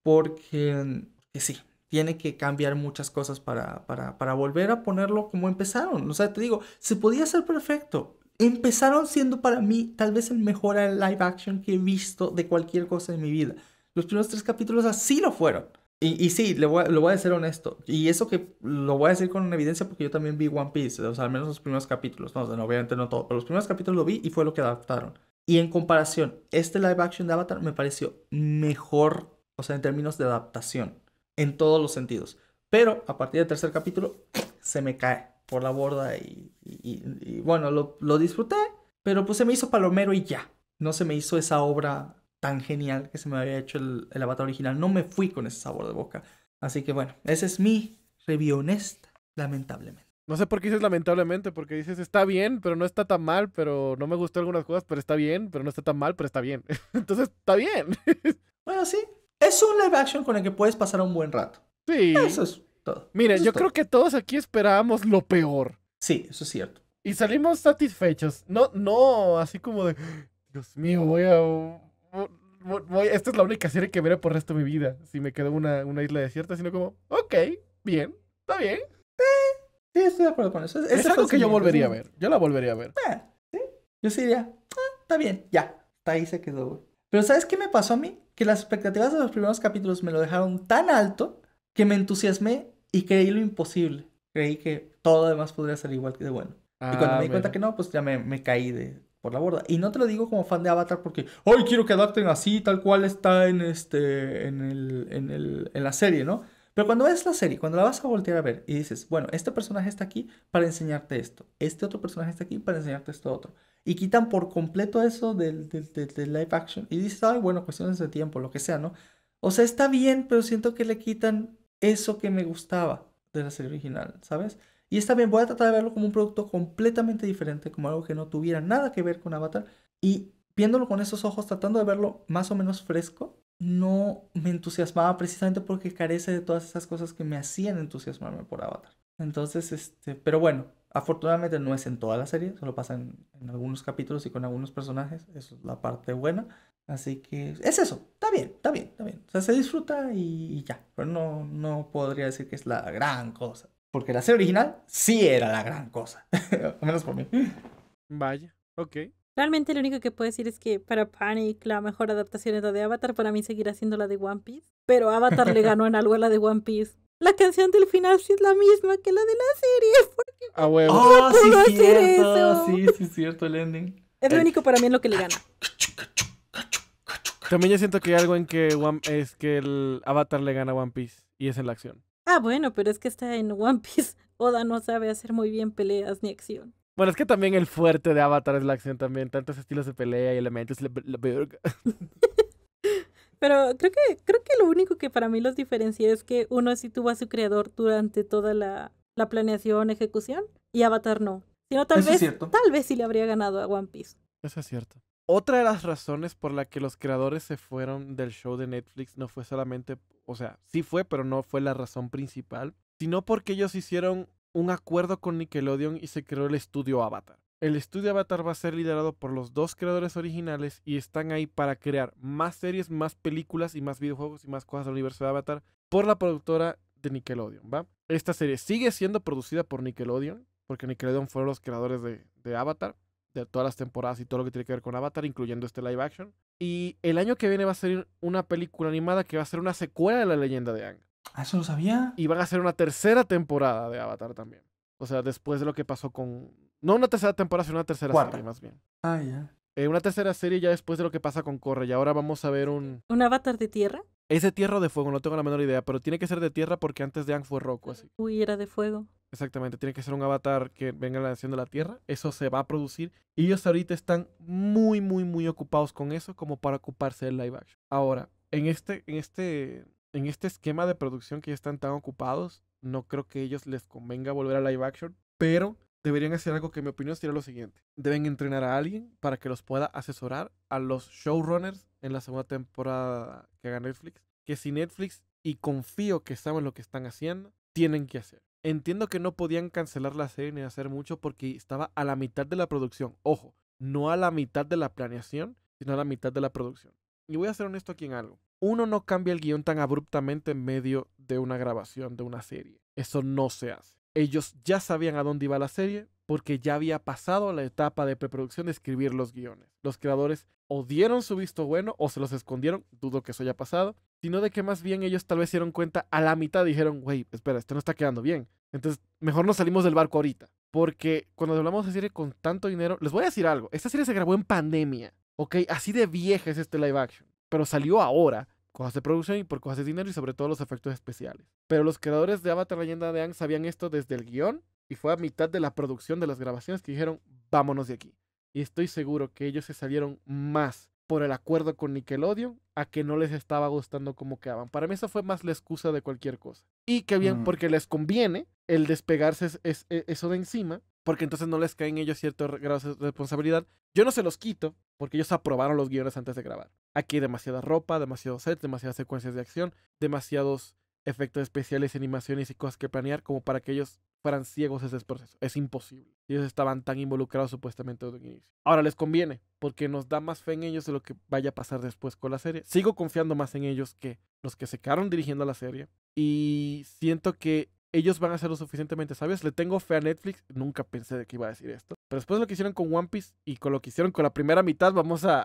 Porque que sí, tiene que cambiar muchas cosas para, para, para volver a ponerlo como empezaron. O sea, te digo, se podía ser perfecto. Empezaron siendo para mí tal vez el mejor live action que he visto de cualquier cosa en mi vida. Los primeros tres capítulos así lo fueron. Y, sí, lo voy a ser honesto. Y eso que lo voy a decir con evidencia porque yo también vi One Piece, o sea, al menos los primeros capítulos. No, obviamente no todo, pero los primeros capítulos lo vi y fue lo que adaptaron. Y en comparación, este live action de Avatar me pareció mejor, o sea, en términos de adaptación, en todos los sentidos. Pero a partir del tercer capítulo, *clears throat* se me cae por la borda y, bueno, lo, lo disfruté, pero pues se me hizo palomero y ya. No se me hizo esa obra tan genial que se me había hecho el, el avatar original. No me fui con ese sabor de boca. Así que bueno, ese es mi review honesta, lamentablemente. No sé por qué dices lamentablemente, porque dices está bien, pero no está tan mal, pero no me gustó algunas cosas, pero está bien, pero no está tan mal, pero está bien. *laughs* Entonces está bien. *laughs* Bueno, sí. Es un live action con el que puedes pasar un buen rato. Sí. Eso es todo. Miren, yo creo que todos aquí esperábamos lo peor. Sí, eso es cierto. Y salimos satisfechos. No, no, así como de, Dios mío, voy a, voy, esta es la única serie que veré por el resto de mi vida. Si me quedo una, una isla desierta, sino como, ok, bien, está bien. sí, estoy de acuerdo con eso. Es, algo que yo volvería a ver. Yo la volvería a ver. Eh, ¿sí? Yo sí diría, ah, está bien, ya. Ahí se quedó, Pero ¿sabes qué me pasó a mí? Que las expectativas de los primeros capítulos me lo dejaron tan alto que me entusiasmé y creí lo imposible. Creí que todo lo demás podría ser igual que de bueno. y cuando ah, me di cuenta que no, pues ya me, me caí de, por la borda. Y no te lo digo como fan de Avatar porque, hoy quiero que adapten así, tal cual está en, este, en, el, en, el, en la serie, ¿no? Pero cuando ves la serie, cuando la vas a voltear a ver y dices, bueno, este personaje está aquí para enseñarte esto, este otro personaje está aquí para enseñarte esto otro, y quitan por completo eso del, del, del, live action y dices, ay, bueno, cuestiones de tiempo, lo que sea, ¿no? O sea, está bien, pero siento que le quitan eso que me gustaba de la serie original, ¿sabes? Y está bien, voy a tratar de verlo como un producto completamente diferente, como algo que no tuviera nada que ver con Avatar. Y viéndolo con esos ojos, tratando de verlo más o menos fresco, no me entusiasmaba precisamente porque carece de todas esas cosas que me hacían entusiasmarme por Avatar. Entonces, este, pero bueno, afortunadamente no es en toda la serie, solo pasa en, algunos capítulos y con algunos personajes, eso es la parte buena. Así que es eso, está bien, está bien, está bien. O sea, se disfruta y, y ya, pero no, no podría decir que es la gran cosa. Porque la serie original sí era la gran cosa. *laughs* menos por mí. Vaya, ok. Realmente lo único que puedo decir es que para Panic la mejor adaptación es la de Avatar. Para mí seguirá siendo la de One Piece. Pero Avatar le ganó en algo a la de One Piece. La canción del final sí es la misma que la de la serie. ah, huevo. sí, Sí, es cierto el ending. Es lo único para mí en lo que le gana. También yo siento que hay algo en que One, es que el Avatar le gana a One Piece y es en la acción. Ah, bueno, pero es que está en One Piece. *laughs* Oda no sabe hacer muy bien peleas ni acción. Bueno, es que también el fuerte de Avatar es la acción también. Tantos estilos de pelea y elementos. *laughs* pero creo que, creo que lo único que para mí los diferencia es que uno sí tuvo a su creador durante toda la, planeación, ejecución, y Avatar no. Sino tal vez, tal vez sí le habría ganado a One Piece. Eso es cierto. Otra de las razones por la que los creadores se fueron del show de Netflix no fue solamente, o sea, sí fue, pero no fue la razón principal, sino porque ellos hicieron un acuerdo con Nickelodeon y se creó el estudio Avatar. El estudio Avatar va a ser liderado por los dos creadores originales y están ahí para crear más series, más películas y más videojuegos y más cosas del universo de Avatar por la productora de Nickelodeon, ¿va? Esta serie sigue siendo producida por Nickelodeon, porque Nickelodeon fueron los creadores de, de Avatar, de todas las temporadas y todo lo que tiene que ver con Avatar, incluyendo este live action. Y el año que viene va a salir una película animada que va a ser una secuela de la leyenda de Ang. Ah, eso lo sabía. Y van a ser una tercera temporada de Avatar también. O sea, después de lo que pasó con. No una tercera temporada, sino una tercera serie, más bien. Ah, ya. Eh, una tercera serie ya después de lo que pasa con Corre. Y ahora vamos a ver un. ¿Un avatar de tierra? Es de tierra o de fuego, no tengo la menor idea, pero tiene que ser de tierra porque antes de Ang fue roco. así. Uy, era de fuego. Exactamente, tiene que ser un avatar que venga a la nación de la Tierra. Eso se va a producir. Y ellos ahorita están muy, muy, muy ocupados con eso como para ocuparse del live action. Ahora, en este, en este, en este esquema de producción que ya están tan ocupados, no creo que ellos les convenga volver a live action, pero deberían hacer algo que en mi opinión sería lo siguiente. Deben entrenar a alguien para que los pueda asesorar a los showrunners en la segunda temporada que haga Netflix. Que si Netflix, y confío que saben lo que están haciendo, tienen que hacer. Entiendo que no podían cancelar la serie ni hacer mucho porque estaba a la mitad de la producción. Ojo, no a la mitad de la planeación, sino a la mitad de la producción. Y voy a ser honesto aquí en algo. Uno no cambia el guión tan abruptamente en medio de una grabación de una serie. Eso no se hace. Ellos ya sabían a dónde iba la serie porque ya había pasado la etapa de preproducción de escribir los guiones. Los creadores o dieron su visto bueno o se los escondieron, dudo que eso haya pasado, sino de que más bien ellos tal vez se dieron cuenta a la mitad, dijeron, güey, espera, esto no está quedando bien. Entonces, mejor nos salimos del barco ahorita. Porque cuando hablamos de serie con tanto dinero, les voy a decir algo, esta serie se grabó en pandemia, ¿ok? Así de vieja es este live action, pero salió ahora cosas de producción y por cosas de dinero y sobre todo los efectos especiales. Pero los creadores de Avatar Leyenda de Aang sabían esto desde el guión y fue a mitad de la producción de las grabaciones que dijeron, vámonos de aquí. Y estoy seguro que ellos se salieron más por el acuerdo con Nickelodeon a que no les estaba gustando cómo quedaban. Para mí eso fue más la excusa de cualquier cosa. Y que bien, mm. porque les conviene el despegarse e, eso de encima, porque entonces no les caen ellos cierto grado de responsabilidad. Yo no se los quito, porque ellos aprobaron los guiones antes de grabar. Aquí demasiada ropa, demasiados sets, demasiadas secuencias de acción, demasiados efectos especiales, animaciones y cosas que planear como para que ellos fueran ciegos ese proceso. Es imposible. Ellos estaban tan involucrados supuestamente desde el inicio. Ahora les conviene, porque nos da más fe en ellos de lo que vaya a pasar después con la serie. Sigo confiando más en ellos que los que se quedaron dirigiendo la serie. Y siento que ellos van a ser lo suficientemente sabios. Le tengo fe a Netflix. Nunca pensé de que iba a decir esto. Pero después de lo que hicieron con One Piece y con lo que hicieron con la primera mitad, vamos a,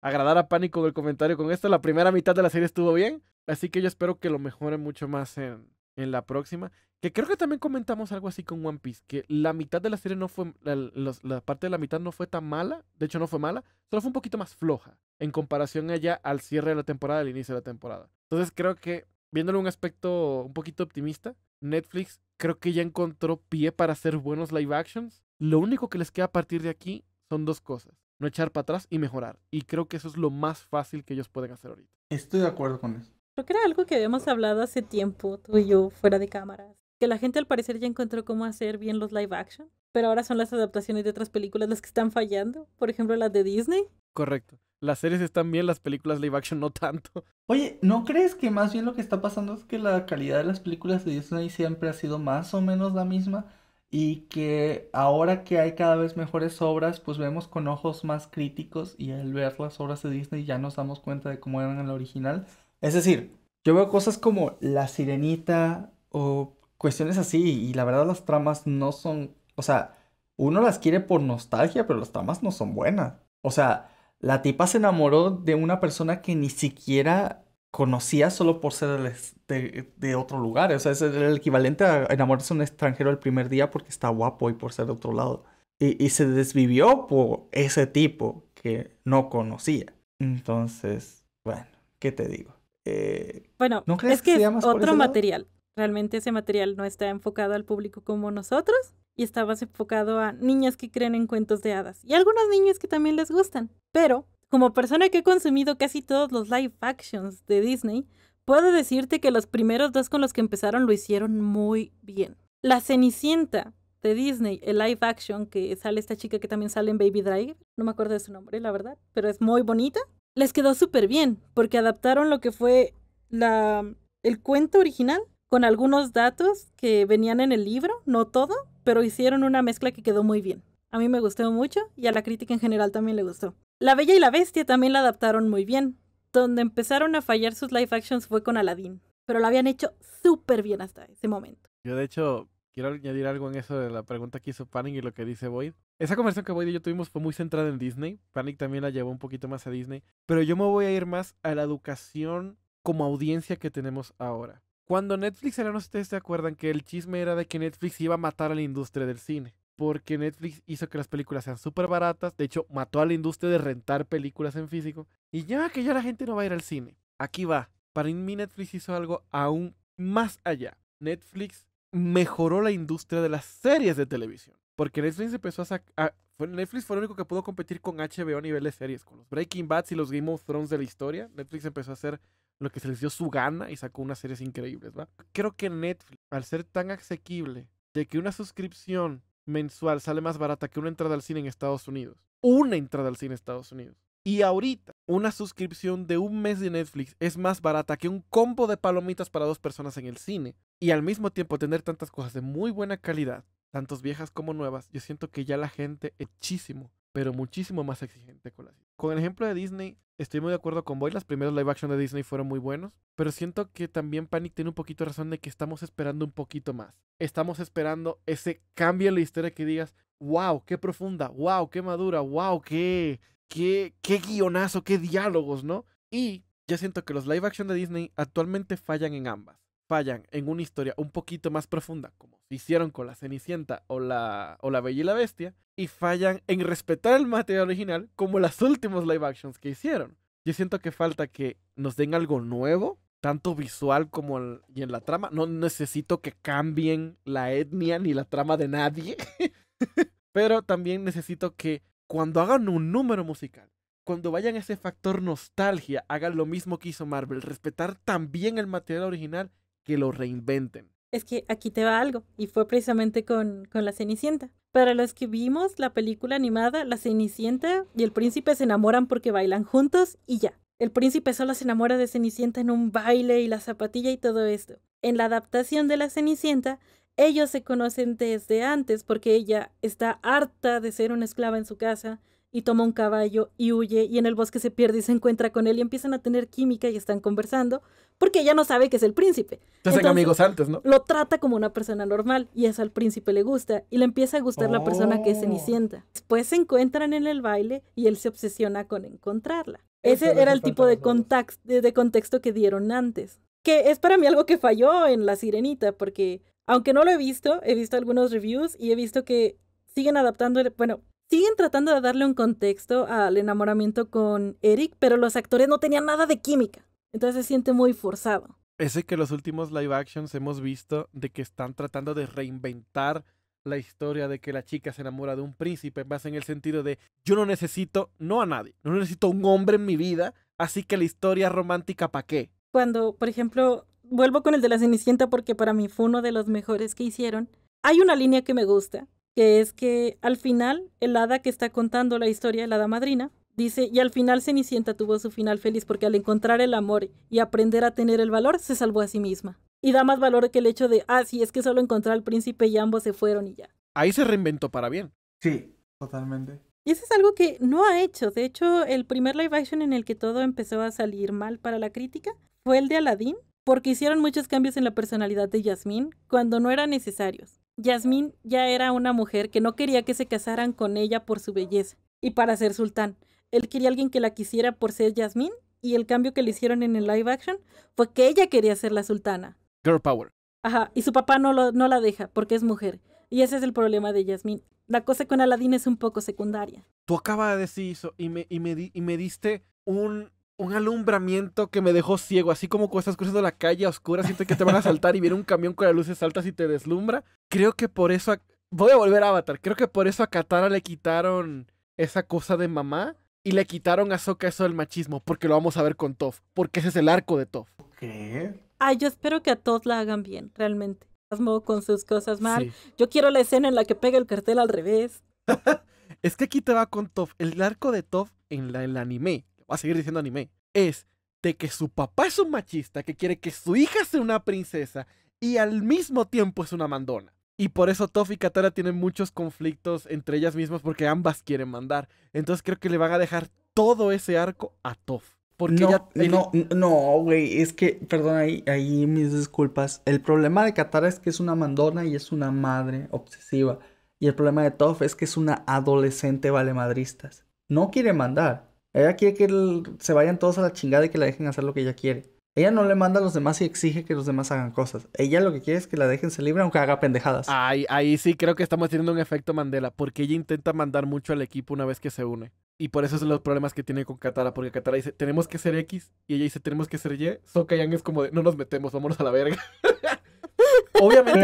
agradar a Pánico del comentario con esto. La primera mitad de la serie estuvo bien. Así que yo espero que lo mejoren mucho más en, en la próxima. Que creo que también comentamos algo así con One Piece, que la mitad de la serie no fue, la, parte de la mitad no fue tan mala, de hecho no fue mala, solo fue un poquito más floja en comparación allá al cierre de la temporada, al inicio de la temporada. Entonces creo que, viéndolo un aspecto un poquito optimista, Netflix creo que ya encontró pie para hacer buenos live actions. Lo único que les queda a partir de aquí son dos cosas. No echar para atrás y mejorar. Y creo que eso es lo más fácil que ellos pueden hacer ahorita. Estoy de acuerdo con eso. Creo que era algo que habíamos hablado hace tiempo, tú y yo, fuera de cámaras. Que la gente al parecer ya encontró cómo hacer bien los live action, pero ahora son las adaptaciones de otras películas las que están fallando. Por ejemplo, las de Disney. Correcto. Las series están bien, las películas live action no tanto. *laughs* Oye, ¿no crees que más bien lo que está pasando es que la calidad de las películas de Disney siempre ha sido más o menos la misma? y que ahora que hay cada vez mejores obras, pues vemos con ojos más críticos y al ver las obras de Disney ya nos damos cuenta de cómo eran en la original es decir, yo veo cosas como La Sirenita o cuestiones así y la verdad las tramas no son, o sea, uno las quiere por nostalgia, pero las tramas no son buenas. O sea, la tipa se enamoró de una persona que ni siquiera conocía solo por ser de, otro lugar. O sea, es el equivalente a enamorarse de un extranjero el primer día porque está guapo y por ser de otro lado. y se desvivió por ese tipo que no conocía. Entonces, bueno, ¿qué te digo? Eh, bueno, es que, otro material. Realmente ese material no está enfocado al público como nosotros y está más enfocado a niñas que creen en cuentos de hadas y algunos niños que también les gustan. Pero, como persona que he consumido casi todos los live actions de Disney, puedo decirte que los primeros dos con los que empezaron lo hicieron muy bien. La Cenicienta de Disney, el live action que sale esta chica que también sale en Baby Driver, no me acuerdo de su nombre, la verdad, pero es muy bonita les quedó súper bien, porque adaptaron lo que fue la, el cuento original con algunos datos que venían en el libro, no todo, pero hicieron una mezcla que quedó muy bien. A mí me gustó mucho y a la crítica en general también le gustó. La Bella y la Bestia también la adaptaron muy bien. Donde empezaron a fallar sus live actions fue con Aladdin, pero la habían hecho súper bien hasta ese momento. Yo de hecho quiero añadir algo en eso de la pregunta que hizo Panning y lo que dice Boyd. Esa conversación que Boyd y yo tuvimos fue muy centrada en Disney. Panic también la llevó un poquito más a Disney. Pero yo me voy a ir más a la educación como audiencia que tenemos ahora. Cuando Netflix era, no sé si ustedes se acuerdan, que el chisme era de que Netflix iba a matar a la industria del cine. Porque Netflix hizo que las películas sean súper baratas. De hecho, mató a la industria de rentar películas en físico. Y ya que ya la gente no va a ir al cine. Aquí va. Para mí Netflix hizo algo aún más allá. Netflix mejoró la industria de las series de televisión. Porque Netflix empezó a sacar. Netflix fue el único que pudo competir con HBO a nivel de series. Con los Breaking Bad y los Game of Thrones de la historia, Netflix empezó a hacer lo que se les dio su gana y sacó unas series increíbles, Creo que Netflix, al ser tan asequible de que una suscripción mensual sale más barata que una entrada al cine en Estados Unidos. Una entrada al cine en Estados Unidos. Y ahorita, una suscripción de un mes de Netflix es más barata que un combo de palomitas para dos personas en el cine. Y al mismo tiempo tener tantas cosas de muy buena calidad tantos viejas como nuevas, yo siento que ya la gente es muchísimo, pero muchísimo más exigente con las Con el ejemplo de Disney, estoy muy de acuerdo con Boy, las primeras live action de Disney fueron muy buenos, pero siento que también Panic tiene un poquito razón de que estamos esperando un poquito más. Estamos esperando ese cambio en la historia que digas, wow, qué profunda, wow, qué madura, wow, qué, qué, qué guionazo, qué diálogos, ¿no? Y ya siento que los live action de Disney actualmente fallan en ambas fallan en una historia un poquito más profunda, como hicieron con la Cenicienta o la, o la Bella y la Bestia, y fallan en respetar el material original como las últimas live actions que hicieron. Yo siento que falta que nos den algo nuevo, tanto visual como y en la trama. No necesito que cambien la etnia ni la trama de nadie, *laughs* pero también necesito que cuando hagan un número musical, cuando vayan ese factor nostalgia, hagan lo mismo que hizo Marvel, respetar también el material original que lo reinventen. Es que aquí te va algo, y fue precisamente con, con la Cenicienta. Para los que vimos la película animada, la Cenicienta y el príncipe se enamoran porque bailan juntos y ya. El príncipe solo se enamora de Cenicienta en un baile y la zapatilla y todo esto. En la adaptación de la Cenicienta, ellos se conocen desde antes porque ella está harta de ser una esclava en su casa y toma un caballo y huye y en el bosque se pierde y se encuentra con él y empiezan a tener química y están conversando porque ella no sabe que es el príncipe. Se hacen amigos antes, ¿no? Lo trata como una persona normal y eso al príncipe le gusta y le empieza a gustar la persona que es oh. Cenicienta. Después se encuentran en el baile y él se obsesiona con encontrarla. Ese era el tipo de, contexto que dieron antes. Que es para mí algo que falló en La Sirenita, porque aunque no lo he visto, he visto algunos reviews y he visto que siguen adaptando, bueno, Siguen tratando de darle un contexto al enamoramiento con Eric, pero los actores no tenían nada de química. Entonces se siente muy forzado. Ese que los últimos live actions hemos visto de que están tratando de reinventar la historia de que la chica se enamora de un príncipe, más en el sentido de yo no necesito, no a nadie, no necesito un hombre en mi vida, así que la historia romántica para qué. Cuando, por ejemplo, vuelvo con el de la Cenicienta porque para mí fue uno de los mejores que hicieron, hay una línea que me gusta, que es que al final el hada que está contando la historia, el hada madrina, dice, y al final Cenicienta tuvo su final feliz porque al encontrar el amor y aprender a tener el valor, se salvó a sí misma. Y da más valor que el hecho de, ah, sí, es que solo encontró al príncipe y ambos se fueron y ya. Ahí se reinventó para bien. Sí, totalmente. Y eso es algo que no ha hecho. De hecho, el primer live action en el que todo empezó a salir mal para la crítica fue el de Aladdin, porque hicieron muchos cambios en la personalidad de Yasmín cuando no eran necesarios. Yasmín ya era una mujer que no quería que se casaran con ella por su belleza y para ser sultán. Él quería alguien que la quisiera por ser Yasmín y el cambio que le hicieron en el live action fue que ella quería ser la sultana. Girl power. Ajá, y su papá no, la deja porque es mujer. Y ese es el problema de Yasmín. La cosa con Aladdin es un poco secundaria. Tú acabas de decir eso y me, y me diste un un alumbramiento que me dejó ciego, así como cuando estás cruzando la calle a oscura, sientes que te van a saltar y viene un camión con las luces altas y te deslumbra. Creo que por eso voy a volver a Avatar. Creo que por eso a Katara le quitaron esa cosa de mamá y le quitaron a Soka eso del machismo, porque lo vamos a ver con Toph, porque ese es el arco de Toph. ¿Qué? Ay, yo espero que a Toph la hagan bien, realmente. Asmo Con sus cosas mal. Yo quiero la escena en la que pega el cartel al revés. *laughs* es que aquí te va con Toph. El arco de Toph en el anime a seguir diciendo anime, es de que su papá es un machista que quiere que su hija sea una princesa y al mismo tiempo es una mandona. Y por eso Toph y Katara tienen muchos conflictos entre ellas mismas porque ambas quieren mandar. Entonces creo que le van a dejar todo ese arco a Toph. Porque no, no, no, güey, es que, perdón, ahí, ahí mis disculpas. El problema de Katara es que es una mandona y es una madre obsesiva. Y el problema de Toph es que es una adolescente valemadristas. No quiere mandar, ella quiere que se vayan todos a la chingada y que la dejen hacer lo que ella quiere. Ella no le manda a los demás y exige que los demás hagan cosas. Ella lo que quiere es que la dejen libre aunque haga pendejadas. Ahí, ahí sí creo que estamos teniendo un efecto Mandela, porque ella intenta mandar mucho al equipo una vez que se une. Y por eso son los problemas que tiene con Katara, porque Katara dice, tenemos que ser X, y ella dice, tenemos que ser Y. Sokayang es como no nos metemos, vámonos a la verga. *laughs* Obviamente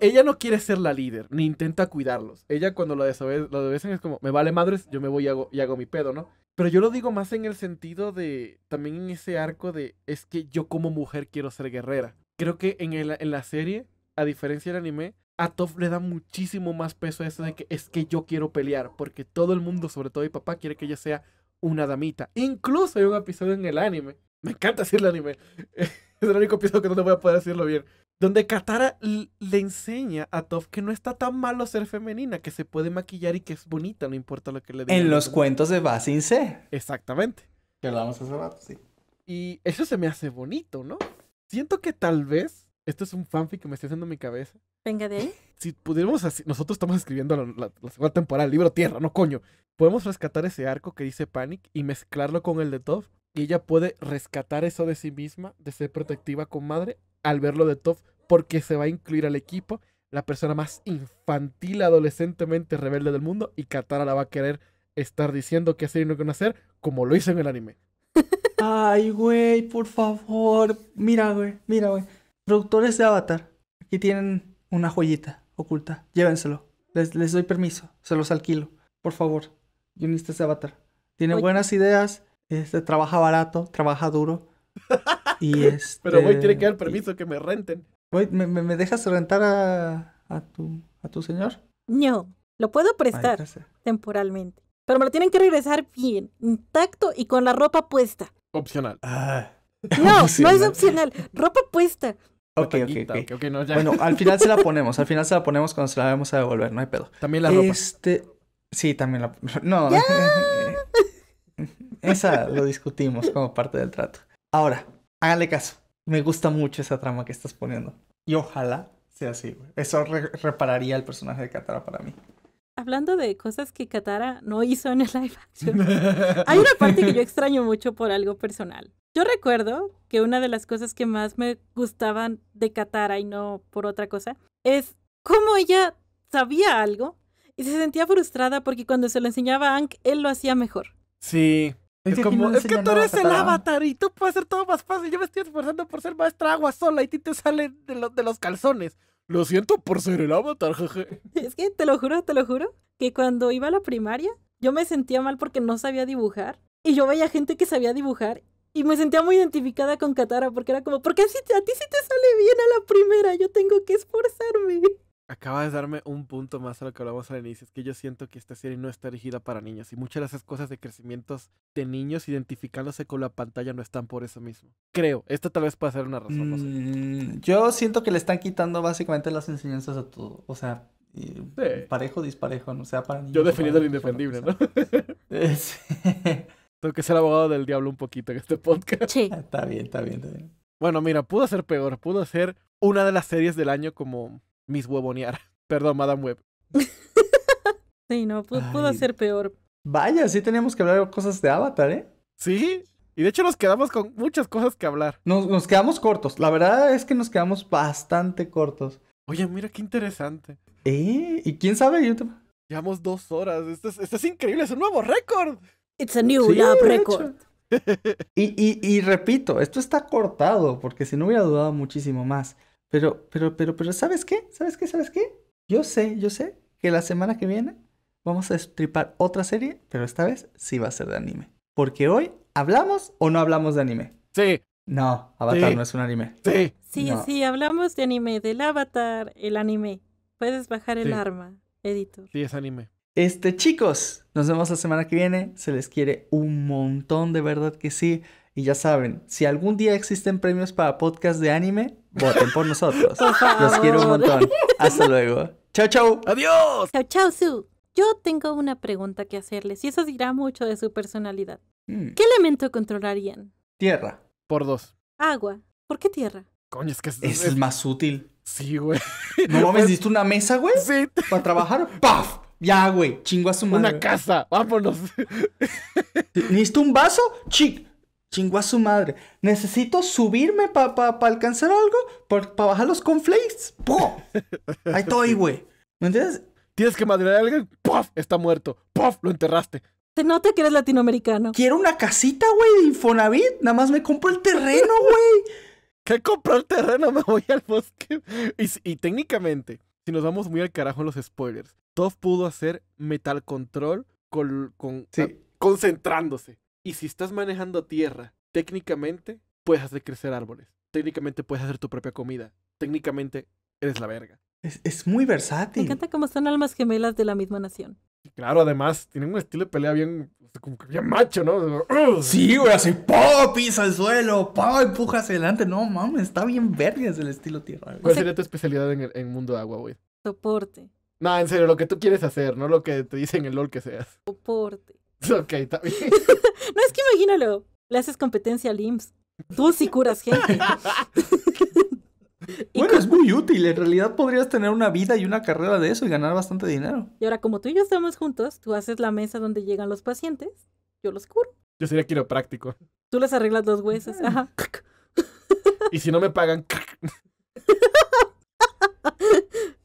ella, no, quiere ser la líder, ni intenta cuidarlos. Ella cuando lo desobedecen es como, me vale madres, yo me voy hago, y hago mi pedo, ¿no? Pero yo lo digo más en el sentido de, también en ese arco de, es que yo como mujer quiero ser guerrera. Creo que en, en la serie, a diferencia del anime, a Toph le da muchísimo más peso a eso de que es que yo quiero pelear, porque todo el mundo, sobre todo mi papá, quiere que ella sea una damita. Incluso hay un episodio en el anime. Me encanta decir el anime. *laughs* es el único episodio que no te voy a poder decirlo bien donde Katara le enseña a Toph que no está tan malo ser femenina, que se puede maquillar y que es bonita, no importa lo que le digan. En los cuentos de Basin C. Exactamente. Que hablamos hace rato, sí. Y eso se me hace bonito, ¿no? Siento que tal vez, esto es un fanfic que me estoy haciendo en mi cabeza. Venga de Si pudiéramos, así, nosotros estamos escribiendo la, segunda temporada, el libro Tierra, no coño. Podemos rescatar ese arco que dice Panic y mezclarlo con el de Toph. Y ella puede rescatar eso de sí misma, de ser protectiva con madre, al verlo de Top, porque se va a incluir al equipo la persona más infantil, adolescentemente rebelde del mundo y Katara la va a querer estar diciendo qué hacer y no qué hacer como lo hizo en el anime. *laughs* Ay, güey, por favor. Mira, güey, mira, güey. Productores de Avatar, aquí tienen una joyita oculta. Llévenselo. Les, doy permiso. Se los alquilo. Por favor, guionistas de Avatar. Tiene buenas ideas. Este, trabaja barato, trabaja duro y este... *laughs* Pero voy tiene que dar este, permiso que me renten. me, dejas rentar a, tu, a tu señor? No, lo puedo prestar temporalmente. Pero me lo tienen que regresar bien, intacto y con la ropa puesta. Opcional. Ah. *laughs* no, no es opcional. Ropa puesta. Ok, ok, ok. Bueno, al final se la *laughs* ponemos. Al final se la ponemos cuando se la vamos a devolver, no hay pedo. También la ropa. Este, sí, también la. No. Esa lo discutimos como parte del trato. Ahora, hágale caso. Me gusta mucho esa trama que estás poniendo. Y ojalá sea así, Eso repararía el personaje de Katara para mí. Hablando de cosas que Katara no hizo en el live action, *laughs* hay una parte que yo extraño mucho por algo personal. Yo recuerdo que una de las cosas que más me gustaban de Katara y no por otra cosa es cómo ella sabía algo y se sentía frustrada porque cuando se lo enseñaba a Ank, él lo hacía mejor. Sí. Es como, que tú eres el avatar y tú puedes hacer todo más fácil. Yo me estoy esforzando por ser maestra agua sola y ti te sale de, lo, de los calzones. Lo siento por ser el avatar, jeje. *laughs* Es que te lo juro, te lo juro, que cuando iba a la primaria, yo me sentía mal porque no sabía dibujar. Y yo veía gente que sabía dibujar y me sentía muy identificada con Katara porque era como, porque qué a ti sí te sale bien a la primera, yo tengo que esforzarme acaba de darme un punto más a lo que hablamos al inicio. Es que yo siento que esta serie no está dirigida para niños. Y muchas de esas cosas de crecimientos de niños identificándose con la pantalla no están por eso mismo. Creo. Esto tal vez puede ser una razón. Mm, yo siento que le están quitando básicamente las enseñanzas a todo. O sea, eh, parejo, disparejo, no sea para Yo definiendo el indefendible, ¿no? *laughs* Eh, *laughs* Tengo que ser abogado del diablo un poquito en este podcast. Sí. Está bien, está bien, está bien. Bueno, mira, pudo ser peor. Pudo ser una de las series del año como Miss Huevonear. *laughs* Perdón, Madame Web. *laughs* sí, no, pudo, ser peor. Vaya, sí teníamos que hablar cosas de Avatar, ¿eh? Sí, y de hecho nos quedamos con muchas cosas que hablar. Nos, quedamos cortos, la verdad es que nos quedamos bastante cortos. Oye, mira qué interesante. ¿Eh? ¿Y quién sabe? YouTube? Llevamos dos horas, esto es, increíble, es un nuevo récord. It's a new record. y, y, y repito, esto está cortado, porque si no hubiera dudado muchísimo más. Pero, pero, pero, ¿sabes qué? ¿Sabes qué? ¿Sabes qué? Yo sé, yo sé que la semana que viene vamos a estripar otra serie, pero esta vez sí va a ser de anime. Porque hoy, ¿hablamos o no hablamos de anime? Sí. No, Avatar no es un anime. Sí. Sí, sí, hablamos de anime, del Avatar, el anime. Puedes bajar el arma, Edito. Sí, es anime. Este, chicos, nos vemos la semana que viene. Se les quiere un montón, de verdad que sí. Y ya saben, si algún día existen premios para podcast de anime, voten por nosotros. *laughs* Los quiero un montón. Hasta luego. Chao, chao. Adiós. Chao, chao, Su. Yo tengo una pregunta que hacerles y eso dirá mucho de su personalidad. Hmm. ¿Qué elemento controlarían? Tierra. Por dos. Agua. ¿Por qué tierra? Coño, es que es, es el más útil. Sí, güey. *laughs* ¿No mames? ¿Diste una mesa, güey? Sí. ¿Para trabajar? ¡Paf! Ya, güey. Chingo a su madre. Una casa. Vámonos. ¿Niste un vaso? Chic. Chingó a su madre. Necesito subirme para pa, alcanzar algo, para pa bajar los conflates. ¡Pum! Ahí estoy, güey. ¿Me entiendes? Tienes que madrear a alguien. ¡Puf! Está muerto. ¡Puf! Lo enterraste. Se nota que eres latinoamericano. Quiero una casita, güey, de Infonavit. Nada más me compro el terreno, *laughs* güey. ¿Qué el terreno? Me voy al bosque. Y, técnicamente, si nos vamos muy al carajo en los spoilers, Toff pudo hacer Metal Control con, con sí. Ah, concentrándose. Y si estás manejando tierra, técnicamente puedes hacer crecer árboles. Técnicamente puedes hacer tu propia comida. Técnicamente eres la verga. Es, muy versátil. Me encanta cómo son almas gemelas de la misma nación. claro, además, tienen un estilo de pelea bien, macho, ¿no? Sí, güey, así, ¡pau! Pisa el suelo, ¡pau! Empuja hacia adelante. No mames, está bien verga el estilo tierra. ¿Cuál sería tu especialidad en, el, mundo mundo agua, güey? Soporte. No, en serio, lo que tú quieres hacer, no lo que te dicen el LOL que seas. Soporte. *laughs* Ok, también. *laughs* no, es que imagínalo. Le haces competencia al IMSS. Tú sí curas gente. *laughs* bueno, es muy útil. En realidad podrías tener una vida y una carrera de eso y ganar bastante dinero. Y ahora, como tú y yo estamos juntos, tú haces la mesa donde llegan los pacientes, yo los curo. Yo sería quiropráctico. Tú les arreglas los huesos. Ajá. y si no me pagan.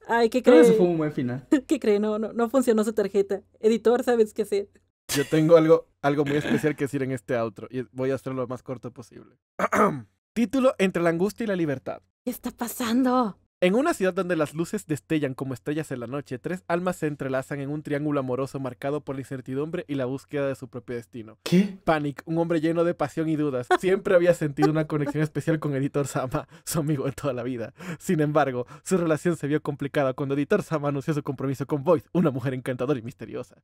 Ay, ¿qué cree? Eso fue un buen final. ¿Qué crees? No, no, no funcionó su tarjeta. Editor, ¿sabes qué hacer? Yo tengo algo, algo muy especial que decir en este outro y voy a hacerlo lo más corto posible. *clears throat* Título Entre la angustia y la libertad. ¿Qué está pasando? En una ciudad donde las luces destellan como estrellas en la noche, tres almas se entrelazan en un triángulo amoroso marcado por la incertidumbre y la búsqueda de su propio destino. ¿Qué? Panic, un hombre lleno de pasión y dudas, siempre había sentido una conexión especial con Editor Sama, su amigo de toda la vida. Sin embargo, su relación se vio complicada cuando Editor Sama anunció su compromiso con Voice, una mujer encantadora y misteriosa.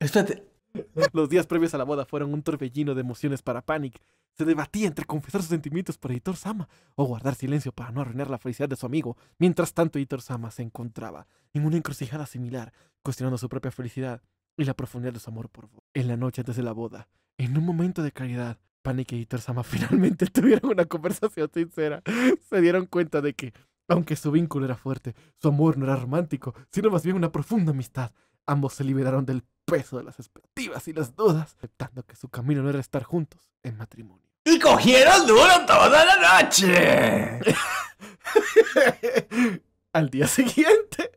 Espérate, los días previos a la boda fueron un torbellino de emociones para Panic. Se debatía entre confesar sus sentimientos por Editor Sama o guardar silencio para no arruinar la felicidad de su amigo. Mientras tanto, Editor Sama se encontraba en una encrucijada similar, cuestionando su propia felicidad y la profundidad de su amor por vos. En la noche antes de la boda, en un momento de claridad Panic y Editor Sama *laughs* finalmente tuvieron una conversación sincera. Se dieron cuenta de que, aunque su vínculo era fuerte, su amor no era romántico, sino más bien una profunda amistad Ambos se liberaron del peso de las expectativas y las dudas, aceptando que su camino no era estar juntos en matrimonio. Y cogieron duro toda la noche. *laughs* Al día siguiente.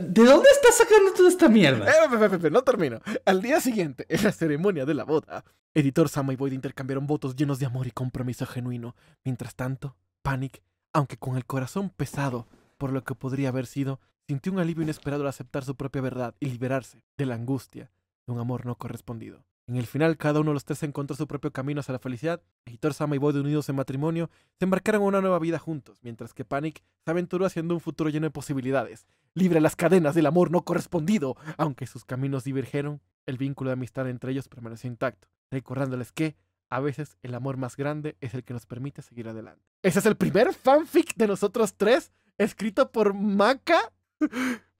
¿De dónde estás sacando toda esta mierda? Eh, no termino. Al día siguiente, en la ceremonia de la boda, Editor Sama y Boyd intercambiaron votos llenos de amor y compromiso genuino. Mientras tanto, Panic, aunque con el corazón pesado por lo que podría haber sido, Sintió un alivio inesperado al aceptar su propia verdad y liberarse de la angustia de un amor no correspondido. En el final, cada uno de los tres encontró su propio camino hacia la felicidad. Editor Sama y Boyd, unidos en matrimonio, se embarcaron en una nueva vida juntos, mientras que Panic se aventuró haciendo un futuro lleno de posibilidades, libre de las cadenas del amor no correspondido. Aunque sus caminos divergieron, el vínculo de amistad entre ellos permaneció intacto, recordándoles que, a veces, el amor más grande es el que nos permite seguir adelante. Ese es el primer fanfic de nosotros tres, escrito por Maca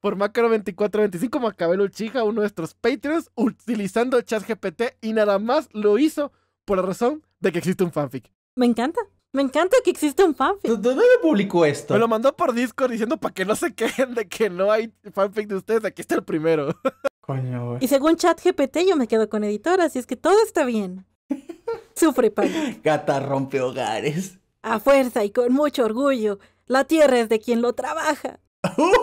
por macro 2425, Macabelo Uchija, uno de nuestros Patreons, utilizando GPT y nada más lo hizo por la razón de que existe un fanfic. Me encanta. Me encanta que existe un fanfic. ¿De dónde publicó esto? Me lo mandó por Discord diciendo para que no se quejen de que no hay fanfic de ustedes. Aquí está el primero. *laughs* Coño, Y según ChatGPT, yo me quedo con editor, así es que todo está bien. *laughs* Sufre, pan. Gata rompe hogares. A fuerza y con mucho orgullo. La tierra es de quien lo trabaja. *laughs*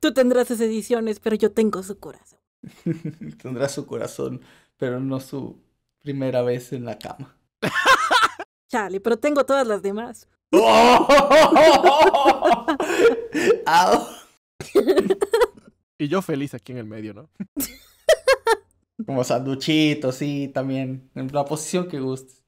Tú tendrás esas ediciones, pero yo tengo su corazón. *laughs* Tendrás su corazón, pero no su primera vez en la cama. *laughs* Chale, pero tengo todas las demás. y yo feliz aquí en el medio, ¿no? Como sanduchito, sí, también. En la posición que guste.